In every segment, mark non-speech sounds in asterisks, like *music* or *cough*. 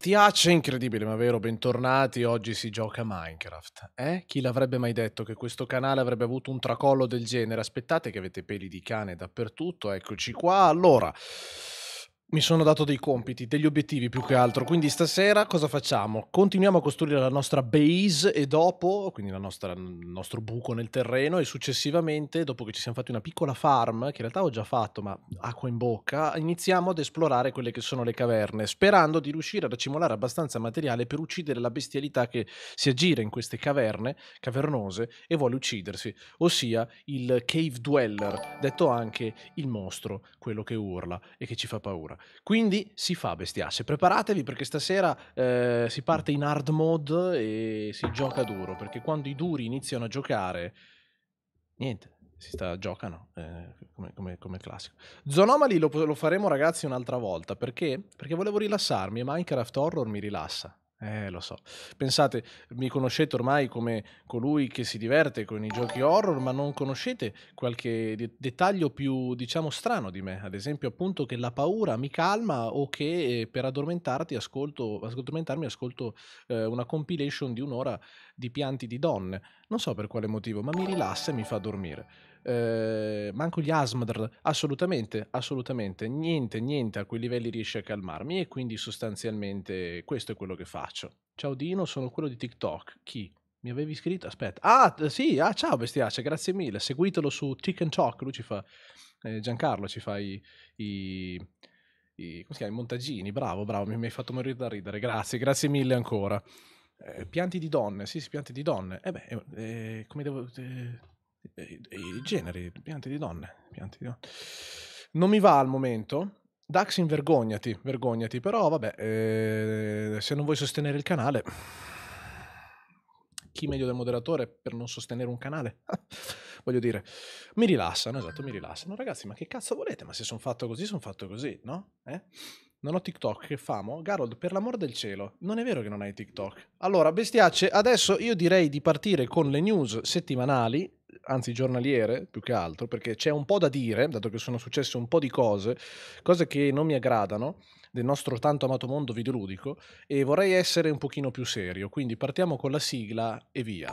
Ti Piace incredibile, ma vero? Bentornati, oggi si gioca Minecraft. Eh? Chi l'avrebbe mai detto che questo canale avrebbe avuto un tracollo del genere? Aspettate che avete peli di cane dappertutto, eccoci qua. Allora, mi sono dato dei compiti, degli obiettivi più che altro. Quindi stasera cosa facciamo? Continuiamo a costruire la nostra base e dopo, quindi nostra, il nostro buco nel terreno e successivamente, dopo che ci siamo fatti una piccola farm, che in realtà ho già fatto ma acqua in bocca, iniziamo ad esplorare quelle che sono le caverne, sperando di riuscire ad accumulare abbastanza materiale per uccidere la bestialità che si aggira in queste caverne, cavernose, e vuole uccidersi, ossia il cave dweller, detto anche il mostro, quello che urla e che ci fa paura. Quindi si fa bestiasse. Preparatevi perché stasera eh, si parte in hard mode e si gioca duro. Perché quando i duri iniziano a giocare, niente. Si sta, giocano eh, come, come, come, classico. Zonomali lo, lo faremo ragazzi un'altra volta perché? Perché volevo rilassarmi e Minecraft Horror mi rilassa. Eh, lo so. Pensate, mi conoscete ormai come colui che si diverte con i giochi horror, ma non conoscete qualche de- dettaglio più, diciamo, strano di me. Ad esempio, appunto, che la paura mi calma o che eh, per addormentarti ascolto, addormentarmi ascolto eh, una compilation di un'ora di pianti di donne. Non so per quale motivo, ma mi rilassa e mi fa dormire. Ehm, manco gli Asmodr, assolutamente, assolutamente, niente, niente a quei livelli riesce a calmarmi e quindi sostanzialmente questo è quello che faccio. Ciao Dino, sono quello di TikTok. Chi? Mi avevi iscritto? Aspetta. Ah, sì, ah, ciao bestiace, grazie mille. Seguitelo su TikTok, lui ci fa... Eh, Giancarlo ci fa i, i i, come si chiama, i montaggini, bravo, bravo, mi, mi hai fatto morire da ridere, grazie, grazie mille ancora. Eh, pianti di donne, sì, sì, pianti di donne. Eh beh, eh, eh come devo... Eh, i generi, piante di donne, piante di donne. Non mi va al momento. Dax, invergognati, vergognati, però vabbè, eh, se non vuoi sostenere il canale, chi meglio del moderatore per non sostenere un canale? *laughs* Voglio dire, mi rilassano, esatto, mi rilassano. Ragazzi, ma che cazzo volete? Ma se sono fatto così, sono fatto così, no? Eh? Non ho TikTok, che famo? Garold, per l'amor del cielo, non è vero che non hai TikTok. Allora, bestiacce, adesso io direi di partire con le news settimanali, anzi giornaliere più che altro, perché c'è un po' da dire, dato che sono successe un po' di cose, cose che non mi aggradano del nostro tanto amato mondo videoludico, e vorrei essere un pochino più serio, quindi partiamo con la sigla e via.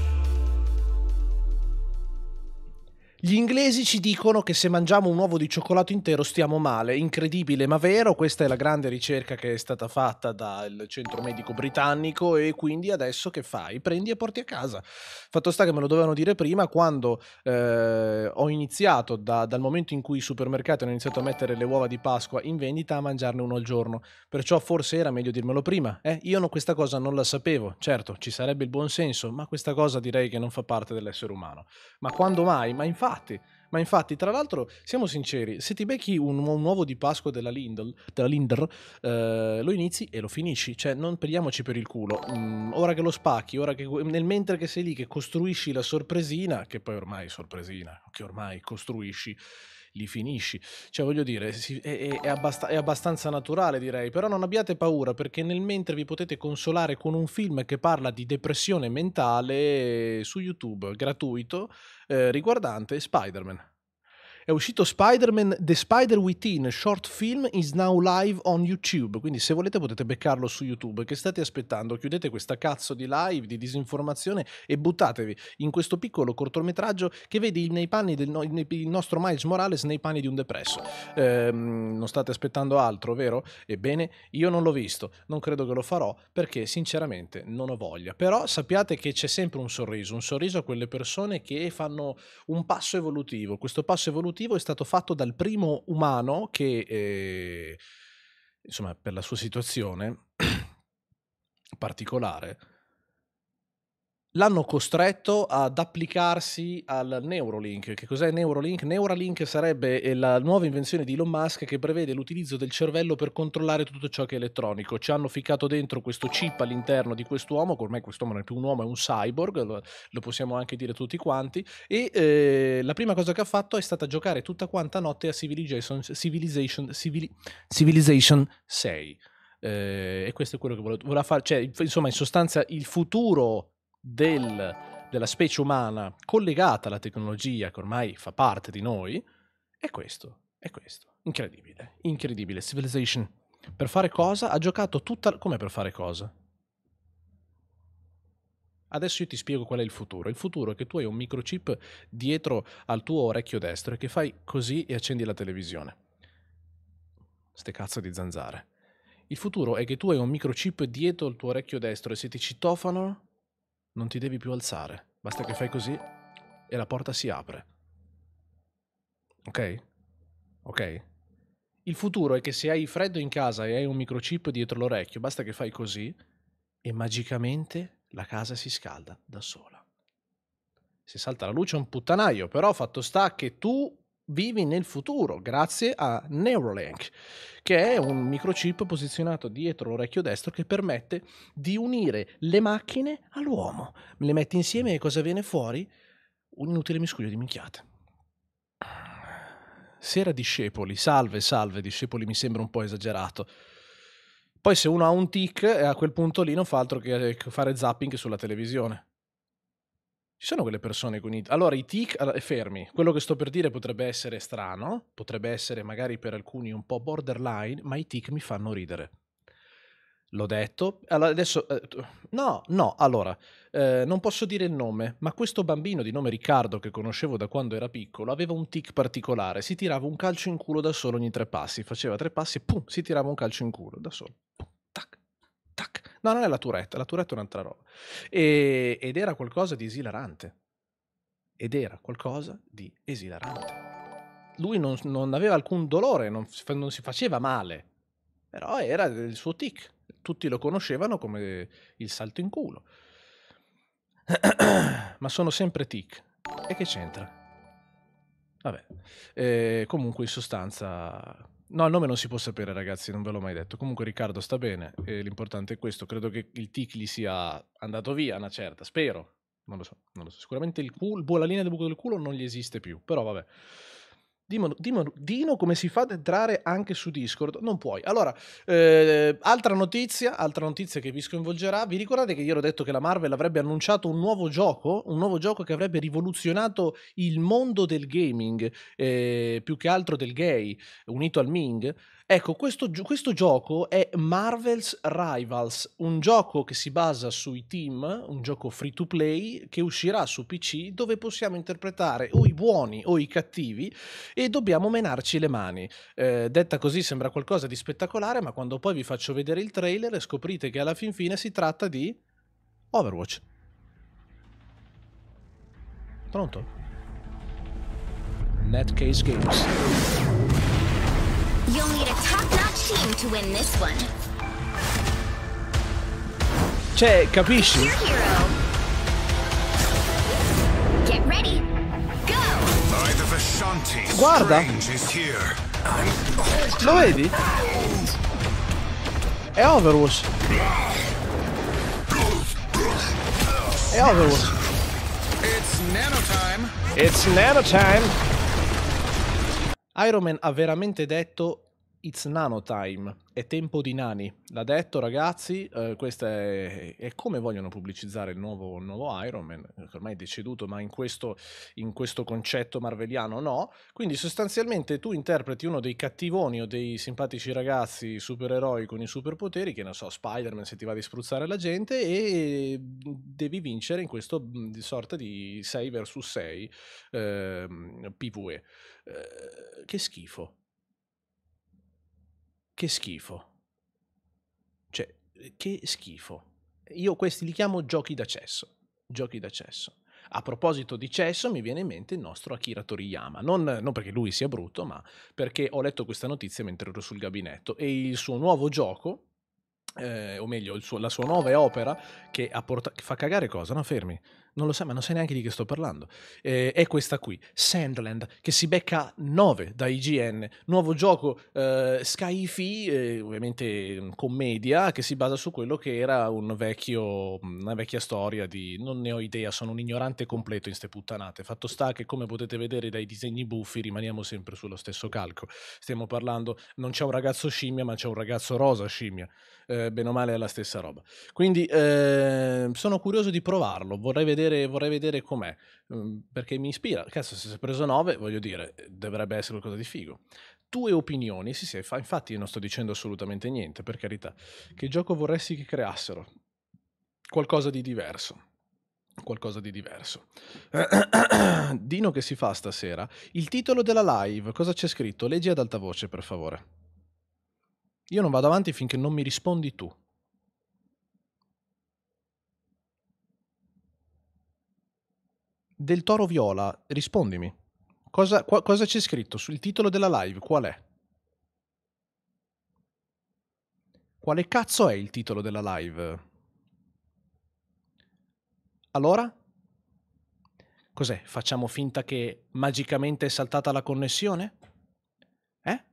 Gli inglesi ci dicono che se mangiamo un uovo di cioccolato intero stiamo male, incredibile ma vero, questa è la grande ricerca che è stata fatta dal centro medico britannico e quindi adesso che fai? Prendi e porti a casa. Fatto sta che me lo dovevano dire prima quando eh, ho iniziato da, dal momento in cui i supermercati hanno iniziato a mettere le uova di Pasqua in vendita a mangiarne uno al giorno, perciò forse era meglio dirmelo prima. Eh, io no, questa cosa non la sapevo, certo ci sarebbe il buon senso, ma questa cosa direi che non fa parte dell'essere umano. Ma quando mai? Ma infatti infatti, ma infatti, tra l'altro, siamo sinceri, se ti becchi un, un uovo di Pasqua della Lindel, della Linder, eh, lo inizi e lo finisci, cioè non prendiamoci per il culo. Mm, ora che lo spacchi, ora che nel mentre che sei lì che costruisci la sorpresina, che poi ormai è sorpresina, che ormai costruisci li finisci. Cioè, voglio dire, si, è, è, abbast- è, abbastanza naturale, direi. Però non abbiate paura, perché nel mentre vi potete consolare con un film che parla di depressione mentale su YouTube, gratuito, eh, riguardante Spider-Man è uscito Spider-Man The Spider Within, short film is now live on YouTube, quindi se volete potete beccarlo su YouTube. Che state aspettando? Chiudete questa cazzo di live di disinformazione e buttatevi in questo piccolo cortometraggio che vedi nei panni del no- il nostro Miles Morales nei panni di un depresso. Ehm, non state aspettando altro, vero? Ebbene, io non l'ho visto, non credo che lo farò perché sinceramente non ho voglia. Però sappiate che c'è sempre un sorriso, un sorriso a quelle persone che fanno un passo evolutivo. Questo passo evolutivo evolutivo è stato fatto dal primo umano che, eh, insomma, per la sua situazione particolare, l'hanno costretto ad applicarsi al Neurolink. Che cos'è Neurolink? Neuralink sarebbe eh, la nuova invenzione di Elon Musk che prevede l'utilizzo del cervello per controllare tutto ciò che è elettronico. Ci hanno ficcato dentro questo chip all'interno di quest'uomo, che ormai quest'uomo non è più un uomo, è un cyborg, lo, possiamo anche dire tutti quanti, e eh, la prima cosa che ha fatto è stata giocare tutta quanta notte a Civilization, Civilization, Civili, Civilization 6. Eh, e questo è quello che voleva fare, cioè, insomma, in sostanza il futuro del, della specie umana collegata alla tecnologia che ormai fa parte di noi è questo, è questo. Incredibile, incredibile. Civilization, per fare cosa? Ha giocato tutta... Come per fare cosa? Adesso io ti spiego qual è il futuro. Il futuro è che tu hai un microchip dietro al tuo orecchio destro e che fai così e accendi la televisione. Ste cazzo di zanzare. Il futuro è che tu hai un microchip dietro al tuo orecchio destro e se ti citofano non ti devi più alzare. Basta che fai così e la porta si apre. Ok? Ok? Il futuro è che se hai freddo in casa e hai un microchip dietro l'orecchio, basta che fai così e magicamente la casa si scalda da sola. Se salta la luce è un puttanaio, però fatto sta che tu vivi nel futuro grazie a Neuralink, che è un microchip posizionato dietro l'orecchio destro che permette di unire le macchine all'uomo. le metti insieme e cosa viene fuori? Un inutile miscuglio di minchiate. Sera discepoli, salve, salve, discepoli mi sembra un po' esagerato. Poi se uno ha un tic, eh, a quel punto lì non fa altro che eh, fare zapping sulla televisione. Ci sono quelle persone con i... Allora, i tic... Eh, fermi, quello che sto per dire potrebbe essere strano, potrebbe essere magari per alcuni un po' borderline, ma i tic mi fanno ridere. L'ho detto. Allora, adesso... Eh, no, no, allora, eh, non posso dire il nome, ma questo bambino di nome Riccardo che conoscevo da quando era piccolo aveva un tic particolare, si tirava un calcio in culo da solo ogni tre passi, faceva tre passi, pum, si tirava un calcio in culo da solo. Pum. Tac. No, non è la Tourette, la Tourette è un'altra roba. E, ed era qualcosa di esilarante. Ed era qualcosa di esilarante. Lui non, non aveva alcun dolore, non, non si faceva male, però era il suo tic. Tutti lo conoscevano come il salto in culo. *clears throat* Ma sono sempre tic. E che c'entra? Vabbè, eh, comunque in sostanza No, il nome non si può sapere, ragazzi, non ve l'ho mai detto. Comunque Riccardo sta bene e l'importante è questo. Credo che il tic gli sia andato via, una certa, spero. Non lo so, non lo so. Sicuramente il culo, boh, la linea del buco del culo non gli esiste più, però vabbè. Dino, Dino, Dino, come si fa ad entrare anche su Discord? Non puoi. Allora, eh, altra notizia, altra notizia che vi sconvolgerà. Vi ricordate che io ho detto che la Marvel avrebbe annunciato un nuovo gioco, un nuovo gioco che avrebbe rivoluzionato il mondo del gaming, eh, più che altro del gay, unito al Ming? Ecco, questo, questo, gioco è Marvel's Rivals, un gioco che si basa sui team, un gioco free to play che uscirà su PC dove possiamo interpretare o i buoni o i cattivi e dobbiamo menarci le mani. Eh, detta così sembra qualcosa di spettacolare, ma quando poi vi faccio vedere il trailer scoprite che alla fin fine si tratta di Overwatch. Pronto? Netcase Games. You'll need a top-notch team to win this one. Cioè, capisci? Guarda! Lo vedi? È Overwatch. È Overwatch. It's nano time. It's nano time. Iron Man ha veramente detto It's Nano Time, è tempo di nani. L'ha detto ragazzi, eh, questo è, è, come vogliono pubblicizzare il nuovo, il nuovo Iron Man, eh, ormai è deceduto, ma in questo, in questo, concetto marveliano no. Quindi sostanzialmente tu interpreti uno dei cattivoni o dei simpatici ragazzi supereroi con i superpoteri, che ne so, Spider-Man se ti va di spruzzare la gente, e devi vincere in questa sorta di 6 vs 6 eh, PvE. Eh, che schifo. Che schifo. Cioè, che schifo. Io questi li chiamo giochi d'accesso. Giochi d'accesso. A proposito di cesso, mi viene in mente il nostro Akira Toriyama. Non, non, perché lui sia brutto, ma perché ho letto questa notizia mentre ero sul gabinetto e il suo nuovo gioco. Eh, o meglio, suo, la sua nuova opera che, ha portato, che fa cagare cosa? No, fermi non lo sa, ma non sa neanche di che sto parlando. Eh, è questa qui, Sandland, che si becca 9 da IGN, nuovo gioco eh, Skyfi, eh, ovviamente mm, commedia, che si basa su quello che era un vecchio, mm, una vecchia storia di non ne ho idea, sono un ignorante completo in ste puttanate. Fatto sta che, come potete vedere dai disegni buffi, rimaniamo sempre sullo stesso calco. Stiamo parlando, non c'è un ragazzo scimmia, ma c'è un ragazzo rosa scimmia. Eh, bene o male è la stessa roba. Quindi eh, sono curioso di provarlo, vorrei vedere vedere, vorrei vedere com'è, mm, perché mi ispira. Cazzo, se si è preso 9, voglio dire, eh, dovrebbe essere qualcosa di figo. Tue opinioni, sì sì, infatti io non sto dicendo assolutamente niente, per carità. Che gioco vorresti che creassero? Qualcosa di diverso qualcosa di diverso. *clears throat* Dino che si fa stasera? Il titolo della live, cosa c'è scritto? Leggi ad alta voce, per favore. Io non vado avanti finché non mi rispondi tu. Del Toro Viola, rispondimi. Cosa, qua, cosa c'è scritto sul titolo della live? Qual è? Quale cazzo è il titolo della live? Allora? Cos'è? Facciamo finta che magicamente è saltata la connessione? Eh?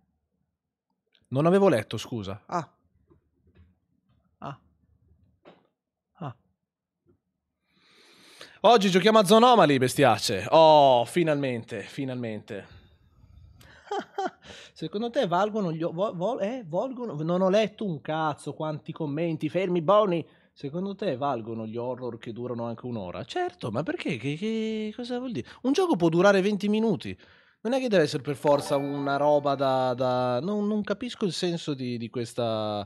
Non avevo letto, scusa. Ah, Oggi giochiamo a Zonomali, bestiace. Oh, finalmente, finalmente. *laughs* Secondo te valgono gli... Vol, vol, eh, volgono? Non ho letto un cazzo quanti commenti. Fermi, Boni. Secondo te valgono gli horror che durano anche un'ora? Certo, ma perché? Che, che, cosa vuol dire? Un gioco può durare 20 minuti. Non è che deve essere per forza una roba da... da... Non, non, capisco il senso di, di questa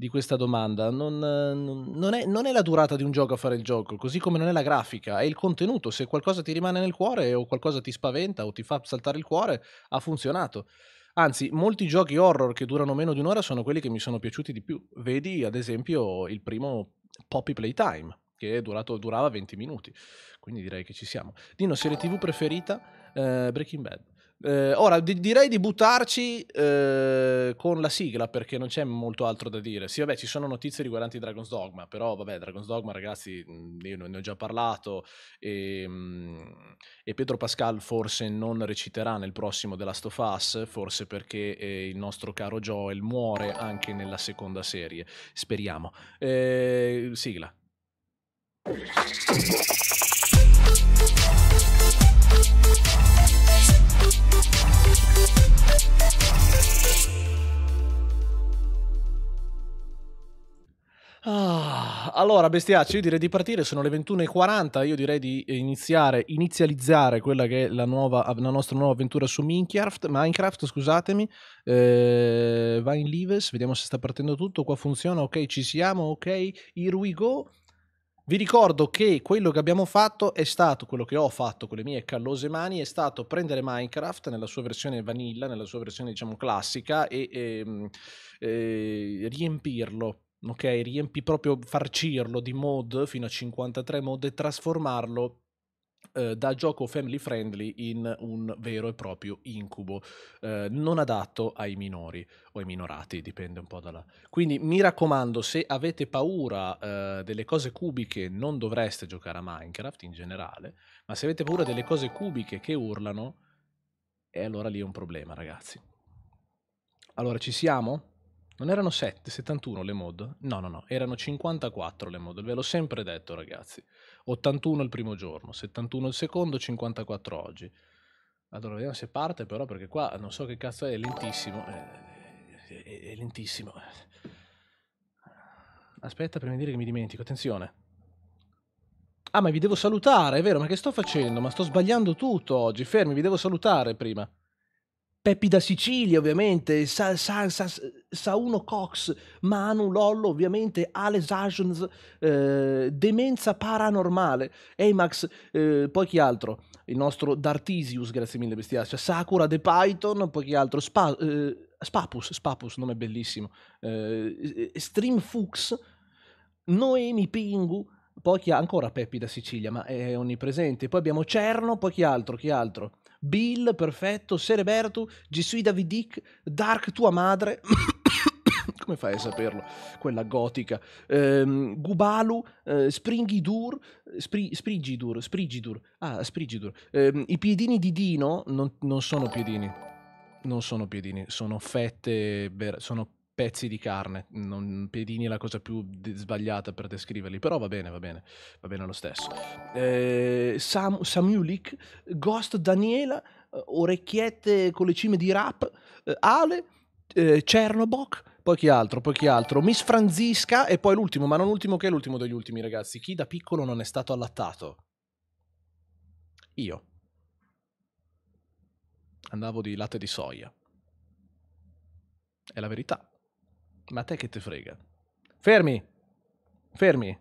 di questa domanda, non, non, è, non, è, la durata di un gioco a fare il gioco, così come non è la grafica, è il contenuto, se qualcosa ti rimane nel cuore o qualcosa ti spaventa o ti fa saltare il cuore, ha funzionato. Anzi, molti giochi horror che durano meno di un'ora sono quelli che mi sono piaciuti di più. Vedi, ad esempio, il primo Poppy Playtime, che durato, durava 20 minuti. Quindi direi che ci siamo. Dino, serie TV preferita? Eh, Breaking Bad. Eh, ora di- direi di buttarci eh, con la sigla perché non c'è molto altro da dire. Sì, vabbè, ci sono notizie riguardanti Dragon's Dogma, però vabbè, Dragon's Dogma, ragazzi, mm, io ne ho già parlato e, ehm, e Pietro Pascal forse non reciterà nel prossimo The Last of Us, forse perché eh, il nostro caro Joel muore anche nella seconda serie. Speriamo. Eh, sigla. Ah, allora, bestiacci, io direi di partire, sono le 21.40, io direi di iniziare, inizializzare quella che è la, nuova, la nostra nuova avventura su Minecraft, Minecraft, scusatemi, eh, va in lives, vediamo se sta partendo tutto, qua funziona, ok, ci siamo, ok, here we go, vi ricordo che quello che abbiamo fatto è stato, quello che ho fatto con le mie callose mani, è stato prendere Minecraft nella sua versione vanilla, nella sua versione diciamo classica e, e, ehm, e eh, riempirlo ok? Riempi proprio, farcirlo di mod fino a 53 mod e trasformarlo eh, da gioco family friendly in un vero e proprio incubo, eh, non adatto ai minori o ai minorati, dipende un po' dalla... Quindi mi raccomando, se avete paura eh, delle cose cubiche non dovreste giocare a Minecraft in generale, ma se avete paura delle cose cubiche che urlano, e eh, allora lì è un problema ragazzi. Allora ci siamo? Non erano 7, 71 le mod? No, no, no, erano 54 le mod, ve l'ho sempre detto ragazzi. 81 il primo giorno, 71 il secondo, 54 oggi. Allora vediamo se parte però perché qua non so che cazzo è, è lentissimo. Eh, è, è, è lentissimo. Aspetta prima di dire che mi dimentico, attenzione. Ah, ma vi devo salutare, è vero, ma che sto facendo? Ma sto sbagliando tutto oggi. Fermi, vi devo salutare prima. Peppi da Sicilia, ovviamente, Sa, Sa, Sa, Sauno Cox, Manu Lollo, ovviamente, Ale Sajans, eh, Demenza Paranormale, Amax, eh, poi chi altro? Il nostro Dartisius, grazie mille bestiaccia, Sakura The Python, poi chi altro? Spa, eh, Spapus, Spapus, nome bellissimo, eh, eh, Stream Fuchs, Noemi Pingu, poi chi ha ancora Peppi da Sicilia, ma è onnipresente. Poi abbiamo Cerno, poi chi altro, chi altro? Bill, perfetto, Serebertu, Gesui David Dick, Dark tua madre. *coughs* Come fai a saperlo? Quella gotica. Ehm, Gubalu, eh, Springidur, Spri, Sprigidur, Sprigidur. Ah, Sprigidur. Ehm, I piedini di Dino non, non sono piedini non sono piedini, sono fette, sono pezzi di carne. Non, pedini è la cosa più de- sbagliata per descriverli, però va bene, va bene, va bene lo stesso. Eh, Sam, Samulik, Ghost Daniela, eh, Orecchiette con le cime di rap, eh, Ale, eh, Cernobok, poi chi altro, poi chi altro, Miss Franziska e poi l'ultimo, ma non l'ultimo che è l'ultimo degli ultimi ragazzi, chi da piccolo non è stato allattato? Io. Andavo di latte di soia. È la verità. Ma te che te frega? Fermi! Fermi!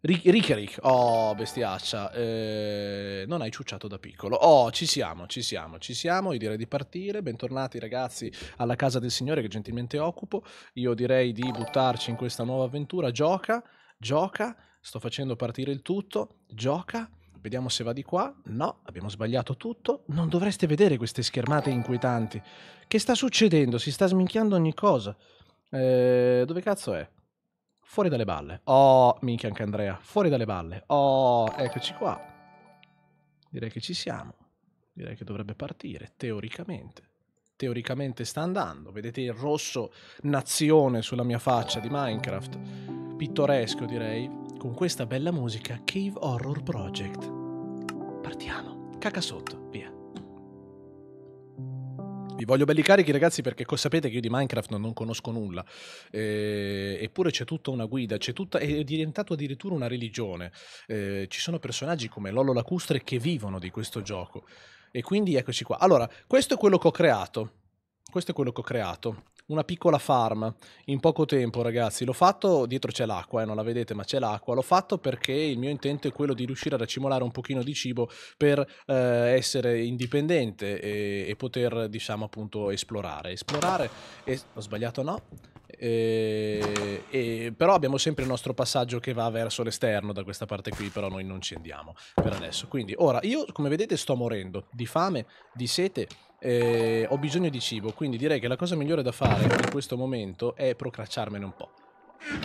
Ricaric, oh bestiaccia, eh, non hai ciucciato da piccolo. Oh, ci siamo, ci siamo, ci siamo, io direi di partire. Bentornati ragazzi alla casa del Signore che gentilmente occupo. Io direi di buttarci in questa nuova avventura. Gioca, gioca, sto facendo partire il tutto, gioca. Vediamo se va di qua. No, abbiamo sbagliato tutto. Non dovreste vedere queste schermate inquietanti. Che sta succedendo? Si sta sminchiando ogni cosa. Eh, dove cazzo è? Fuori dalle balle. Oh, minchia anche Andrea. Fuori dalle balle. Oh, eccoci qua. Direi che ci siamo. Direi che dovrebbe partire, teoricamente. Teoricamente sta andando. Vedete il rosso nazione sulla mia faccia di Minecraft. Pittoresco, direi. Con questa bella musica Cave Horror Project. Partiamo. Caca sotto, via. Vi voglio belli carichi ragazzi perché sapete che io di Minecraft non, non conosco nulla, eh, eppure c'è tutta una guida, c'è tutta, è diventato addirittura una religione, eh, ci sono personaggi come Lollo Lacustre che vivono di questo gioco e quindi eccoci qua. Allora, questo è quello che ho creato, questo è quello che ho creato, una piccola farm in poco tempo, ragazzi. L'ho fatto, dietro c'è l'acqua, eh, non la vedete, ma c'è l'acqua. L'ho fatto perché il mio intento è quello di riuscire ad accumulare un pochino di cibo per eh, essere indipendente e, e, poter, diciamo, appunto, esplorare. Esplorare, e... ho sbagliato no? E, e, però abbiamo sempre il nostro passaggio che va verso l'esterno da questa parte qui però noi non ci andiamo per adesso quindi ora io come vedete sto morendo di fame di sete eh, ho bisogno di cibo, quindi direi che la cosa migliore da fare in questo momento è procracciarmene un po'.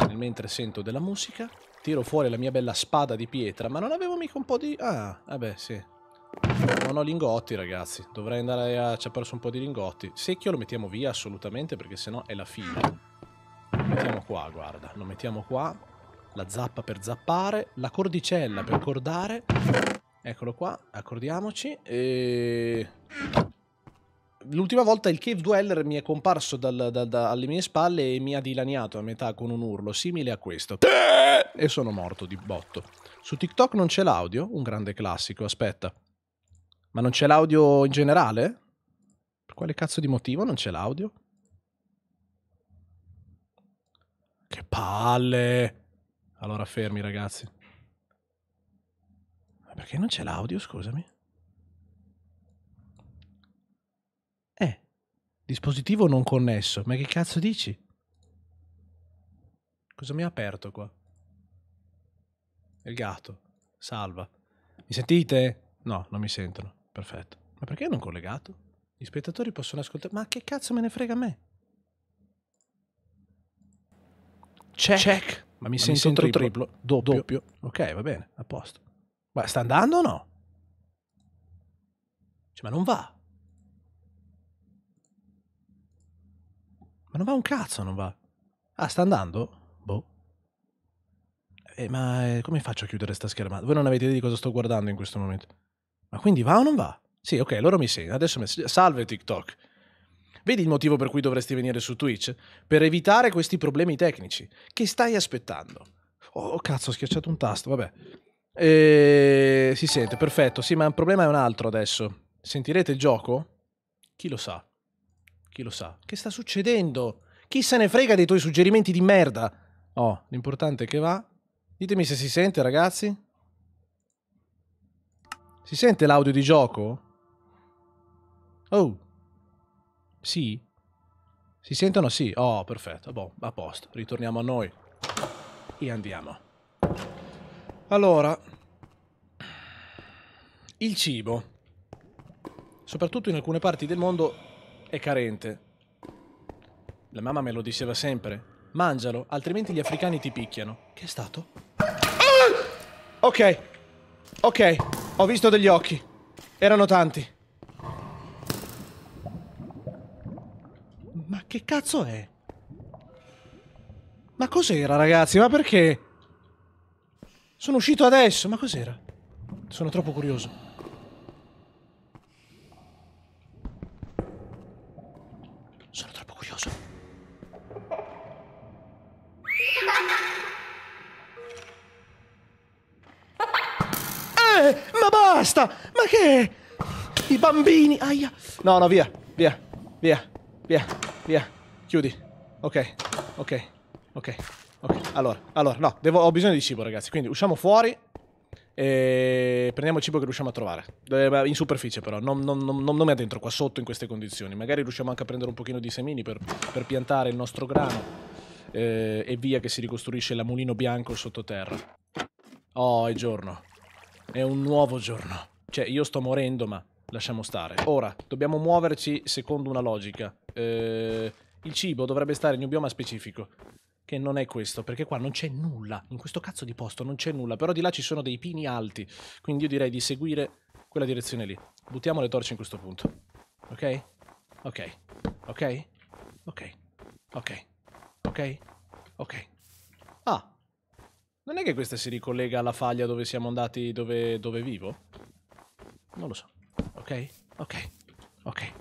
Nel mentre sento della musica, tiro fuori la mia bella spada di pietra, ma non avevo mica un po' di... Ah, vabbè, sì. Non ho lingotti, ragazzi. Dovrei andare a ci ha perso un po' di lingotti. Secchio lo mettiamo via assolutamente, perché sennò è la fine. Lo mettiamo qua, guarda. Lo mettiamo qua. La zappa per zappare. La cordicella per cordare. Eccolo qua, accordiamoci. E l'ultima volta il Cave Dweller mi è comparso dal, dal, dal, alle mie spalle e mi ha dilaniato a metà con un urlo simile a questo. E sono morto di botto. Su TikTok non c'è l'audio? Un grande classico, aspetta. Ma non c'è l'audio in generale? Per quale cazzo di motivo non c'è l'audio? Che palle! Allora fermi ragazzi. perché non c'è l'audio, scusami? Dispositivo non connesso. Ma che cazzo dici? Cosa mi ha aperto qua? Il gatto. Salva. Mi sentite? No, non mi sentono. Perfetto. Ma perché non collegato? Gli spettatori possono ascoltare... Ma che cazzo me ne frega a me? Check. Check. Ma mi Ma sento mi triplo. triplo. Doppio. Doppio. Ok, va bene. A posto. Ma sta andando o no? Cioè, ma non va. non va un cazzo, non va. Ah, sta andando? Boh. Eh, ma eh, come faccio a chiudere sta schermata? Voi non avete idea di cosa sto guardando in questo momento. Ma quindi va o non va? Sì, ok, loro mi seguono. Adesso mi... Salve TikTok. Vedi il motivo per cui dovresti venire su Twitch? Per evitare questi problemi tecnici. Che stai aspettando? Oh, oh cazzo, ho schiacciato un tasto, vabbè. E... Eh, si sente, perfetto. Sì, ma il problema è un altro adesso. Sentirete il gioco? Chi lo sa? Chi lo sa? Che sta succedendo? Chi se ne frega dei tuoi suggerimenti di merda? Oh, l'importante è che va. Ditemi se si sente, ragazzi. Si sente l'audio di gioco? Oh. Sì? Si sentono? Sì. Oh, perfetto. Boh, a posto. Ritorniamo a noi. E andiamo. Allora. Il cibo. Soprattutto in alcune parti del mondo è carente. La mamma me lo diceva sempre. Mangialo, altrimenti gli africani ti picchiano. Che è stato? Ah! Ok. Ok, ho visto degli occhi. Erano tanti. Ma che cazzo è? Ma cos'era, ragazzi? Ma perché? Sono uscito adesso, ma cos'era? Sono troppo curioso. basta! Ma che... I bambini, aia! No, no, via, via, via, via, via. Chiudi. Ok, ok, ok, ok. Allora, allora, no, devo, ho bisogno di cibo, ragazzi. Quindi usciamo fuori e prendiamo il cibo che riusciamo a trovare. Eh, in superficie però, non, non, non, non me dentro, qua sotto in queste condizioni. Magari riusciamo anche a prendere un pochino di semini per, per piantare il nostro grano. Eh, e via che si ricostruisce la mulino bianco sottoterra. Oh, è giorno. È un nuovo giorno. Cioè, io sto morendo, ma lasciamo stare. Ora, dobbiamo muoverci secondo una logica. Eh, il cibo dovrebbe stare in un bioma specifico. Che non è questo, perché qua non c'è nulla. In questo cazzo di posto non c'è nulla. Però di là ci sono dei pini alti. Quindi io direi di seguire quella direzione lì. Buttiamo le torce in questo punto. Ok? Ok. Ok? Ok. Ok. Ok. Ok. Non è che questa si ricollega alla faglia dove siamo andati, dove, dove vivo? Non lo so. Ok? Ok. Ok.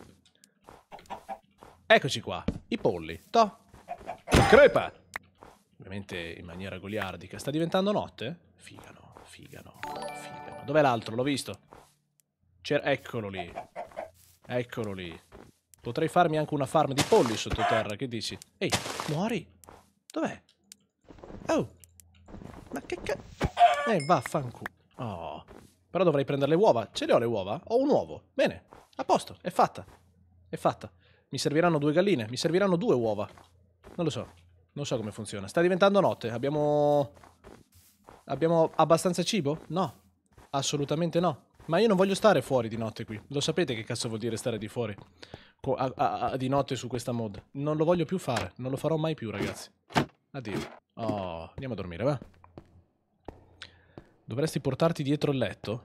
Eccoci qua. I polli. To. Crepa! Ovviamente in maniera goliardica. Sta diventando notte? Figano, figano, figano. Dov'è l'altro? L'ho visto. Eccolo lì. Eccolo lì. Potrei farmi anche una farm di polli sottoterra, che dici? Ehi, muori! Dov'è? Oh! Ma che cazzo? Eh, vaffanculo. Oh. Però dovrei prendere le uova. Ce le ho le uova? Ho un uovo. Bene. A posto. È fatta. È fatta. Mi serviranno due galline. Mi serviranno due uova. Non lo so. Non so come funziona. Sta diventando notte. Abbiamo... Abbiamo abbastanza cibo? No. Assolutamente no. Ma io non voglio stare fuori di notte qui. Lo sapete che cazzo vuol dire stare di fuori? A, a, a, di notte su questa mod. Non lo voglio più fare. Non lo farò mai più, ragazzi. Addio. Oh, andiamo a dormire, va? Dovresti portarti dietro il letto?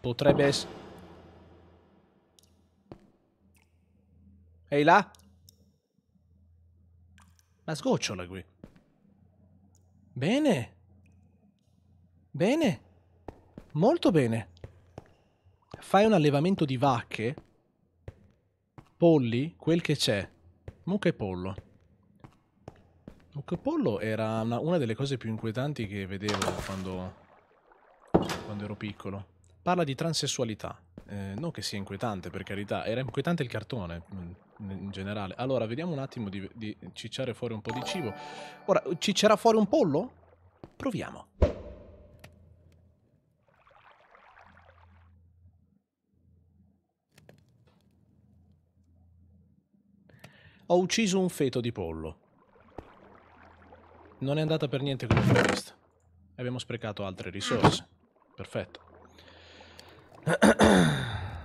Potrebbe essere... Ehi là? La sgocciola qui. Bene. Bene. Molto bene. Fai un allevamento di vacche, polli, quel che c'è. Mucca e pollo pollo era una, una, delle cose più inquietanti che vedevo quando, quando ero piccolo. Parla di transessualità. Eh, non che sia inquietante, per carità, era inquietante il cartone mm, in generale. Allora, vediamo un attimo di, di cicciare fuori un po' di cibo. Ora, ciccerà fuori un pollo? Proviamo. Ho ucciso un feto di pollo. Non è andata per niente come previsto. Abbiamo sprecato altre risorse. Perfetto.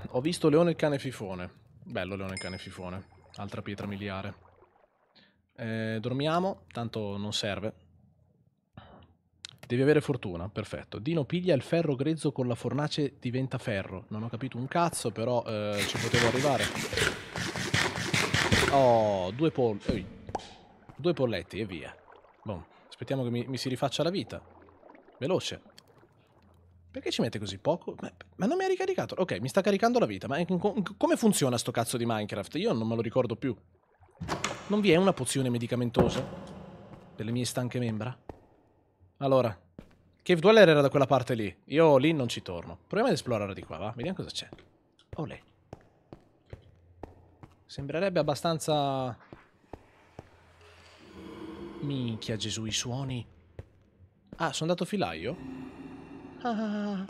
Ho visto leone e cane fifone. Bello leone e cane fifone. Altra pietra miliare. Eh, dormiamo, tanto non serve. Devi avere fortuna, perfetto. Dino piglia il ferro grezzo con la fornace diventa ferro. Non ho capito un cazzo, però eh, ci potevo arrivare. Oh, due, pol due polletti e via. Boh, Aspettiamo che mi, mi si rifaccia la vita. Veloce. Perché ci mette così poco? Ma, ma, non mi ha ricaricato. Ok, mi sta caricando la vita. Ma come funziona sto cazzo di Minecraft? Io non me lo ricordo più. Non vi è una pozione medicamentosa? Delle mie stanche membra? Allora. Cave Dweller era da quella parte lì. Io lì non ci torno. Proviamo ad esplorare di qua, va? Vediamo cosa c'è. Olè. Sembrerebbe abbastanza Minchia Gesù, i suoni. Ah, sono andato filaio? Ah ah,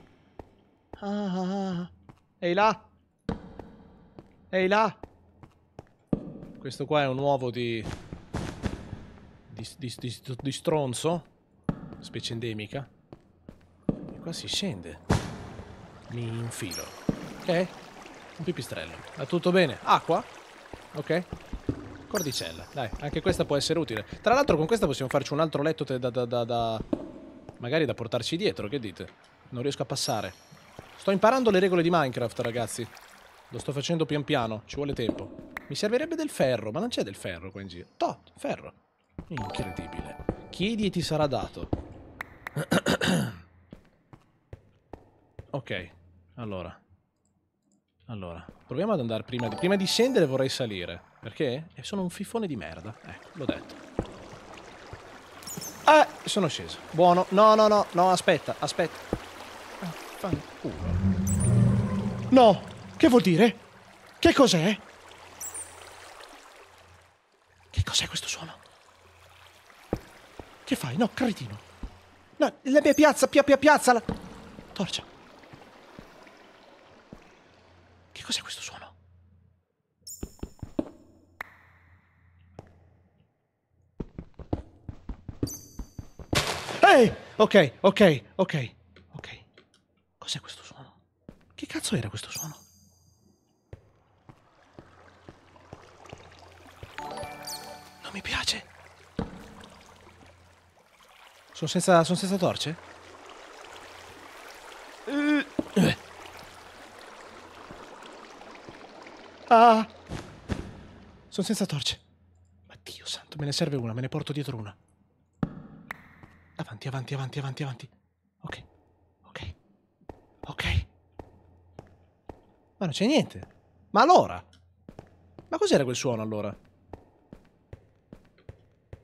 ah, ah, ah. Ehi là! Ehi là! Questo qua è un uovo di... Di, di, di, di stronzo? Specie endemica. E qua si scende. Mi infilo. Ok. Eh? Un pipistrello. Va tutto bene. Acqua? Ok. Cordicella, dai, anche questa può essere utile. Tra l'altro con questa possiamo farci un altro letto da, da, da, da... Magari da portarci dietro, che dite? Non riesco a passare. Sto imparando le regole di Minecraft, ragazzi. Lo sto facendo pian piano, ci vuole tempo. Mi servirebbe del ferro, ma non c'è del ferro qua in giro. Toh, ferro. Incredibile. Chiedi e ti sarà dato. *clears throat* ok, allora. Allora, proviamo ad andare prima di... Prima di scendere vorrei salire. Perché? E eh, sono un fifone di merda. Eh, l'ho detto. Eh, sono sceso. Buono. No, no, no, no, aspetta, aspetta. Affanculo. Ah, no, che vuol dire? Che cos'è? Che cos'è questo suono? Che fai? No, cretino. No, la mia piazza, pia pia piazza, la... Torcia. Che cos'è questo suono? Ehi! Ok, ok, ok, ok. Cos'è questo suono? Che cazzo era questo suono? Non mi piace. Sono senza, sono senza torce? Ah! Sono senza torce. Ma Dio santo, me ne serve una, me ne porto dietro una. Avanti, avanti, avanti, avanti, avanti. Ok, ok, ok. Ma non c'è niente. Ma allora? Ma cos'era quel suono allora?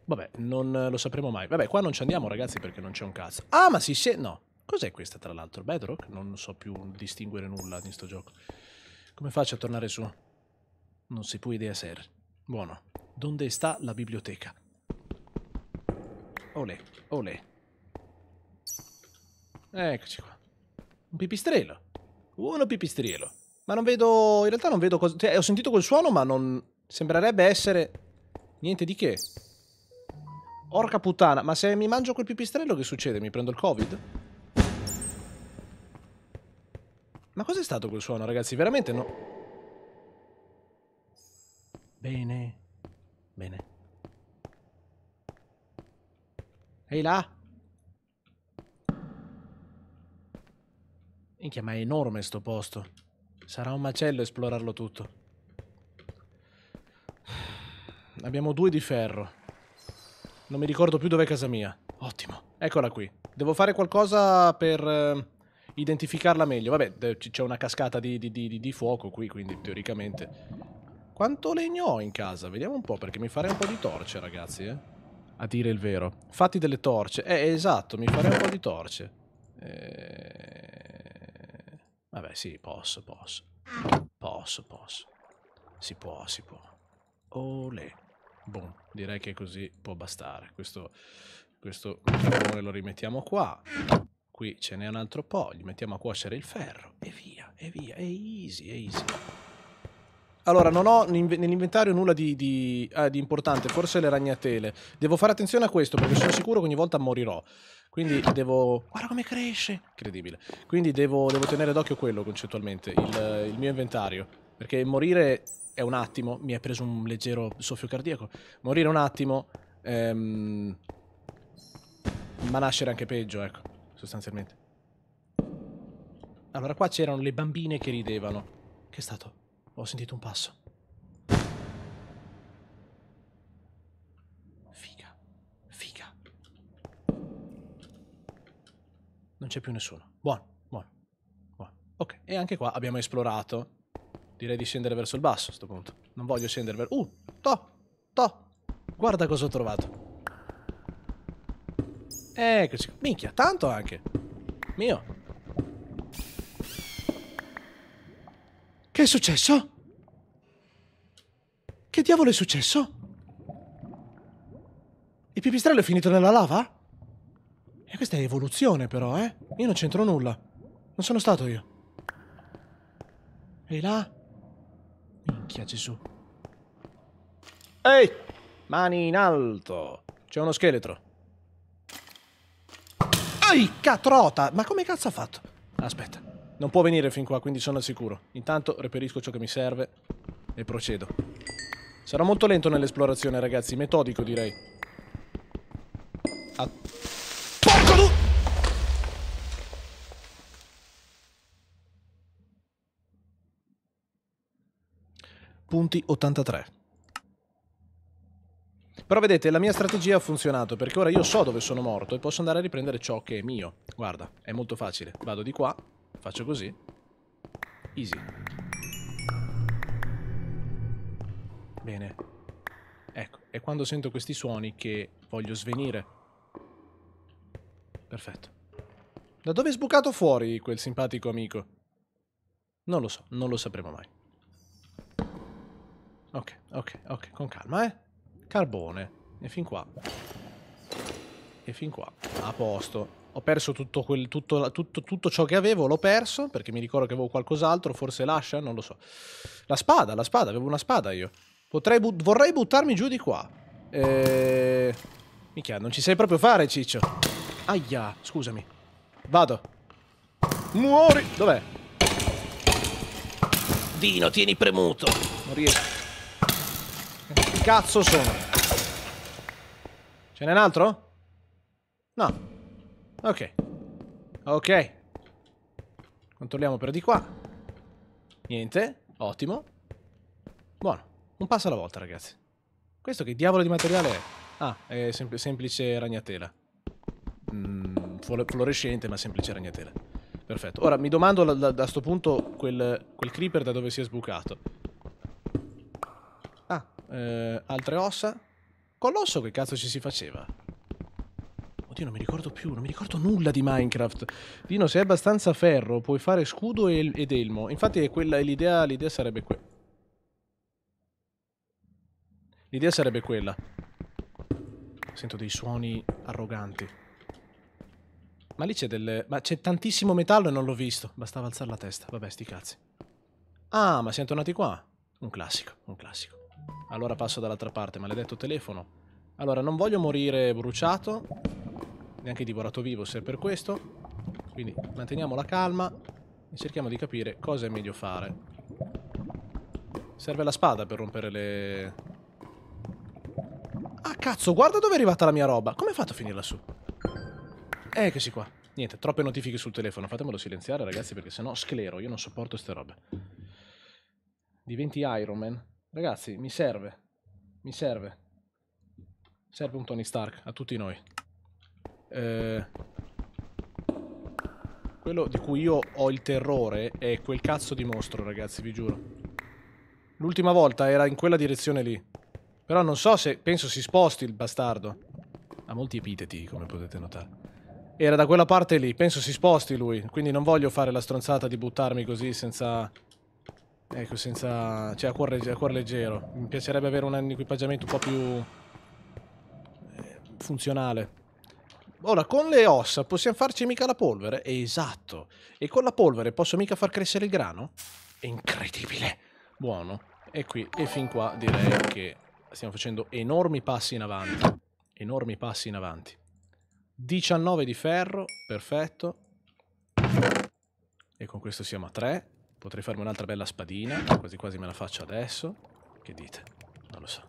Vabbè, non lo sapremo mai. Vabbè, qua non ci andiamo ragazzi perché non c'è un cazzo. Ah, ma si sì, No. Cos'è questa tra l'altro? Bedrock? Non so più distinguere nulla di sto gioco. Come faccio a tornare su? Non si può idea ser. Buono. Donde sta la biblioteca? olè, olè. Eccoci qua. Un pipistrello. Uno pipistrello. Ma non vedo... In realtà non vedo cosa... Cioè, ho sentito quel suono, ma non... Sembrerebbe essere... Niente di che. Orca puttana. Ma se mi mangio quel pipistrello, che succede? Mi prendo il covid? Ma cos'è stato quel suono, ragazzi? Veramente no... Bene. Bene. Ehi là! Minchia, ma è enorme sto posto. Sarà un macello esplorarlo tutto. Abbiamo due di ferro. Non mi ricordo più dov'è casa mia. Ottimo. Eccola qui. Devo fare qualcosa per eh, identificarla meglio. Vabbè, c'è una cascata di, di, di, di fuoco qui, quindi teoricamente... Quanto legno ho in casa? Vediamo un po', perché mi farei un po' di torce, ragazzi, eh a dire il vero. Fatti delle torce. Eh, esatto, mi farei un po' di torce. Eh... Vabbè, sì, posso, posso. Posso, posso. Si può, si può. Olè. Boom, direi che così può bastare. Questo, questo lo rimettiamo qua. Qui ce n'è un altro po', gli mettiamo a cuocere il ferro e via, e via. È easy, è easy. Allora, non ho nell'inventario nulla di, di, eh, di, importante, forse le ragnatele. Devo fare attenzione a questo perché sono sicuro che ogni volta morirò. Quindi devo... Guarda come cresce! Incredibile. Quindi devo, devo tenere d'occhio quello concettualmente, il, il mio inventario. Perché morire è un attimo, mi è preso un leggero soffio cardiaco. Morire un attimo... Ehm, ma nascere anche peggio, ecco, sostanzialmente. Allora, qua c'erano le bambine che ridevano. Che è stato? Ho sentito un passo. Figa. Figa. Non c'è più nessuno. Buono, buono, buono. Ok, e anche qua abbiamo esplorato. Direi di scendere verso il basso a questo punto. Non voglio scendere verso... Uh, to, to. Guarda cosa ho trovato. Eccoci. Minchia, tanto anche. Mio. Che è successo? Che diavolo è successo? Il pipistrello è finito nella lava? E questa è evoluzione però, eh? Io non c'entro nulla. Non sono stato io. E là? Minchia Gesù. Ehi! Mani in alto! C'è uno scheletro. Ehi, catrota! Ma come cazzo ha fatto? Aspetta. Non può venire fin qua, quindi sono al sicuro. Intanto reperisco ciò che mi serve e procedo. Sarò molto lento nell'esplorazione, ragazzi, metodico direi. A... Ah. Porco du... Punti 83. Però vedete, la mia strategia ha funzionato, perché ora io so dove sono morto e posso andare a riprendere ciò che è mio. Guarda, è molto facile. Vado di qua, Faccio così. Easy. Bene. Ecco, è quando sento questi suoni che voglio svenire. Perfetto. Da dove è sbucato fuori quel simpatico amico? Non lo so, non lo sapremo mai. Ok, ok, ok, con calma, eh. Carbone. E fin qua. E fin qua. A posto ho perso tutto, quel, tutto, tutto, tutto, ciò che avevo, l'ho perso perché mi ricordo che avevo qualcos'altro, forse l'ascia, non lo so. La spada, la spada, avevo una spada io. Potrei but vorrei buttarmi giù di qua. Eh... Minchia, non ci sai proprio fare, Ciccio. Aia, scusami. Vado. Muori! Dov'è? Dino, tieni premuto. Non riesco. Che cazzo sono? Ce n'è un altro? No. Ok. Ok. Controlliamo per di qua. Niente. Ottimo. Buono. Un passo alla volta, ragazzi. Questo che diavolo di materiale è? Ah, è sempl semplice ragnatela. Mm, fluorescente, ma semplice ragnatela. Perfetto. Ora, mi domando da, da, sto punto quel, quel, creeper da dove si è sbucato. Ah, eh, altre ossa? Con l'osso che cazzo ci si faceva? Oddio, non mi ricordo più, non mi ricordo nulla di Minecraft. Dino, se hai abbastanza ferro, puoi fare scudo ed elmo. Infatti l'idea, l'idea sarebbe quella. L'idea sarebbe quella. Sento dei suoni arroganti. Ma lì c'è del... Ma c'è tantissimo metallo e non l'ho visto. Bastava alzare la testa. Vabbè, sti cazzi. Ah, ma siamo tornati qua. Un classico, un classico. Allora passo dall'altra parte, maledetto telefono. Allora, non voglio morire bruciato neanche divorato vivo se è per questo. Quindi manteniamo la calma e cerchiamo di capire cosa è meglio fare. Serve la spada per rompere le... Ah, cazzo, guarda dove è arrivata la mia roba. Come hai fatto a finire lassù? Eh, che si qua. Niente, troppe notifiche sul telefono. Fatemelo silenziare, ragazzi, perché sennò sclero. Io non sopporto queste robe. Diventi Iron Man. Ragazzi, mi serve. Mi serve. Serve un Tony Stark a tutti noi. Eh, quello di cui io ho il terrore è quel cazzo di mostro, ragazzi, vi giuro. L'ultima volta era in quella direzione lì. Però non so se... penso si sposti il bastardo. Ha molti epiteti, come potete notare. Era da quella parte lì, penso si sposti lui. Quindi non voglio fare la stronzata di buttarmi così senza... Ecco, senza... cioè a cuore, a cuore leggero. Mi piacerebbe avere un equipaggiamento un po' più... Eh, funzionale. Ora, con le ossa possiamo farci mica la polvere? Esatto. E con la polvere posso mica far crescere il grano? È incredibile. Buono. E qui, e fin qua direi che stiamo facendo enormi passi in avanti. Enormi passi in avanti. 19 di ferro, perfetto. E con questo siamo a 3. Potrei farmi un'altra bella spadina, quasi quasi me la faccio adesso. Che dite? Non lo so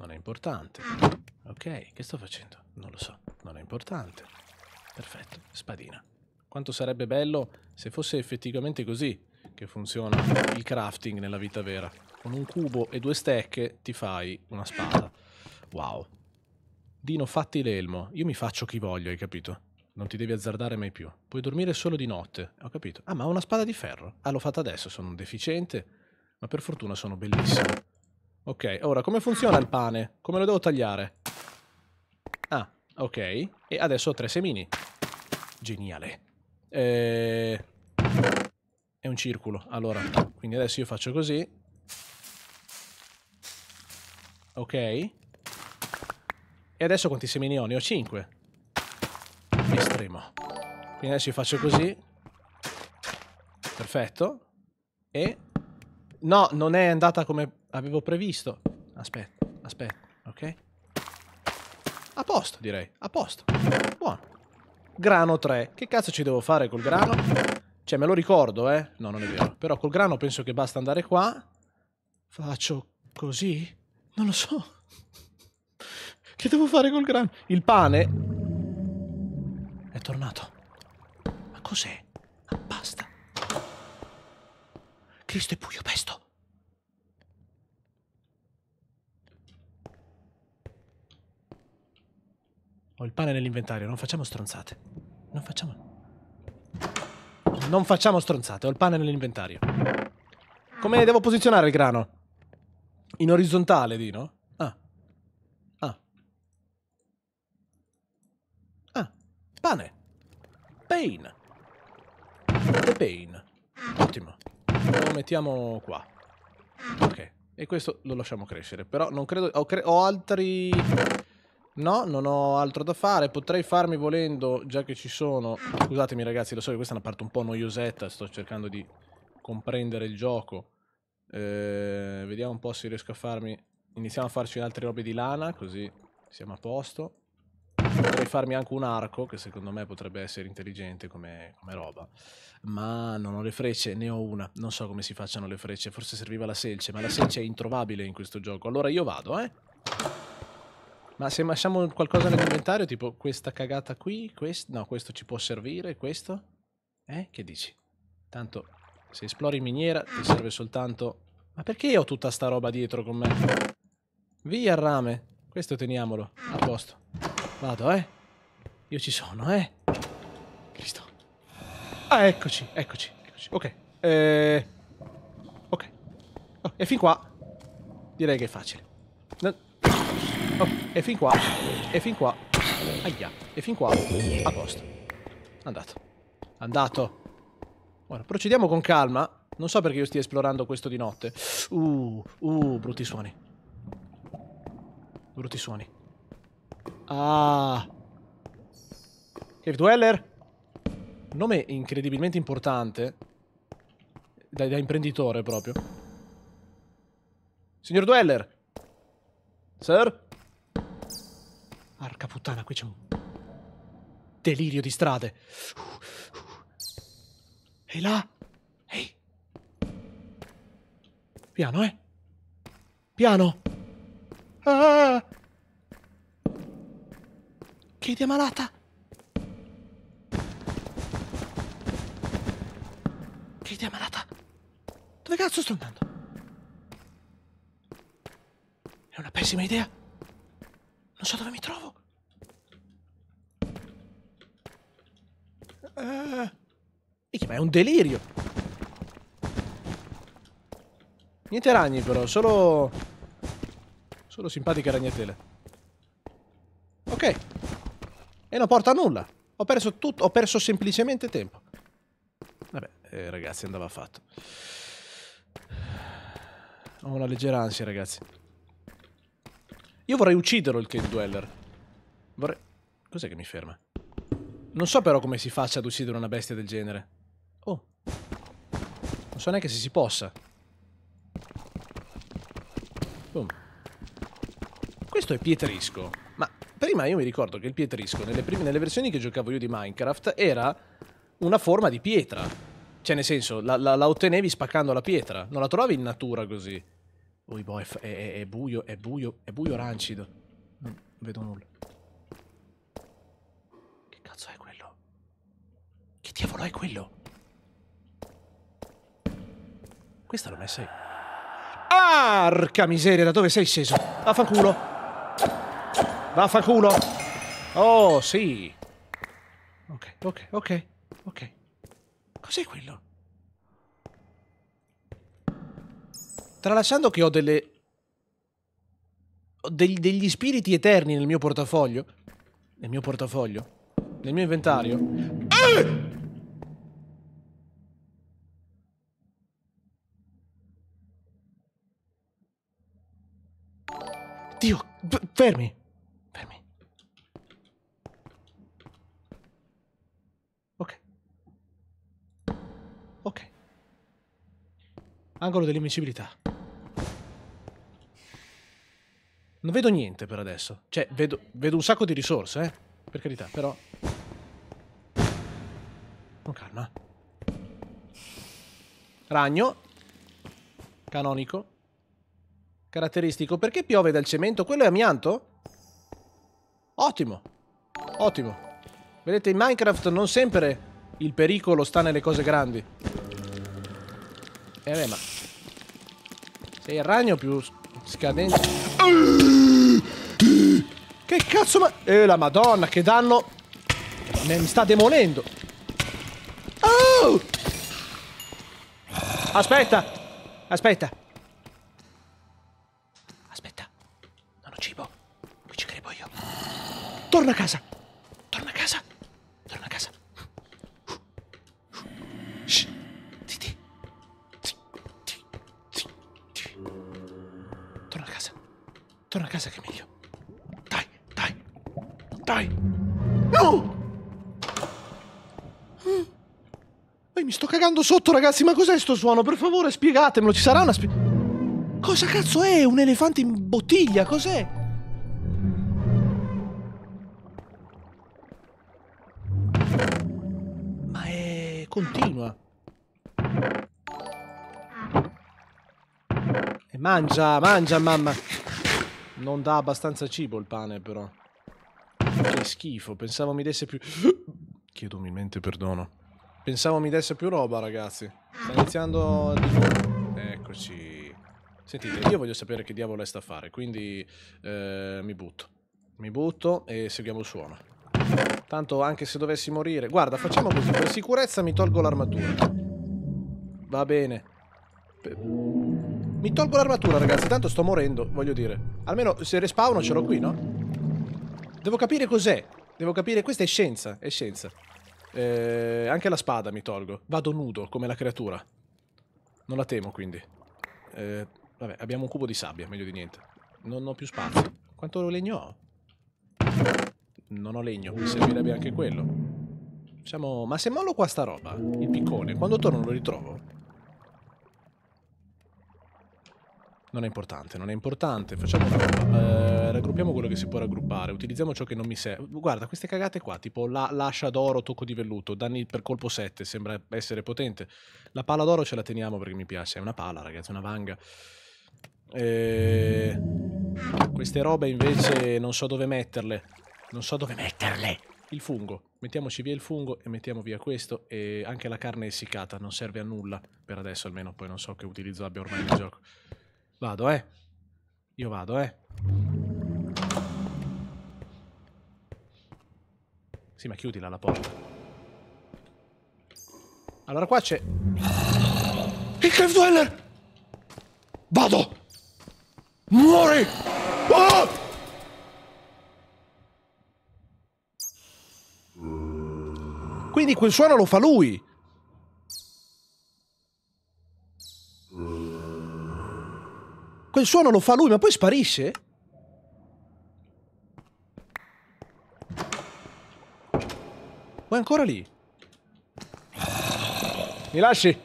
non è importante. Ok, che sto facendo? Non lo so, non è importante. Perfetto, spadina. Quanto sarebbe bello se fosse effettivamente così che funziona il crafting nella vita vera. Con un cubo e due stecche ti fai una spada. Wow. Dino, fatti l'elmo. Io mi faccio chi voglio, hai capito? Non ti devi azzardare mai più. Puoi dormire solo di notte, ho capito. Ah, ma ho una spada di ferro. Ah, l'ho fatta adesso, sono un deficiente. Ma per fortuna sono bellissimo. Ok, ora come funziona il pane? Come lo devo tagliare? Ah, ok. E adesso ho tre semini. Geniale. Eh... È un circolo. Allora, quindi adesso io faccio così. Ok. E adesso quanti semini ho? Ne ho 5. Estremo. Quindi adesso io faccio così. Perfetto. E... No, non è andata come avevo previsto. Aspetta, aspetta, ok? A posto, direi. A posto. Buono. Grano 3. Che cazzo ci devo fare col grano? Cioè, me lo ricordo, eh? No, non è vero. Però col grano penso che basta andare qua. Faccio così? Non lo so. *laughs* che devo fare col grano? Il pane... È tornato. Ma cos'è? Basta. Cristo è buio, pesto. Ho il pane nell'inventario, non facciamo stronzate. Non facciamo... Non facciamo stronzate, ho il pane nell'inventario. Come devo posizionare il grano? In orizzontale, Dino? Ah. Ah. Ah. Pane. Pain. The pain. Ottimo. Lo mettiamo qua. Ok. E questo lo lasciamo crescere. Però non credo... Ho, cre... ho altri... No, non ho altro da fare. Potrei farmi volendo, già che ci sono... Scusatemi ragazzi, lo so che questa è una parte un po' noiosetta. Sto cercando di comprendere il gioco. Eh, vediamo un po' se riesco a farmi... Iniziamo a farci altre robe di lana, così siamo a posto. Potrei farmi anche un arco, che secondo me potrebbe essere intelligente come, come roba. Ma non ho le frecce, ne ho una. Non so come si facciano le frecce. Forse serviva la selce, ma la selce è introvabile in questo gioco. Allora io vado, eh. Ma se lasciamo qualcosa nel commentario, tipo questa cagata qui, questo, no, questo ci può servire, questo? Eh, che dici? Tanto se esplori in miniera ti serve soltanto... Ma perché io ho tutta sta roba dietro con me? Via il rame! Questo teniamolo, a posto. Vado, eh? Io ci sono, eh? Cristo. Ah, eccoci, eccoci, eccoci. Ok. Eh... Ok. Oh, e fin qua direi che è facile. Oh, e fin qua. E fin qua. Aia. E fin qua. A posto. Andato. Andato. Ora, procediamo con calma. Non so perché io stia esplorando questo di notte. Uh, uh, brutti suoni. Brutti suoni. Ah. Cave Dweller. Nome incredibilmente importante. Da, da imprenditore proprio. Signor Dweller. Sir? Arca puttana, qui c'è un delirio di strade. E là? Ehi! Piano, eh? Piano! Ah! Che idea malata! Che idea malata! Dove cazzo sto andando? È una pessima idea! Non so dove mi trovo. Eh. ma è un delirio. Niente ragni però, solo... Solo simpatiche ragnatele. Ok. E non porta a nulla. Ho perso tutto, ho perso semplicemente tempo. Vabbè, eh, ragazzi, andava fatto. Ho una leggera ansia, ragazzi. Io vorrei ucciderlo il Cave Dweller. Vorrei... Cos'è che mi ferma? Non so però come si faccia ad uccidere una bestia del genere. Oh. Non so neanche se si possa. Boom. Questo è pietrisco. Ma prima io mi ricordo che il pietrisco, nelle, prime, nelle versioni che giocavo io di Minecraft, era una forma di pietra. Cioè, nel senso, la, la, la ottenevi spaccando la pietra. Non la trovavi in natura così. Ui, boh, è, è, è, buio, è buio, è buio rancido. Non vedo nulla. Che cazzo è quello? Che diavolo è quello? Questa non è sei. Arca miseria, da dove sei sceso? Vaffanculo. Vaffanculo. Oh, sì. Ok, ok, ok, ok. Cos'è quello? tralasciando che ho delle ho degli, degli spiriti eterni nel mio portafoglio, nel mio portafoglio, nel mio inventario. Eh! Dio, fermi. Angolo dell'invincibilità. Non vedo niente per adesso. Cioè, vedo, vedo un sacco di risorse, eh. Per carità, però... Con calma. Ragno. Canonico. Caratteristico. Perché piove dal cemento? Quello è amianto? Ottimo. Ottimo. Vedete, in Minecraft non sempre il pericolo sta nelle cose grandi. Eh beh, ma sei il ragno più scadente. Che cazzo ma... Eh, la madonna, che danno... Mi sta demolendo. Oh! Aspetta! Aspetta! Aspetta! Non ho cibo! Qui ci credo io! Torna a casa! Dai! No! E eh. mi sto cagando sotto, ragazzi, ma cos'è sto suono? Per favore, spiegatemelo, ci sarà una spi... Cosa cazzo è? Un elefante in bottiglia? Cos'è? Ma è... continua. E eh, mangia, mangia, mamma. Non dà abbastanza cibo il pane, però che schifo. Pensavo mi desse più. *gasps* Chiedo umilmente perdono. Pensavo mi desse più roba, ragazzi. Sta iniziando. Eccoci. Sentite, io voglio sapere che diavolo è sta a fare, quindi eh, mi butto. Mi butto e seguiamo il suono. Tanto anche se dovessi morire... Guarda, facciamo così, per sicurezza mi tolgo l'armatura. Va bene. Mi tolgo l'armatura, ragazzi, tanto sto morendo, voglio dire. Almeno se respawno ce l'ho qui, no? Devo capire cos'è. Devo capire, questa è scienza, è scienza. Eh, anche la spada mi tolgo. Vado nudo, come la creatura. Non la temo, quindi. Eh, vabbè, abbiamo un cubo di sabbia, meglio di niente. Non ho più spazio. Quanto legno ho? Non ho legno, mi servirebbe anche quello. Diciamo, ma se mollo qua sta roba, il piccone, quando torno lo ritrovo? Non è importante, non è importante. Facciamo. Eh, raggruppiamo quello che si può raggruppare. Utilizziamo ciò che non mi serve. Guarda, queste cagate qua, tipo la lascia d'oro, tocco di velluto, danni per colpo 7, sembra essere potente. La pala d'oro ce la teniamo perché mi piace. È una pala, ragazzi, una vanga. Eh, queste robe invece non so dove metterle. Non so dove metterle. Il fungo. Mettiamoci via il fungo e mettiamo via questo. E anche la carne essiccata non serve a nulla. Per adesso almeno, poi non so che utilizzo abbia ormai nel gioco. Vado, eh. Io vado, eh. Sì, ma chiudila la porta. Allora qua c'è... Il Cave Dweller! Vado! Muori! Oh! Quindi quel suono lo fa lui! Quel suono lo fa lui, ma poi sparisce? O ancora lì? Mi lasci?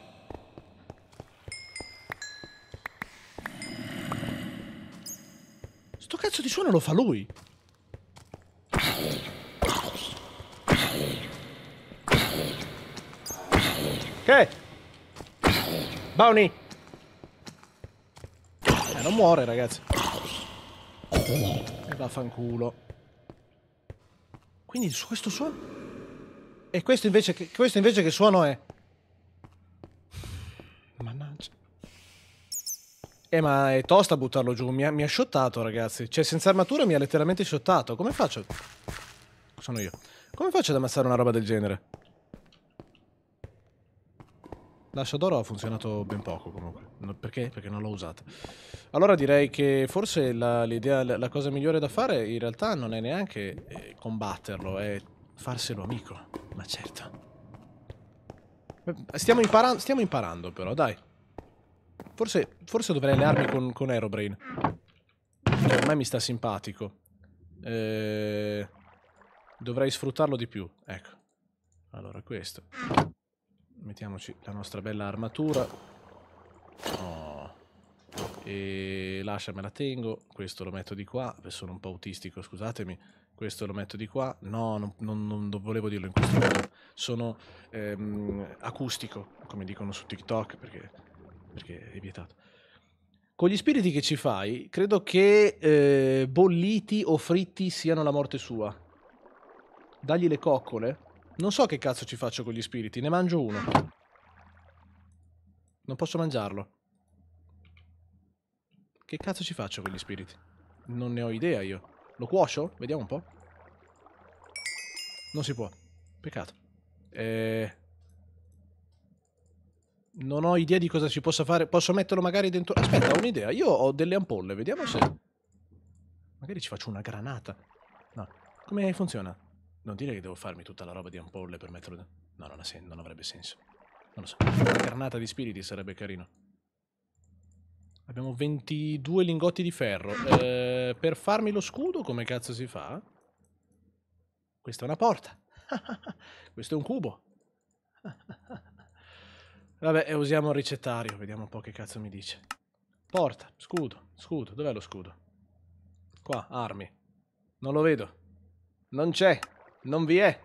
Sto cazzo di suono lo fa lui. Che? Bounty! Eh, non muore, ragazzi. E vaffanculo. Quindi questo suono... E questo invece, che, questo invece che suono è? Mannaggia. Eh, ma è tosta buttarlo giù. Mi ha, mi ha shottato, ragazzi. Cioè, senza armatura mi ha letteralmente shottato. Come faccio? Sono io. Come faccio ad ammazzare una roba del genere? L'ascia d'oro ha funzionato ben poco comunque. Perché? Perché non l'ho usata. Allora direi che forse la, la, cosa migliore da fare in realtà non è neanche eh, combatterlo, è farselo amico. Ma certo. Eh, stiamo, imparan stiamo imparando però, dai. Forse, forse dovrei allearmi con, con Aerobrain. Che ormai mi sta simpatico. Eh, dovrei sfruttarlo di più, ecco. Allora questo mettiamoci la nostra bella armatura. Oh. E lasciamela me tengo. Questo lo metto di qua. Sono un po' autistico, scusatemi. Questo lo metto di qua. No, non, non, non volevo dirlo in questo modo. Sono ehm, acustico, come dicono su TikTok, perché, perché è vietato. Con gli spiriti che ci fai, credo che eh, bolliti o fritti siano la morte sua. Dagli le coccole non so che cazzo ci faccio con gli spiriti, ne mangio uno. Non posso mangiarlo. Che cazzo ci faccio con gli spiriti? Non ne ho idea io. Lo cuocio? Vediamo un po'. Non si può. Peccato. Eh... Non ho idea di cosa si possa fare. Posso metterlo magari dentro... Aspetta, ho un'idea. Io ho delle ampolle, vediamo se... Magari ci faccio una granata. No. Come funziona? Non dire che devo farmi tutta la roba di ampolle per metterlo... No, non, sen non avrebbe senso. Non lo so. Una Carnata di spiriti sarebbe carino. Abbiamo 22 lingotti di ferro. Eh, per farmi lo scudo come cazzo si fa? Questa è una porta. *laughs* Questo è un cubo. Vabbè, e usiamo il ricettario. Vediamo un po' che cazzo mi dice. Porta, scudo, scudo. Dov'è lo scudo? Qua, armi. Non lo vedo. Non c'è. Non vi è.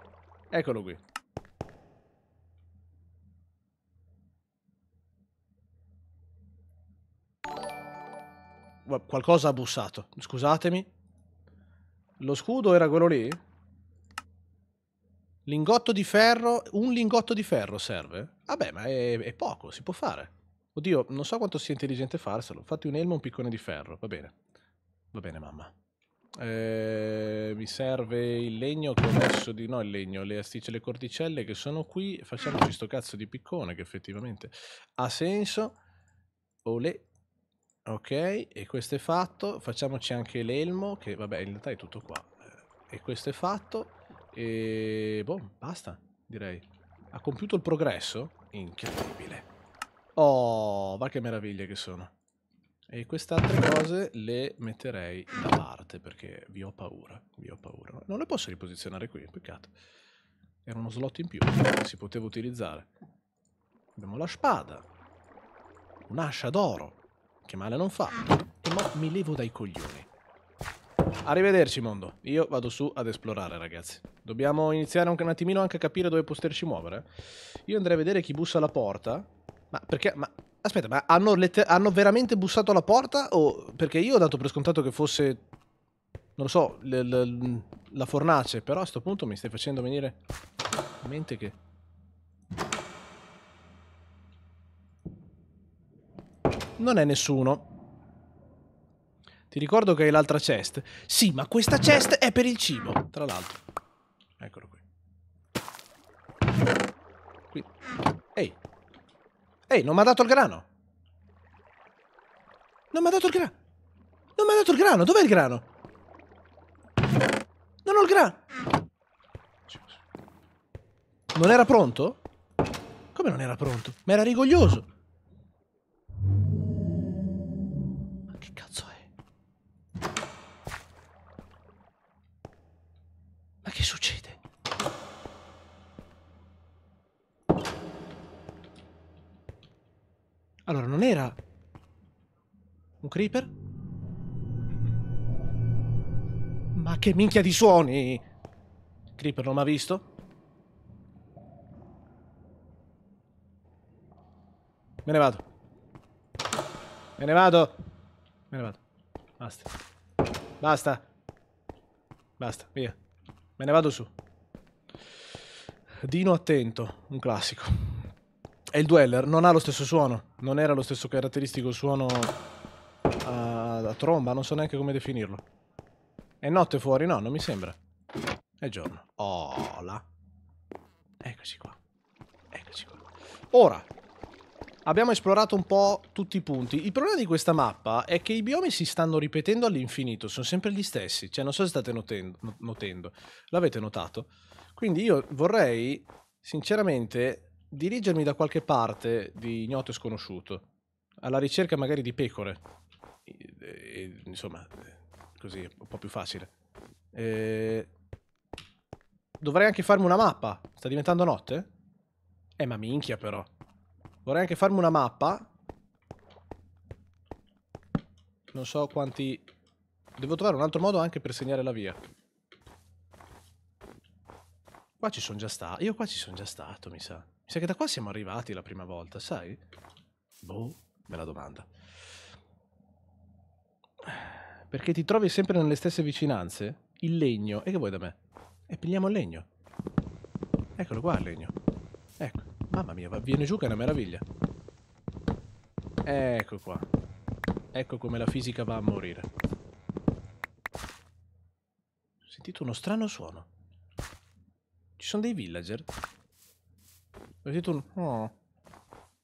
Eccolo qui. Qualcosa ha bussato. Scusatemi. Lo scudo era quello lì? Lingotto di ferro. Un lingotto di ferro serve? Vabbè, ah ma è, è poco, si può fare. Oddio, non so quanto sia intelligente farselo. Fatti un elmo e un piccone di ferro. Va bene. Va bene, mamma. Eh, mi serve il legno che ho messo di... no il legno, le astice e le corticelle che sono qui. Facciamoci questo cazzo di piccone che effettivamente ha senso. Olè. Ok, e questo è fatto. Facciamoci anche l'elmo che vabbè in realtà è tutto qua. Eh, e questo è fatto. E... boh, basta direi. Ha compiuto il progresso? Incredibile. Oh, ma che meraviglie che sono. E queste altre cose le metterei da parte perché vi ho paura, vi ho paura. Non le posso riposizionare qui, peccato. Era uno slot in più che si poteva utilizzare. Abbiamo la spada, un'ascia d'oro, che male non fa. E mo mi levo dai coglioni. Arrivederci mondo, io vado su ad esplorare ragazzi. Dobbiamo iniziare anche un attimino anche a capire dove poterci muovere. Io andrei a vedere chi bussa alla porta. Ma perché? Ma Aspetta, ma hanno, letter- hanno, veramente bussato alla porta? O... Perché io ho dato per scontato che fosse, non lo so, le, le, la fornace, però a questo punto mi stai facendo venire in mente che... Non è nessuno. Ti ricordo che hai l'altra chest. Sì, ma questa chest è per il cibo, tra l'altro. Eccolo qui. Qui. Ehi, non mi ha dato il grano. Non mi ha dato il grano. Non mi ha dato il grano. Dov'è il grano? Non ho il grano. Non era pronto? Come non era pronto? Ma era rigoglioso. creeper? Ma che minchia di suoni! Creeper non mi ha visto? Me ne vado. Me ne vado. Me ne vado. Basta. Basta. Basta, via. Me ne vado su. Dino attento, un classico. E il Dweller non ha lo stesso suono. Non era lo stesso caratteristico suono a, a tromba, non so neanche come definirlo. È notte fuori? No, non mi sembra. È giorno. Oh, Eccoci qua. Eccoci qua. Ora, abbiamo esplorato un po' tutti i punti. Il problema di questa mappa è che i biomi si stanno ripetendo all'infinito, sono sempre gli stessi. Cioè, non so se state notendo. notendo. L'avete notato? Quindi io vorrei, sinceramente, dirigermi da qualche parte di ignoto e sconosciuto. Alla ricerca magari di pecore e, insomma, così è un po' più facile. Eh, dovrei anche farmi una mappa. Sta diventando notte? Eh, ma minchia però. Vorrei anche farmi una mappa. Non so quanti... Devo trovare un altro modo anche per segnare la via. Qua ci sono già stato. Io qua ci sono già stato, mi sa. Mi sa che da qua siamo arrivati la prima volta, sai? Boh, bella domanda. Perché ti trovi sempre nelle stesse vicinanze. Il legno. E che vuoi da me? E pigliamo il legno. Eccolo qua il legno. Ecco. Mamma mia, va, viene giù che è una meraviglia. Ecco qua. Ecco come la fisica va a morire. Ho sentito uno strano suono. Ci sono dei villager? Ho sentito un... Oh.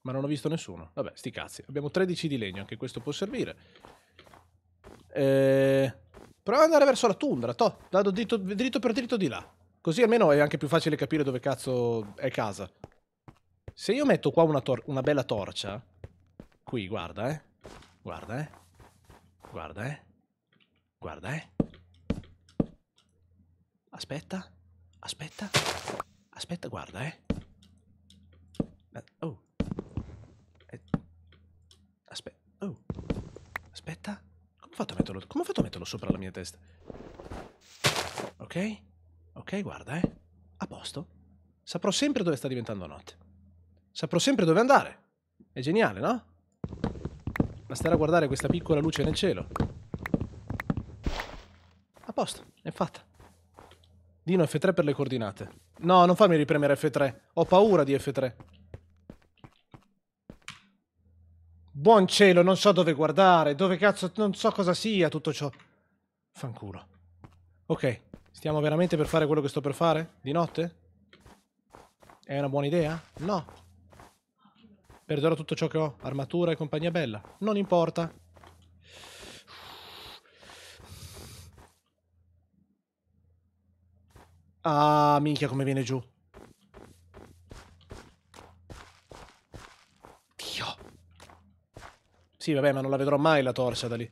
Ma non ho visto nessuno. Vabbè, sti cazzi. Abbiamo 13 di legno, anche questo può servire. Eh, prova ad andare verso la tundra, to, vado dritto, dritto per dritto di là. Così almeno è anche più facile capire dove cazzo è casa. Se io metto qua una, una bella torcia, qui, guarda, eh. Guarda, eh. Guarda, eh. Guarda, eh. Aspetta. Aspetta. Aspetta, guarda, eh. eh, oh. eh oh. Aspetta. Oh. Aspetta fatto metterlo, come ho fatto a metterlo sopra la mia testa? Ok? Ok, guarda, eh. A posto. Saprò sempre dove sta diventando notte. Saprò sempre dove andare. È geniale, no? Basterà guardare questa piccola luce nel cielo. A posto, è fatta. Dino F3 per le coordinate. No, non fammi ripremere F3. Ho paura di F3. Buon cielo, non so dove guardare, dove cazzo, non so cosa sia tutto ciò. Fanculo. Ok, stiamo veramente per fare quello che sto per fare? Di notte? È una buona idea? No. Perderò tutto ciò che ho, armatura e compagnia bella. Non importa. Ah, minchia come viene giù. Sì, vabbè, ma non la vedrò mai la torcia da lì.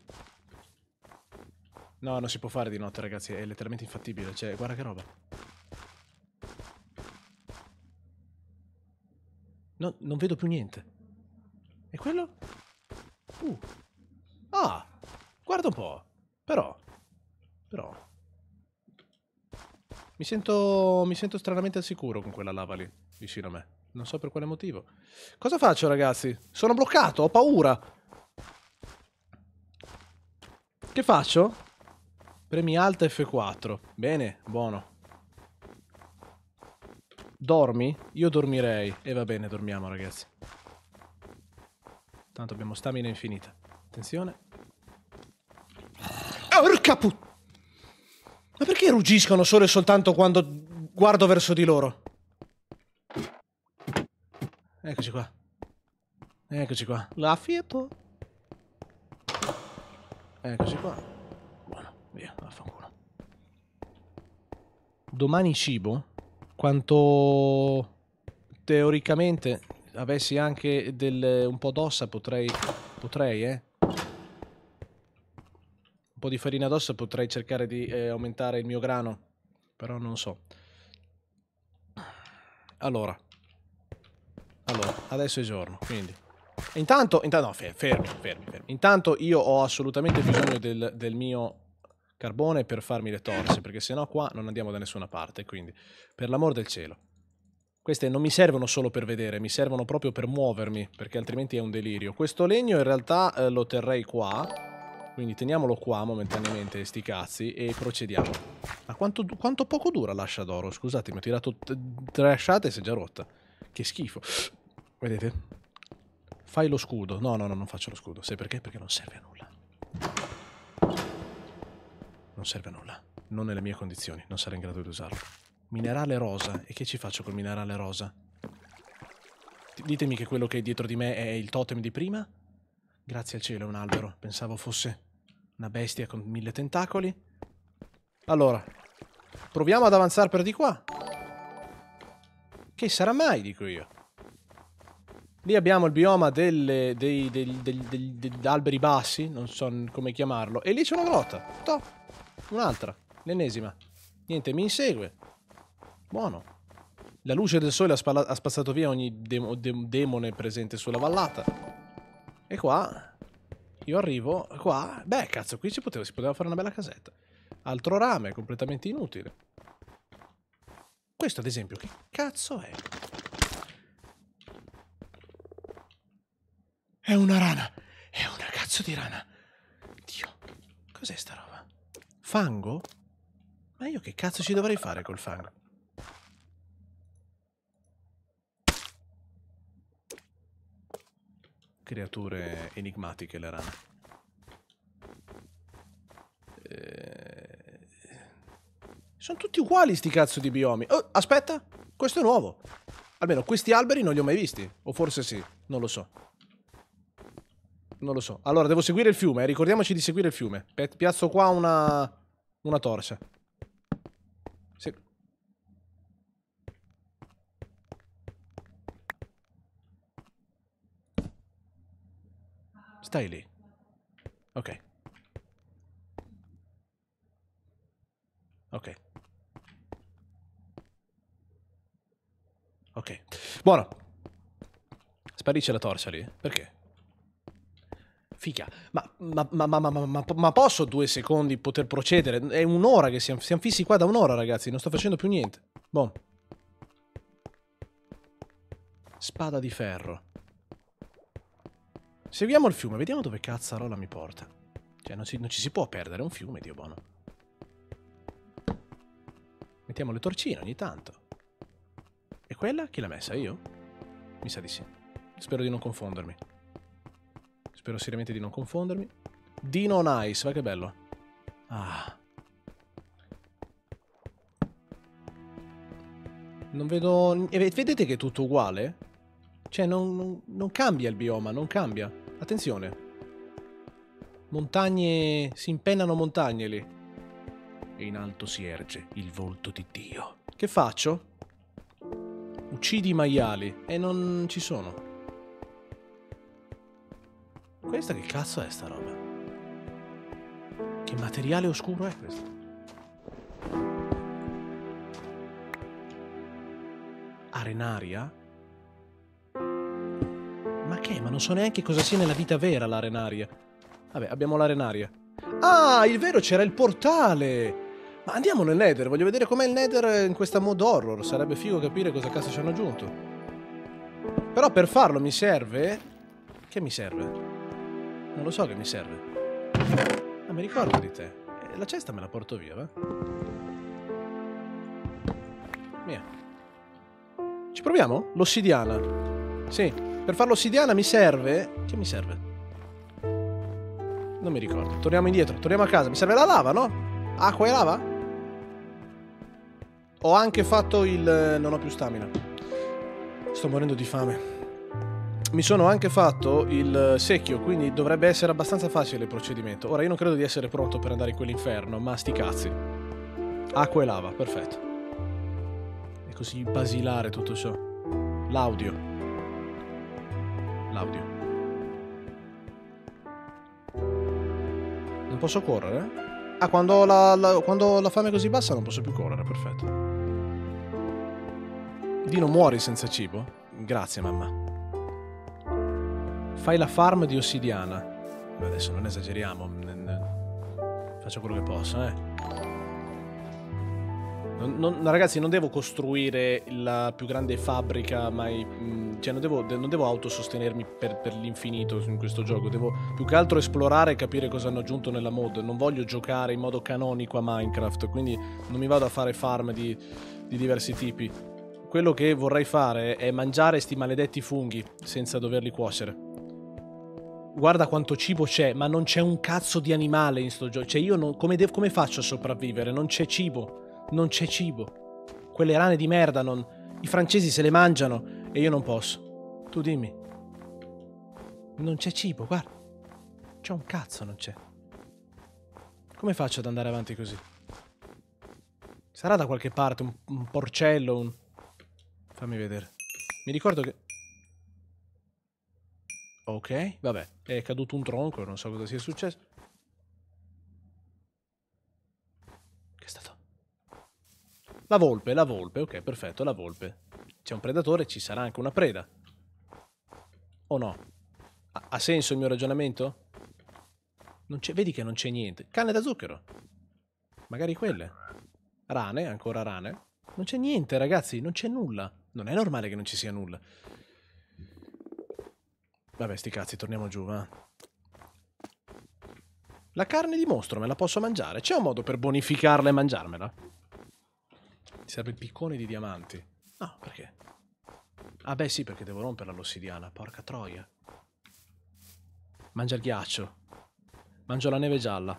No, non si può fare di notte, ragazzi. È letteralmente infattibile. Cioè, guarda che roba. No, non vedo più niente. E quello? Uh. Ah! Guarda un po'. Però. Però. Mi sento, mi sento stranamente al sicuro con quella lava lì, vicino a me. Non so per quale motivo. Cosa faccio, ragazzi? Sono bloccato, ho paura. Che faccio? Premi alta F4. Bene, buono. Dormi? Io dormirei. E va bene, dormiamo ragazzi. Tanto abbiamo stamina infinita. Attenzione. Porca put... Ma perché ruggiscono solo e soltanto quando guardo verso di loro? Eccoci qua. Eccoci qua. La fieto. Eccoci eh, qua. Buono, via, vaffanculo. Domani cibo? Quanto teoricamente avessi anche del, un po' d'ossa potrei... Potrei, eh? Un po' di farina d'ossa potrei cercare di eh, aumentare il mio grano. Però non so. Allora. Allora, adesso è giorno, quindi... Intanto, intanto no, fermi, fermi, fermi. Intanto io ho assolutamente bisogno del, del mio carbone per farmi le torce, perché sennò qua non andiamo da nessuna parte, quindi per l'amor del cielo. Queste non mi servono solo per vedere, mi servono proprio per muovermi, perché altrimenti è un delirio. Questo legno in realtà eh, lo terrei qua, quindi teniamolo qua momentaneamente, sti cazzi, e procediamo. Ma quanto, quanto poco dura l'ascia d'oro? Scusate, mi ho tirato tre asciate e si è già rotta. Che schifo. Vedete? Fai lo scudo. No, no, no, non faccio lo scudo. Sai perché? Perché non serve a nulla. Non serve a nulla. Non nelle mie condizioni. Non sarei in grado di usarlo. Minerale rosa. E che ci faccio col minerale rosa? Ditemi che quello che è dietro di me è il totem di prima. Grazie al cielo è un albero. Pensavo fosse una bestia con mille tentacoli. Allora, proviamo ad avanzare per di qua. Che sarà mai, dico io. Lì abbiamo il bioma delle, dei, dei, dei, degli alberi bassi, non so come chiamarlo. E lì c'è una grotta. Top. Un'altra. L'ennesima. Niente, mi insegue. Buono. La luce del sole ha, ha spazzato via ogni de de demone presente sulla vallata. E qua... Io arrivo qua... Beh, cazzo, qui si poteva, si poteva fare una bella casetta. Altro rame, completamente inutile. Questo, ad esempio, che cazzo è? È una rana. È una cazzo di rana. Dio. Cos'è sta roba? Fango? Ma io che cazzo ci dovrei fare col fango? Creature enigmatiche le rane. Eh, Sono tutti uguali sti cazzo di biomi. Oh, aspetta, questo è nuovo. Almeno questi alberi non li ho mai visti. O forse sì, non lo so. Non lo so. Allora, devo seguire il fiume. Eh. Ricordiamoci di seguire il fiume. Piazzo qua una... Una torcia. Se... Stai lì. Ok. Ok. Ok. Buono. Sparisce la torcia lì. Eh. Perché? Fica, ma, ma, ma, ma, posso due secondi poter procedere? È un'ora che siamo, siamo fissi qua da un'ora, ragazzi. Non sto facendo più niente. Boh. Spada di ferro. Seguiamo il fiume, vediamo dove cazzarola mi porta. Cioè, non, si, non ci si può perdere, è un fiume, Dio buono. Mettiamo le torcine ogni tanto. E quella? Chi l'ha messa? Io? Mi sa di sì. Spero di non confondermi. Spero seriamente di non confondermi. Dino Nice, Ice, va che bello. Ah. Non vedo... Vedete che è tutto uguale? Cioè, non, non, non cambia il bioma, non cambia. Attenzione. Montagne... Si impennano montagne lì. E in alto si erge il volto di Dio. Che faccio? Uccidi i maiali. E non ci sono. Questa che cazzo è sta roba? Che materiale oscuro è questo? Arenaria? Ma che? Ma non so neanche cosa sia nella vita vera l'arenaria. Vabbè, abbiamo l'arenaria. Ah, il vero c'era il portale! Ma andiamo nel Nether, voglio vedere com'è il Nether in questa mod horror. Sarebbe figo capire cosa cazzo ci hanno aggiunto. Però per farlo mi serve... Che mi serve? Non lo so che mi serve. Ah, mi ricordo di te. Eh, la cesta me la porto via, va? Mia. Ci proviamo? L'ossidiana. Sì, per fare l'ossidiana mi serve... Che mi serve? Non mi ricordo. Torniamo indietro, torniamo a casa. Mi serve la lava, no? Acqua e lava? Ho anche fatto il... Eh, non ho più stamina. Sto morendo di fame mi sono anche fatto il secchio, quindi dovrebbe essere abbastanza facile il procedimento. Ora, io non credo di essere pronto per andare in quell'inferno, ma sti cazzi. Acqua e lava, perfetto. È così basilare tutto ciò. L'audio. L'audio. Non posso correre? Ah, quando ho la, la, quando ho la fame è così bassa non posso più correre, perfetto. Dino, muori senza cibo? Grazie, mamma fai la farm di ossidiana. Adesso non esageriamo, faccio quello che posso, eh. Non, non, ragazzi, non devo costruire la più grande fabbrica mai... Mm, cioè, non devo, non devo autosostenermi per, per l'infinito in questo gioco. Devo più che altro esplorare e capire cosa hanno aggiunto nella mod. Non voglio giocare in modo canonico a Minecraft, quindi non mi vado a fare farm di, di diversi tipi. Quello che vorrei fare è mangiare sti maledetti funghi senza doverli cuocere guarda quanto cibo c'è, ma non c'è un cazzo di animale in sto gioco. Cioè io non, come, devo, come faccio a sopravvivere? Non c'è cibo. Non c'è cibo. Quelle rane di merda non... I francesi se le mangiano e io non posso. Tu dimmi. Non c'è cibo, guarda. C'è un cazzo, non c'è. Come faccio ad andare avanti così? Sarà da qualche parte un, un porcello, un... Fammi vedere. Mi ricordo che... Ok, vabbè, è caduto un tronco, non so cosa sia successo. Che è stato? La volpe, la volpe, ok, perfetto, la volpe. C'è un predatore, ci sarà anche una preda. O no? Ha, ha senso il mio ragionamento? vedi che non c'è niente. Canne da zucchero. Magari quelle. Rane, ancora rane. Non c'è niente, ragazzi, non c'è nulla. Non è normale che non ci sia nulla. Vabbè, sti cazzi, torniamo giù, va. La carne di mostro me la posso mangiare? C'è un modo per bonificarla e mangiarmela? Ti serve il piccone di diamanti. No, ah, perché? Ah beh sì, perché devo romperla l'ossidiana, porca troia. Mangia il ghiaccio. Mangio la neve gialla.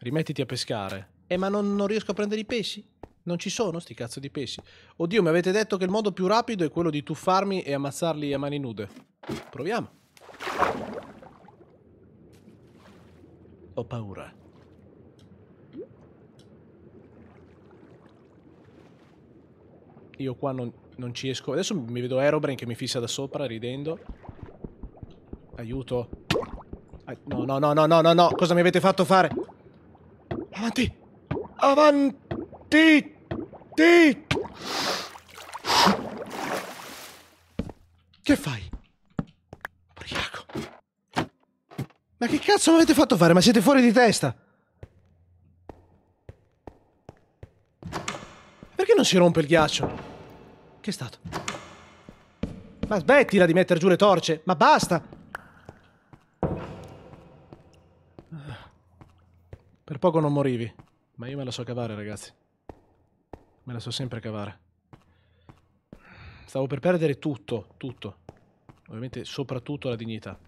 Rimettiti a pescare. Eh, ma non, non riesco a prendere i pesci? Non ci sono sti cazzo di pesci. Oddio, mi avete detto che il modo più rapido è quello di tuffarmi e ammazzarli a mani nude. Proviamo. Ho paura. Io qua non, non ci esco. Adesso mi vedo Aerobrain che mi fissa da sopra ridendo. Aiuto. No, no, no, no, no, no, no. Cosa mi avete fatto fare? Avanti. Avanti. Ti! Ti! Che fai? Ubriaco. Ma che cazzo mi avete fatto fare? Ma siete fuori di testa? Perché non si rompe il ghiaccio? Che è stato? Ma smettila di mettere giù le torce! Ma basta! Per poco non morivi. Ma io me la so cavare, ragazzi. Me la so sempre cavare. Stavo per perdere tutto, tutto. Ovviamente soprattutto la dignità.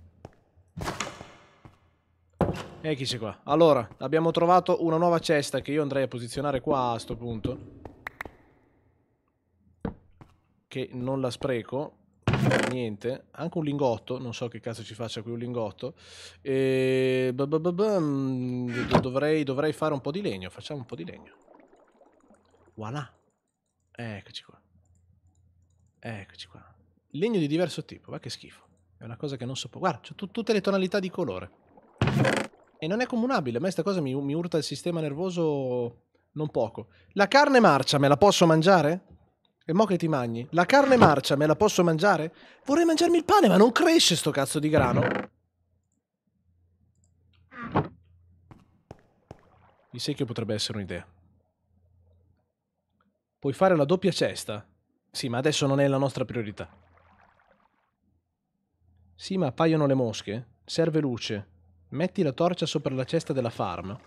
E chi c'è qua? Allora, abbiamo trovato una nuova cesta che io andrei a posizionare qua a sto punto. Che non la spreco. Niente. Anche un lingotto. Non so che cazzo ci faccia qui un lingotto. E... Mm, dovrei, dovrei fare un po' di legno. Facciamo un po' di legno. Voilà. Eccoci qua. Eccoci qua. Legno di diverso tipo, va che schifo. È una cosa che non sopporto. Guarda, ho tutte le tonalità di colore. E non è comunabile, a me sta cosa mi, mi urta il sistema nervoso non poco. La carne marcia me la posso mangiare? E mo che ti mangi? La carne marcia me la posso mangiare? Vorrei mangiarmi il pane, ma non cresce sto cazzo di grano. Il secchio potrebbe essere un'idea. Puoi fare la doppia cesta. Sì, ma adesso non è la nostra priorità. Sì, ma appaiono le mosche. Serve luce. Metti la torcia sopra la cesta della farm.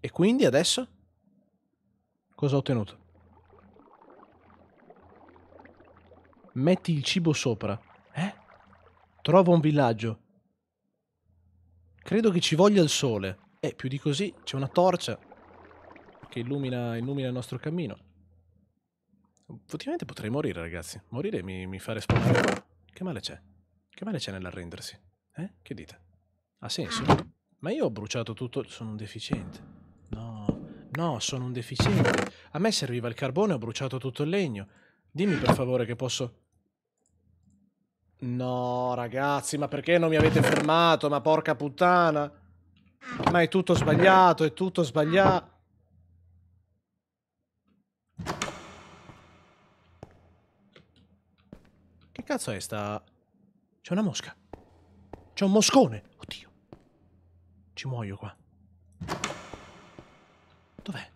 E quindi adesso? Cosa ho ottenuto? Metti il cibo sopra. Eh? Trova un villaggio. Credo che ci voglia il sole. Eh, più di così, c'è una torcia che illumina, illumina, il nostro cammino. Effettivamente potrei morire, ragazzi. Morire mi, mi fa respawnare. Che male c'è? Che male c'è nell'arrendersi? Eh? Che dite? Ha senso? Ah. Ma io ho bruciato tutto... Sono un deficiente. No, no, sono un deficiente. A me serviva il carbone e ho bruciato tutto il legno. Dimmi per favore che posso... No, ragazzi, ma perché non mi avete fermato? Ma porca puttana. Ma è tutto sbagliato, è tutto sbagliato. Che cazzo è sta... C'è una mosca. C'è un moscone. Oddio. Ci muoio qua. Dov'è?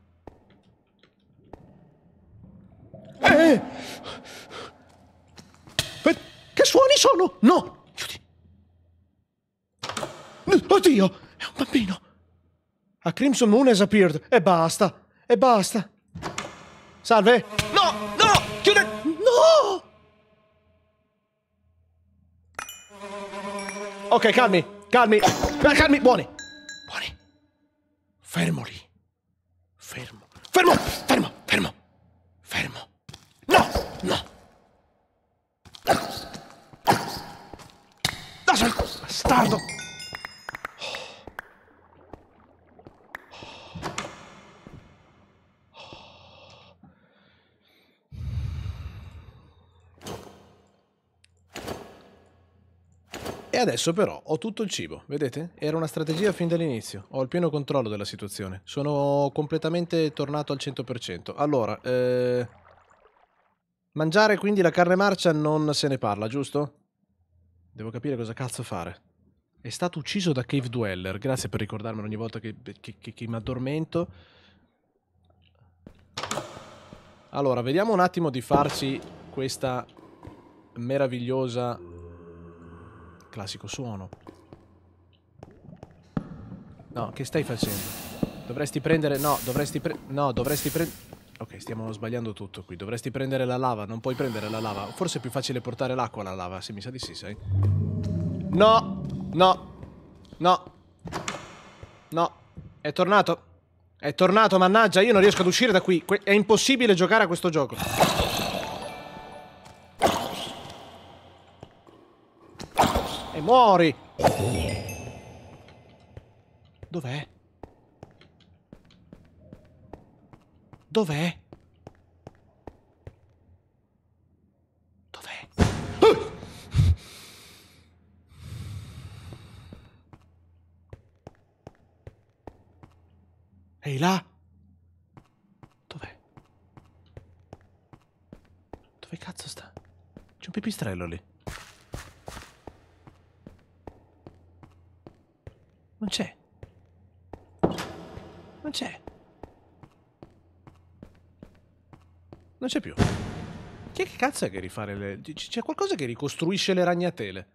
Eh! eh! che suoni sono? No! Chiudi. Oddio, è un bambino. A Crimson Moon has appeared. E basta. E basta. Salve. No, no, chiude. No! Ok, calmi, calmi. Eh, calmi, buoni. Buoni. Fermo lì. Fermo. Fermo, fermo, fermo. Fermo. bastardo! E adesso però ho tutto il cibo, vedete? Era una strategia fin dall'inizio, ho il pieno controllo della situazione, sono completamente tornato al 100%. Allora, eh... mangiare quindi la carne marcia non se ne parla, giusto? Devo capire cosa cazzo fare. È stato ucciso da Cave Dweller. Grazie per ricordarmelo ogni volta che, che, che, che mi addormento. Allora, vediamo un attimo di farsi questa meravigliosa... Classico suono. No, che stai facendo? Dovresti prendere... No, dovresti prendere... No, dovresti prendere... Ok, stiamo sbagliando tutto qui. Dovresti prendere la lava. Non puoi prendere la lava. Forse è più facile portare l'acqua alla lava. Se mi sa di sì, sai. No! No. No. No. È tornato. È tornato, mannaggia. Io non riesco ad uscire da qui. è impossibile giocare a questo gioco. E muori. Dov'è? Dov'è? Ehi là! Dov'è? Dove cazzo sta? C'è un pipistrello lì. Non c'è. Non c'è. Non c'è più. Chi è che cazzo è che rifare le... C'è qualcosa che ricostruisce le ragnatele?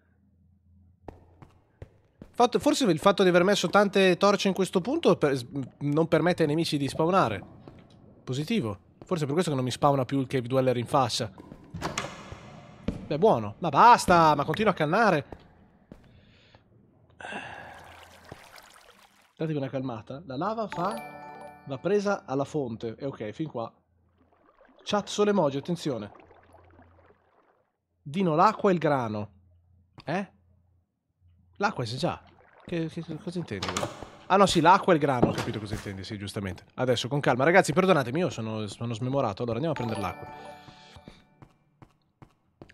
Fatto, forse il fatto di aver messo tante torce in questo punto per, non permette ai nemici di spawnare. Positivo. Forse è per questo che non mi spawna più il cave dweller in faccia. Beh, buono. Ma basta, ma continua a cannare. Datevi una calmata. La lava fa... Va presa alla fonte. E ok, fin qua. Chat solo emoji, attenzione. Dino l'acqua e il grano. Eh? L'acqua c'è già. Che, che, cosa intendi? Ah no, sì, l'acqua e il grano. Ho capito cosa intendi, sì, giustamente. Adesso, con calma. Ragazzi, perdonatemi, io sono, sono smemorato. Allora, andiamo a prendere l'acqua.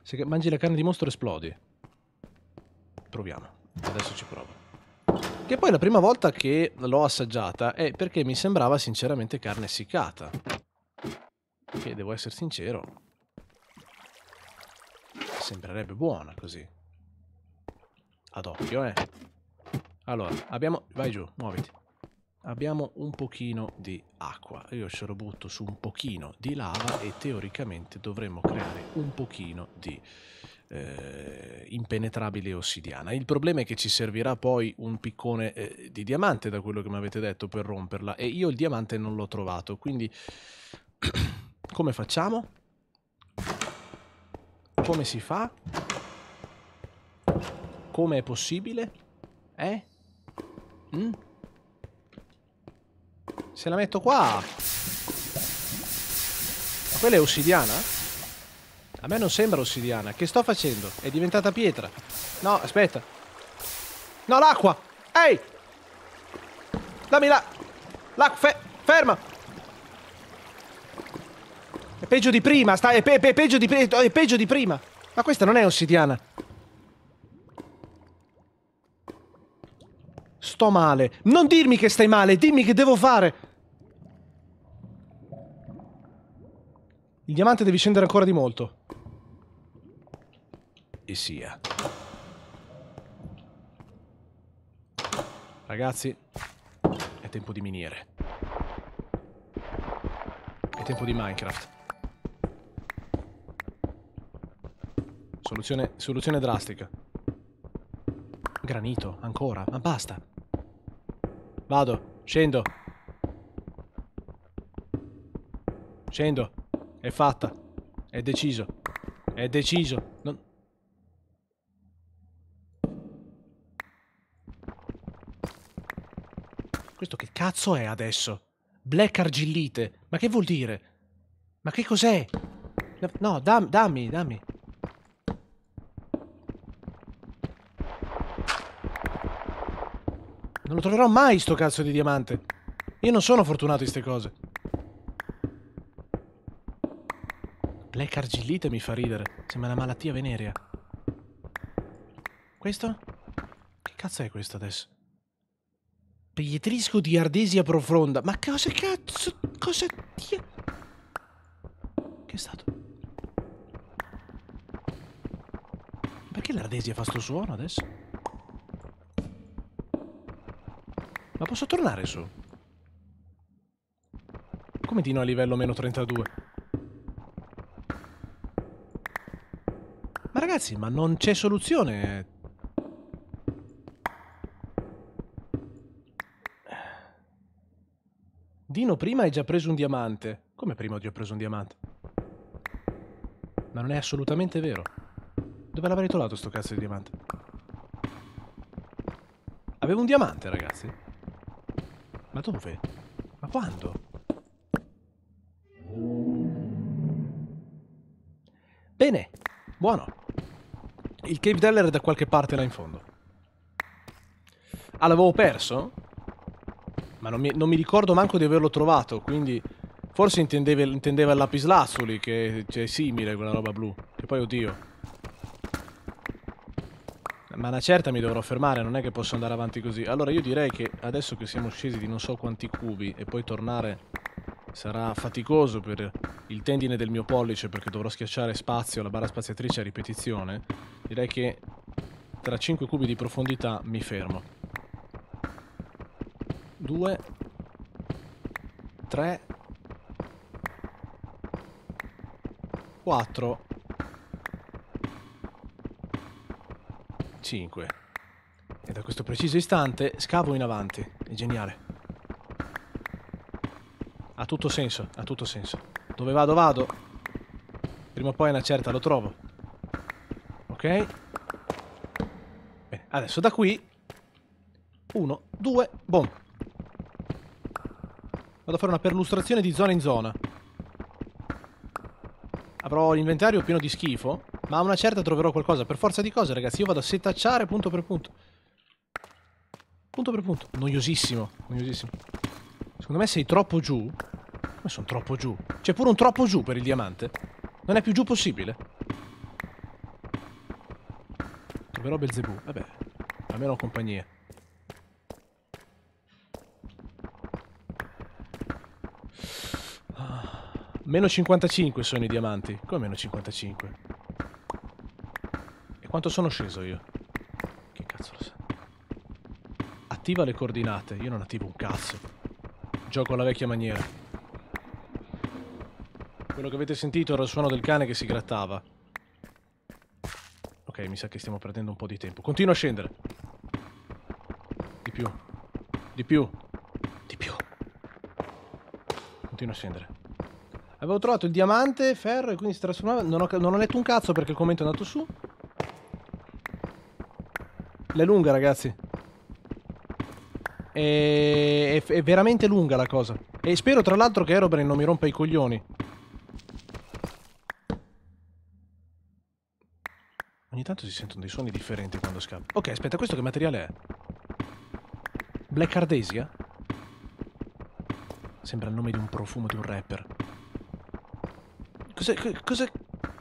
Se mangi la carne di mostro esplodi. Proviamo. Adesso ci provo. Che poi la prima volta che l'ho assaggiata è perché mi sembrava sinceramente carne essiccata. Che, devo essere sincero, sembrerebbe buona così. Ad occhio, eh. Allora, abbiamo... Vai giù, muoviti. Abbiamo un pochino di acqua. Io ce lo butto su un pochino di lava e teoricamente dovremmo creare un pochino di eh, impenetrabile ossidiana. Il problema è che ci servirà poi un piccone eh, di diamante, da quello che mi avete detto, per romperla. E io il diamante non l'ho trovato, quindi... *clears throat* Come facciamo? Come si fa? Come è possibile? Eh? Mm? Se la metto qua... quella è ossidiana? A me non sembra ossidiana. Che sto facendo? È diventata pietra. No, aspetta. No, l'acqua! Ehi! Dammi la... L'acqua... Fe ferma! È peggio di prima, Stai, È, pe pe peggio, di pe è peggio di prima. Ma questa non è ossidiana. Sto male. Non dirmi che stai male, dimmi che devo fare. Il diamante deve scendere ancora di molto. E sia. Ragazzi, è tempo di miniere. È tempo di Minecraft. Soluzione, soluzione drastica. Granito, ancora, ma basta. Vado, scendo. Scendo. È fatta. È deciso. È deciso. Non... Questo che cazzo è adesso? Black argillite. Ma che vuol dire? Ma che cos'è? No, dam dammi, dammi. Non lo troverò mai sto cazzo di diamante. Io non sono fortunato in ste cose. Black argillite mi fa ridere. Sembra una malattia venerea. Questo? Che cazzo è questo adesso? Pietrisco di ardesia profonda. Ma cosa cazzo? Cosa ti... Che è stato? Perché l'ardesia fa sto suono adesso? Ma posso tornare su? Come di no a livello meno 32? Ma ragazzi, ma non c'è soluzione. Dino prima hai già preso un diamante. Come prima ti ho preso un diamante? Ma non è assolutamente vero. Dove l'avrei trovato sto cazzo di diamante? Avevo un diamante, ragazzi. Ma dove? Ma quando? Bene, buono. Il cave teller è da qualche parte là in fondo. Ah, l'avevo perso? Ma non mi, non mi, ricordo manco di averlo trovato, quindi... Forse intendeva, il lapislazzuli, che è simile a quella roba blu. Che poi, oddio... Ma una certa mi dovrò fermare, non è che posso andare avanti così. Allora io direi che adesso che siamo scesi di non so quanti cubi e poi tornare sarà faticoso per il tendine del mio pollice perché dovrò schiacciare spazio, la barra spaziatrice a ripetizione, direi che tra 5 cubi di profondità mi fermo. 2 3 4 5. E da questo preciso istante scavo in avanti. È geniale. Ha tutto senso, ha tutto senso. Dove vado, vado. Prima o poi una certa lo trovo. Ok. Bene, adesso da qui... Uno, due, boom. Vado a fare una perlustrazione di zona in zona. Avrò l'inventario pieno di schifo, ma a una certa troverò qualcosa. Per forza di cose, ragazzi. Io vado a setacciare punto per punto. Punto per punto. Noiosissimo. Noiosissimo. Secondo me sei troppo giù. Come sono troppo giù. C'è pure un troppo giù per il diamante. Non è più giù possibile. Troverò Belzebù. Vabbè. Almeno ho compagnia. Ah, meno 55 sono i diamanti. Come meno 55? Quanto sono sceso io? Che cazzo lo sa? Attiva le coordinate. Io non attivo un cazzo. Gioco alla vecchia maniera. Quello che avete sentito era il suono del cane che si grattava. Ok, mi sa che stiamo perdendo un po' di tempo. Continua a scendere. Di più. Di più. Di più. Continua a scendere. Avevo trovato il diamante, ferro e quindi si trasformava... Non ho, non ho letto un cazzo perché il commento è andato su è lunga, ragazzi. È, è, è veramente lunga la cosa. E spero, tra l'altro, che Aerobrain non mi rompa i coglioni. Ogni tanto si sentono dei suoni differenti quando scappa. Ok, aspetta, questo che materiale è? Black Ardesia? Sembra il nome di un profumo di un rapper. Cosa, cosa,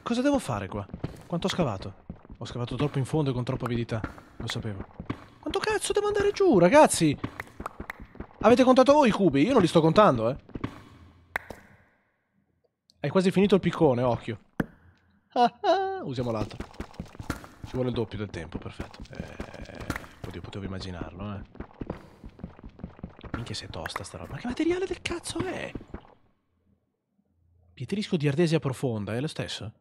cosa devo fare qua? Quanto ho scavato? Ho scavato troppo in fondo e con troppa avidità. Lo sapevo. Quanto cazzo devo andare giù, ragazzi? Avete contato voi i cubi? Io non li sto contando, eh. Hai quasi finito il piccone, occhio. Ah, ah, usiamo l'altro. Ci vuole il doppio del tempo, perfetto. Eh, potevo immaginarlo, eh. Minchia è tosta sta roba. Ma che materiale del cazzo è? Pietrisco di ardesia profonda, è lo stesso?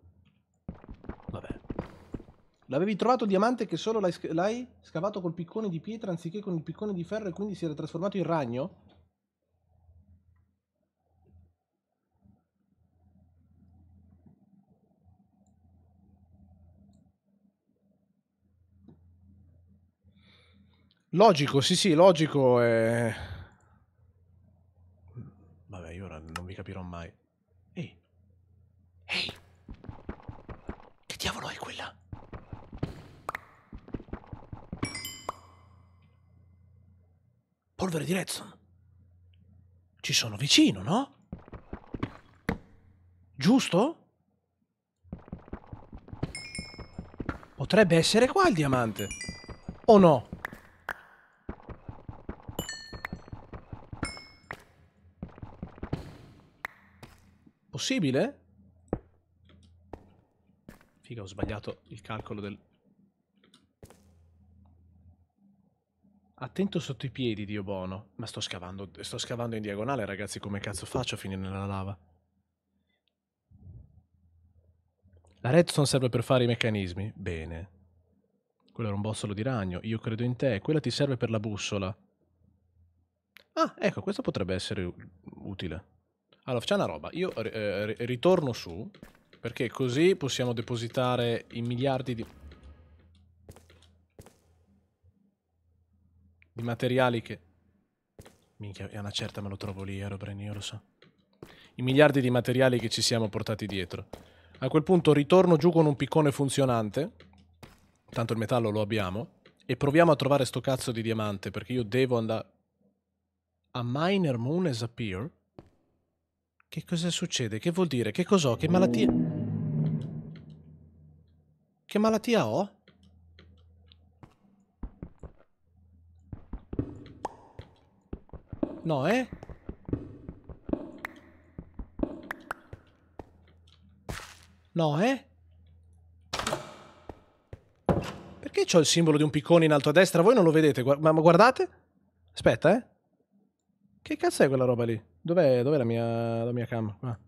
L'avevi trovato diamante che solo l'hai, sc- l'hai scavato col piccone di pietra anziché con il piccone di ferro e quindi si era trasformato in ragno? Logico, sì, sì, logico. è... Eh. Vabbè, io ora non mi capirò mai. Ehi. Ehi. Che diavolo è? polvere di Redstone. Ci sono vicino, no? Giusto? Potrebbe essere qua il diamante. O no? Possibile? Figa, ho sbagliato il calcolo del Attento sotto i piedi, Dio Bono. Ma sto scavando, sto scavando in diagonale, ragazzi, come cazzo faccio a finire nella lava? La redstone serve per fare i meccanismi? Bene. Quello era un bossolo di ragno, io credo in te. Quella ti serve per la bussola. Ah, ecco, questo potrebbe essere utile. Allora, facciamo una roba. Io eh, eh, ritorno su, perché così possiamo depositare i miliardi di... di materiali che... Minchia, è una certa me lo trovo lì, Aerobrain, eh, io lo so. I miliardi di materiali che ci siamo portati dietro. A quel punto ritorno giù con un piccone funzionante, tanto il metallo lo abbiamo, e proviamo a trovare sto cazzo di diamante, perché io devo andare... A Miner Moon as appear? Che cosa succede? Che vuol dire? Che cos'ho? Che malattia... Che malattia ho? No, eh? No, eh? Perché c'ho il simbolo di un piccone in alto a destra? Voi non lo vedete? Ma, ma guardate? Aspetta, eh? Che cazzo è quella roba lì? Dov'è, dov la, mia, la mia cam? Ah.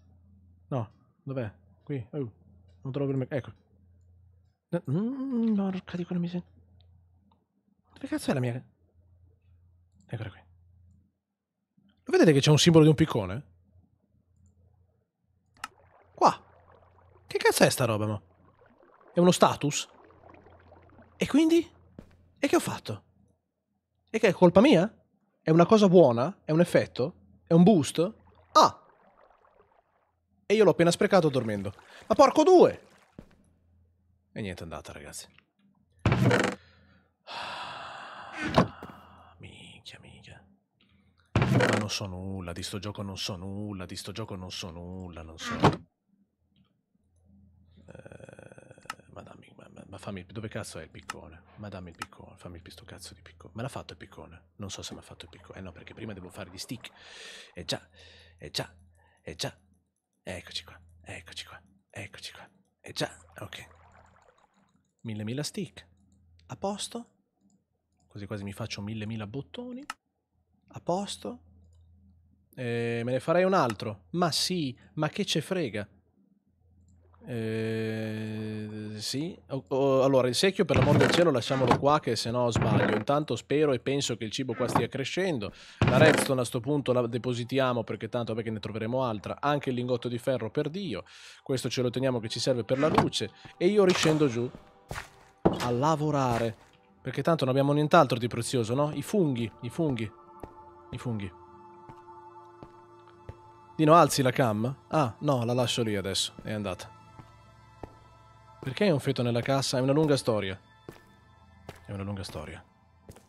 No, dov'è? Qui? Oh. Non trovo il... Ecco. Mm, porca di quella miseria. Dove cazzo è la mia... Eccola qui. Lo vedete che c'è un simbolo di un piccone? Qua. Che cazzo è sta roba, ma? È uno status? E quindi? E che ho fatto? E che è colpa mia? È una cosa buona? È un effetto? È un boost? Ah! E io l'ho appena sprecato dormendo. Ma porco due! E niente, è andata, ragazzi. Ah, minchia, minchia non so nulla, di sto gioco non so nulla, di sto gioco non so nulla, non so... Ah. Eh, ma dammi, ma, ma, fammi, dove cazzo è il piccone? Ma dammi il piccone, fammi questo cazzo di piccone. Me l'ha fatto il piccone? Non so se mi ha fatto il piccone. Eh no, perché prima devo fare gli stick. E eh già, e eh già, e eh già. Eccoci qua, eccoci qua, eccoci qua. E eh già, ok. Mille mila stick. A posto? Così quasi mi faccio mille mila bottoni a posto eh, me ne farei un altro. Ma sì, ma che ce frega? Eh, sì, o, o, allora il secchio per l'amor del cielo lasciamolo qua che se no sbaglio. Intanto spero e penso che il cibo qua stia crescendo. La redstone a sto punto la depositiamo perché tanto vabbè che ne troveremo altra. Anche il lingotto di ferro per Dio. Questo ce lo teniamo che ci serve per la luce. E io riscendo giù a lavorare. Perché tanto non abbiamo nient'altro di prezioso, no? I funghi, i funghi, i funghi. Dino, alzi la cam? Ah, no, la lascio lì adesso. È andata. Perché hai un feto nella cassa? È una lunga storia. È una lunga storia.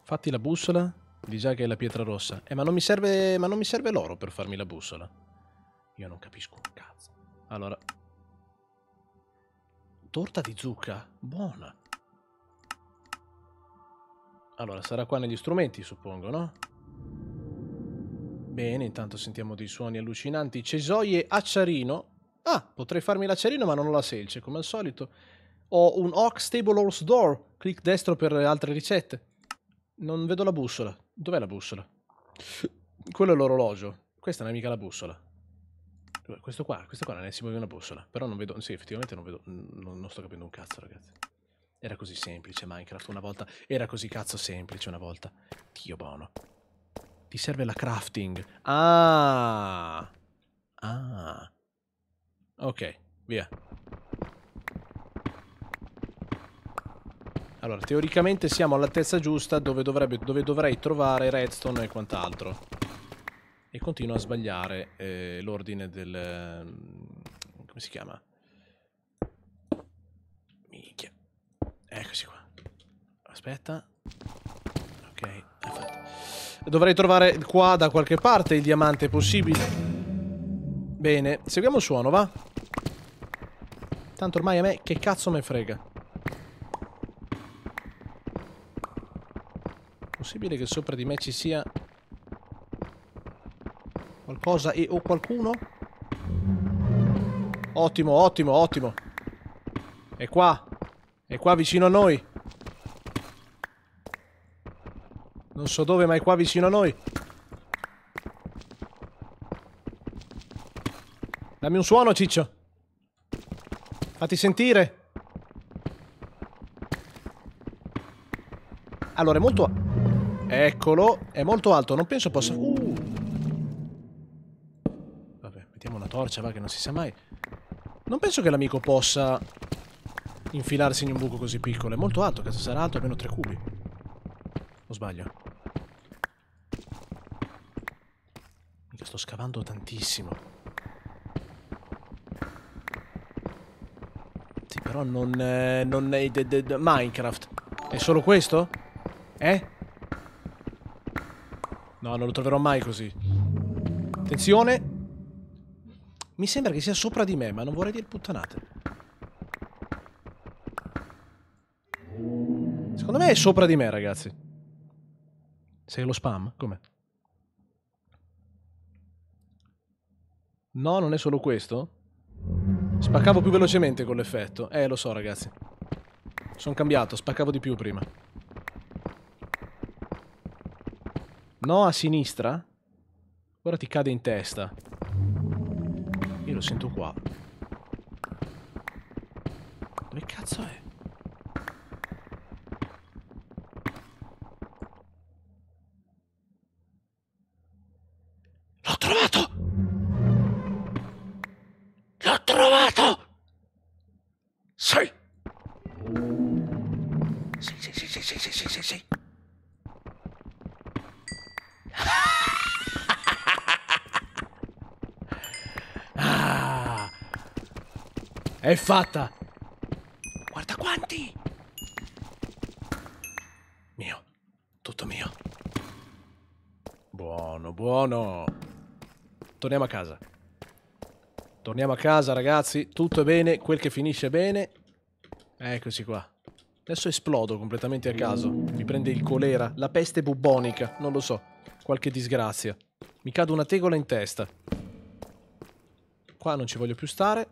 Fatti la bussola. Di già che è la pietra rossa. Eh, ma non mi serve... Ma non mi serve l'oro per farmi la bussola. Io non capisco un cazzo. Allora... Torta di zucca? Buona. Allora, sarà qua negli strumenti, suppongo, no? Bene, intanto sentiamo dei suoni allucinanti. Cesoie acciarino. Ah, potrei farmi l'acciarino ma non ho la selce, come al solito. Ho un Ox Stable Horse Door. Clic destro per altre ricette. Non vedo la bussola. Dov'è la bussola? Quello è l'orologio. Questa non è mica la bussola. Questo qua, questo qua non è simile simbolo una bussola. Però non vedo... Sì, effettivamente non vedo... non, non sto capendo un cazzo, ragazzi. Era così semplice Minecraft una volta. Era così cazzo semplice una volta. Dio buono. Ti serve la crafting. Ah! Ah. Ok, via. Allora, teoricamente siamo all'altezza giusta dove, dovrebbe, dove, dovrei trovare redstone e quant'altro. E continuo a sbagliare eh, l'ordine del... Mm, come si chiama? Minchia. Eccoci qua. Aspetta. Ok, è fatto. Dovrei trovare qua da qualche parte il diamante possibile. Bene, seguiamo il suono, va? Tanto ormai a me che cazzo me frega. Possibile che sopra di me ci sia qualcosa e o qualcuno? Ottimo, ottimo, ottimo. È qua. È qua vicino a noi. Non so dove, ma è qua vicino a noi. Dammi un suono, Ciccio. Fatti sentire. Allora, è molto... Eccolo. È molto alto. Non penso possa... Uh. Vabbè, mettiamo una torcia, va, che non si sa mai. Non penso che l'amico possa infilarsi in un buco così piccolo. È molto alto, cazzo, sarà alto almeno 3 cubi. O sbaglio? sto scavando tantissimo. Sì, però non... Eh, non è de, de, de, Minecraft. È solo questo? Eh? No, non lo troverò mai così. Attenzione! Mi sembra che sia sopra di me, ma non vorrei dire puttanate. Secondo me è sopra di me, ragazzi. Sei lo spam? Come? No, non è solo questo? Spaccavo più velocemente con l'effetto. Eh, lo so, ragazzi. Sono cambiato, spaccavo di più prima. No, a sinistra? Ora ti cade in testa. Io lo sento qua. Dove cazzo è? fatta! Guarda quanti! Mio. Tutto mio. Buono, buono. Torniamo a casa. Torniamo a casa, ragazzi. Tutto è bene, quel che finisce bene. Eccoci qua. Adesso esplodo completamente a caso. Mi prende il colera, la peste bubbonica, non lo so. Qualche disgrazia. Mi cado una tegola in testa. Qua non ci voglio più stare.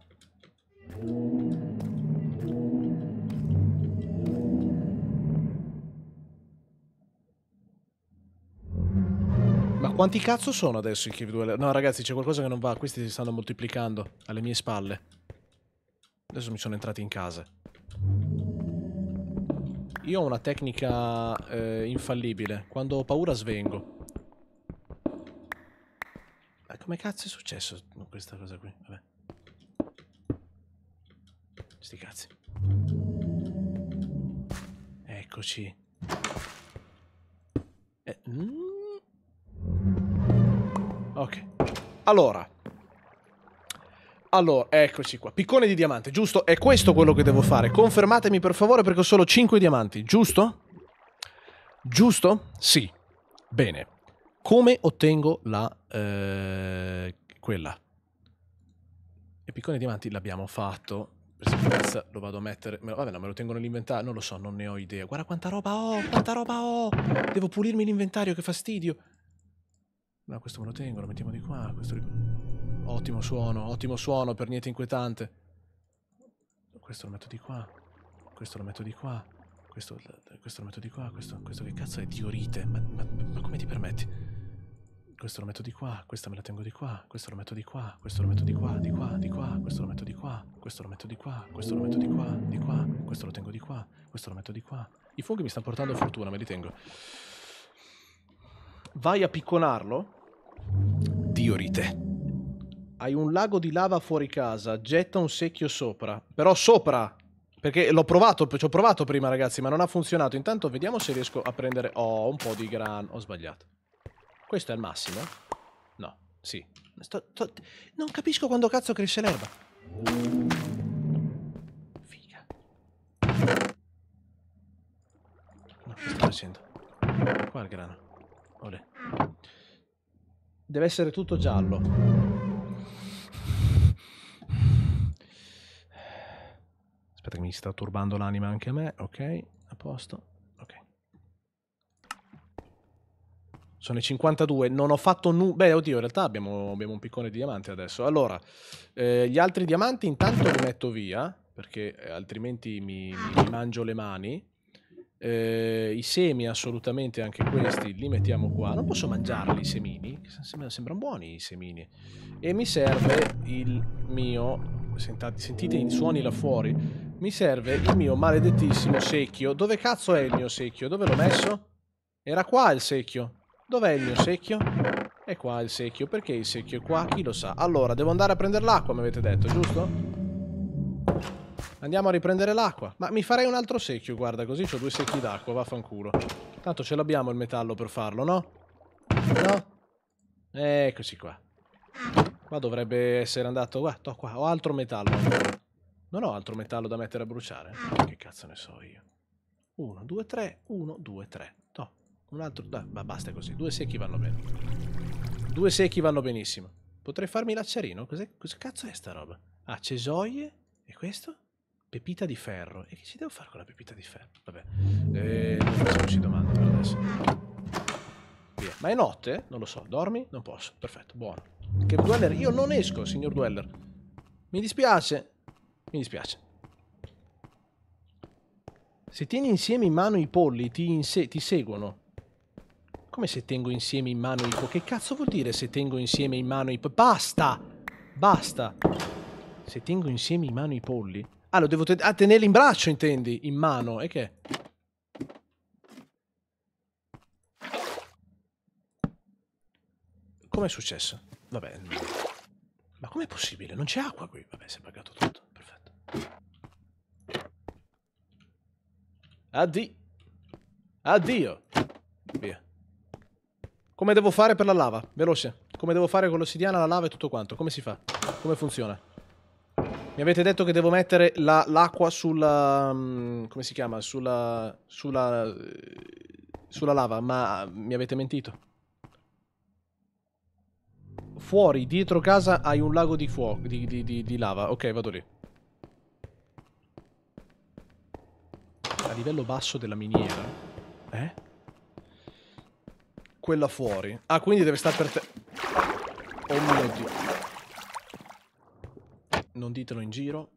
Quanti cazzo sono adesso i Kiv 2? No, ragazzi, c'è qualcosa che non va. Questi si stanno moltiplicando alle mie spalle. Adesso mi sono entrati in casa. Io ho una tecnica eh, infallibile. Quando ho paura svengo. Ma come cazzo è successo questa cosa qui? Vabbè. Sti cazzi. Eccoci. Eh, mm. Allora. Allora, eccoci qua. Piccone di diamante, giusto? È questo quello che devo fare. Confermatemi per favore perché ho solo 5 diamanti, giusto? Giusto? Sì. Bene. Come ottengo la... Eh, quella? E piccone di diamanti l'abbiamo fatto. Per sicurezza lo vado a mettere... Vabbè, no, me lo tengo nell'inventario. Non lo so, non ne ho idea. Guarda quanta roba ho, quanta roba ho. Devo pulirmi l'inventario, che fastidio. No, questo me lo tengo, lo mettiamo di qua. Questo... Ottimo suono, ottimo suono, per niente inquietante. Questo lo metto di qua. Questo lo metto di qua. Questo, questo lo metto di qua. Questo, questo che cazzo è diorite? Ma, ma, ma come ti permetti? Questo lo metto di qua, questa me la tengo di qua, questo lo metto di qua, questo lo metto di qua, di qua, di qua, questo lo metto di qua, questo lo metto di qua, questo lo metto di qua, di qua, questo lo tengo di qua, questo lo metto di qua. I funghi mi stanno portando fortuna, me li tengo. Vai a picconarlo? Diorite. Hai un lago di lava fuori casa, getta un secchio sopra. Però sopra! Perché l'ho provato, ci ho provato prima ragazzi, ma non ha funzionato. Intanto vediamo se riesco a prendere... Oh, un po' di grano. Ho sbagliato. Questo è il massimo? No, sì. Sto, sto... Non capisco quando cazzo cresce l'erba. Figa. No, che sto facendo? Qua il grano. Olè. Deve essere tutto giallo. Aspetta che mi sta turbando l'anima anche a me. Ok, a posto. Ok. Sono i 52, non ho fatto nulla. Beh, oddio, in realtà abbiamo, abbiamo, un piccone di diamanti adesso. Allora, eh, gli altri diamanti intanto li metto via, perché eh, altrimenti mi, mi mangio le mani. Eh, I semi assolutamente anche questi li mettiamo qua. Non posso mangiarli i semini, sembrano, buoni i semini. E mi serve il mio... Sentate, sentite i suoni là fuori. Mi serve il mio maledettissimo secchio. Dove cazzo è il mio secchio? Dove l'ho messo? Era qua il secchio. Dov'è il mio secchio? È qua il secchio. Perché il secchio è qua? Chi lo sa? Allora, devo andare a prendere l'acqua, mi avete detto, giusto? Andiamo a riprendere l'acqua. Ma mi farei un altro secchio, guarda, così ho due secchi d'acqua, vaffanculo. Tanto ce l'abbiamo il metallo per farlo, no? No? Eccoci qua. Qua dovrebbe essere andato... Guarda, ho qua, ho altro metallo. Non ho altro metallo da mettere a bruciare? Che cazzo ne so io. Uno, due, tre. Uno, due, tre. No, un altro... Dai, ma basta così. Due secchi vanno bene. Due secchi vanno benissimo. Potrei farmi l'acciarino? Cos'è? Cosa cazzo è sta roba? Ah, cesoie? E questo? Pepita di ferro. E che ci devo fare con la pepita di ferro? Vabbè. Eh, non facciamoci domande per adesso. Via. Ma è notte? Non lo so. Dormi? Non posso. Perfetto, buono. Che Dweller? Io non esco, signor Dweller. Mi dispiace. Mi dispiace. Se tieni insieme in mano i polli, ti, ti seguono. Come se tengo insieme in mano i polli? Che cazzo vuol dire se tengo insieme in mano i polli? Basta! Basta! Se tengo insieme in mano i polli? Ah, lo devo ten ah, tenere in braccio, intendi? In mano, e che? Com'è successo? Vabbè. Mm. Ma com'è possibile? Non c'è acqua qui. Vabbè, si è pagato tutto. Perfetto. Addi. Addio. Via. Come devo fare per la lava? Veloce. Come devo fare con l'ossidiana, la lava e tutto quanto? Come si fa? Come funziona? Mi avete detto che devo mettere l'acqua sulla... Um, come si chiama? Sulla... sulla... sulla lava, ma mi avete mentito. Fuori, dietro casa, hai un lago di fuoco, di, di, di, di lava. Ok, vado lì. A livello basso della miniera. Eh? Quella fuori. Ah, quindi deve stare per te... Oh mio Dio. Non ditelo in giro.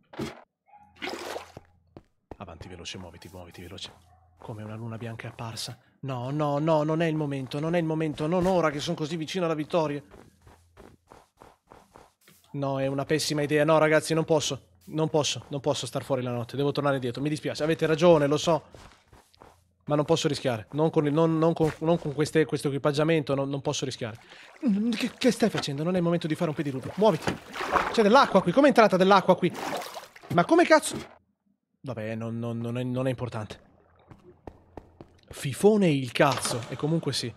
Avanti veloce, muoviti, muoviti veloce. Come una luna bianca è apparsa. No, no, no, non è il momento, non è il momento, non ora che sono così vicino alla vittoria. No, è una pessima idea. No, ragazzi, non posso. Non posso, non posso star fuori la notte. Devo tornare dietro. Mi dispiace, avete ragione, lo so ma non posso rischiare. Non con, il, non, non con, non con queste, questo equipaggiamento, non, posso rischiare. Mm, che, che, stai facendo? Non è il momento di fare un pediluvio. Muoviti. C'è dell'acqua qui. Come è entrata dell'acqua qui? Ma come cazzo... Vabbè, non, è, non è importante. Fifone il cazzo. E comunque sì.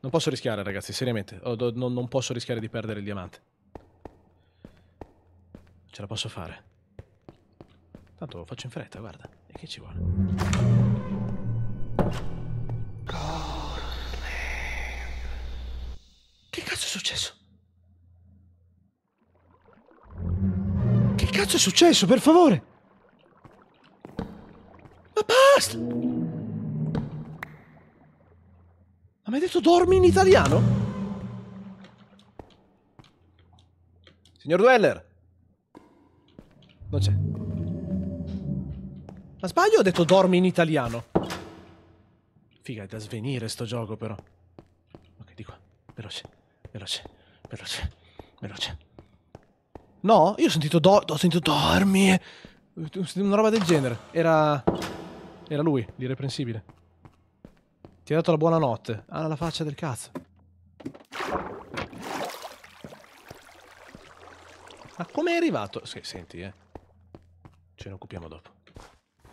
Non posso rischiare, ragazzi, seriamente. non posso rischiare di perdere il diamante. Ce la posso fare. Tanto lo faccio in fretta, guarda che ci vuole? Che cazzo è successo? Che cazzo è successo, per favore? Ma basta! Ma mi hai detto dormi in italiano? Signor Dweller! Non c'è. Ma sbaglio ho detto dormi in italiano? Figa, è da svenire sto gioco però. Ok, di qua. Veloce, veloce, veloce, veloce. No, io ho sentito, do ho sentito dormi. Una roba del genere. Era... Era lui, l'irreprensibile. Ti ha dato la buonanotte. Ah, la faccia del cazzo. Ma come è arrivato? Sì, senti, eh. Ce ne occupiamo dopo.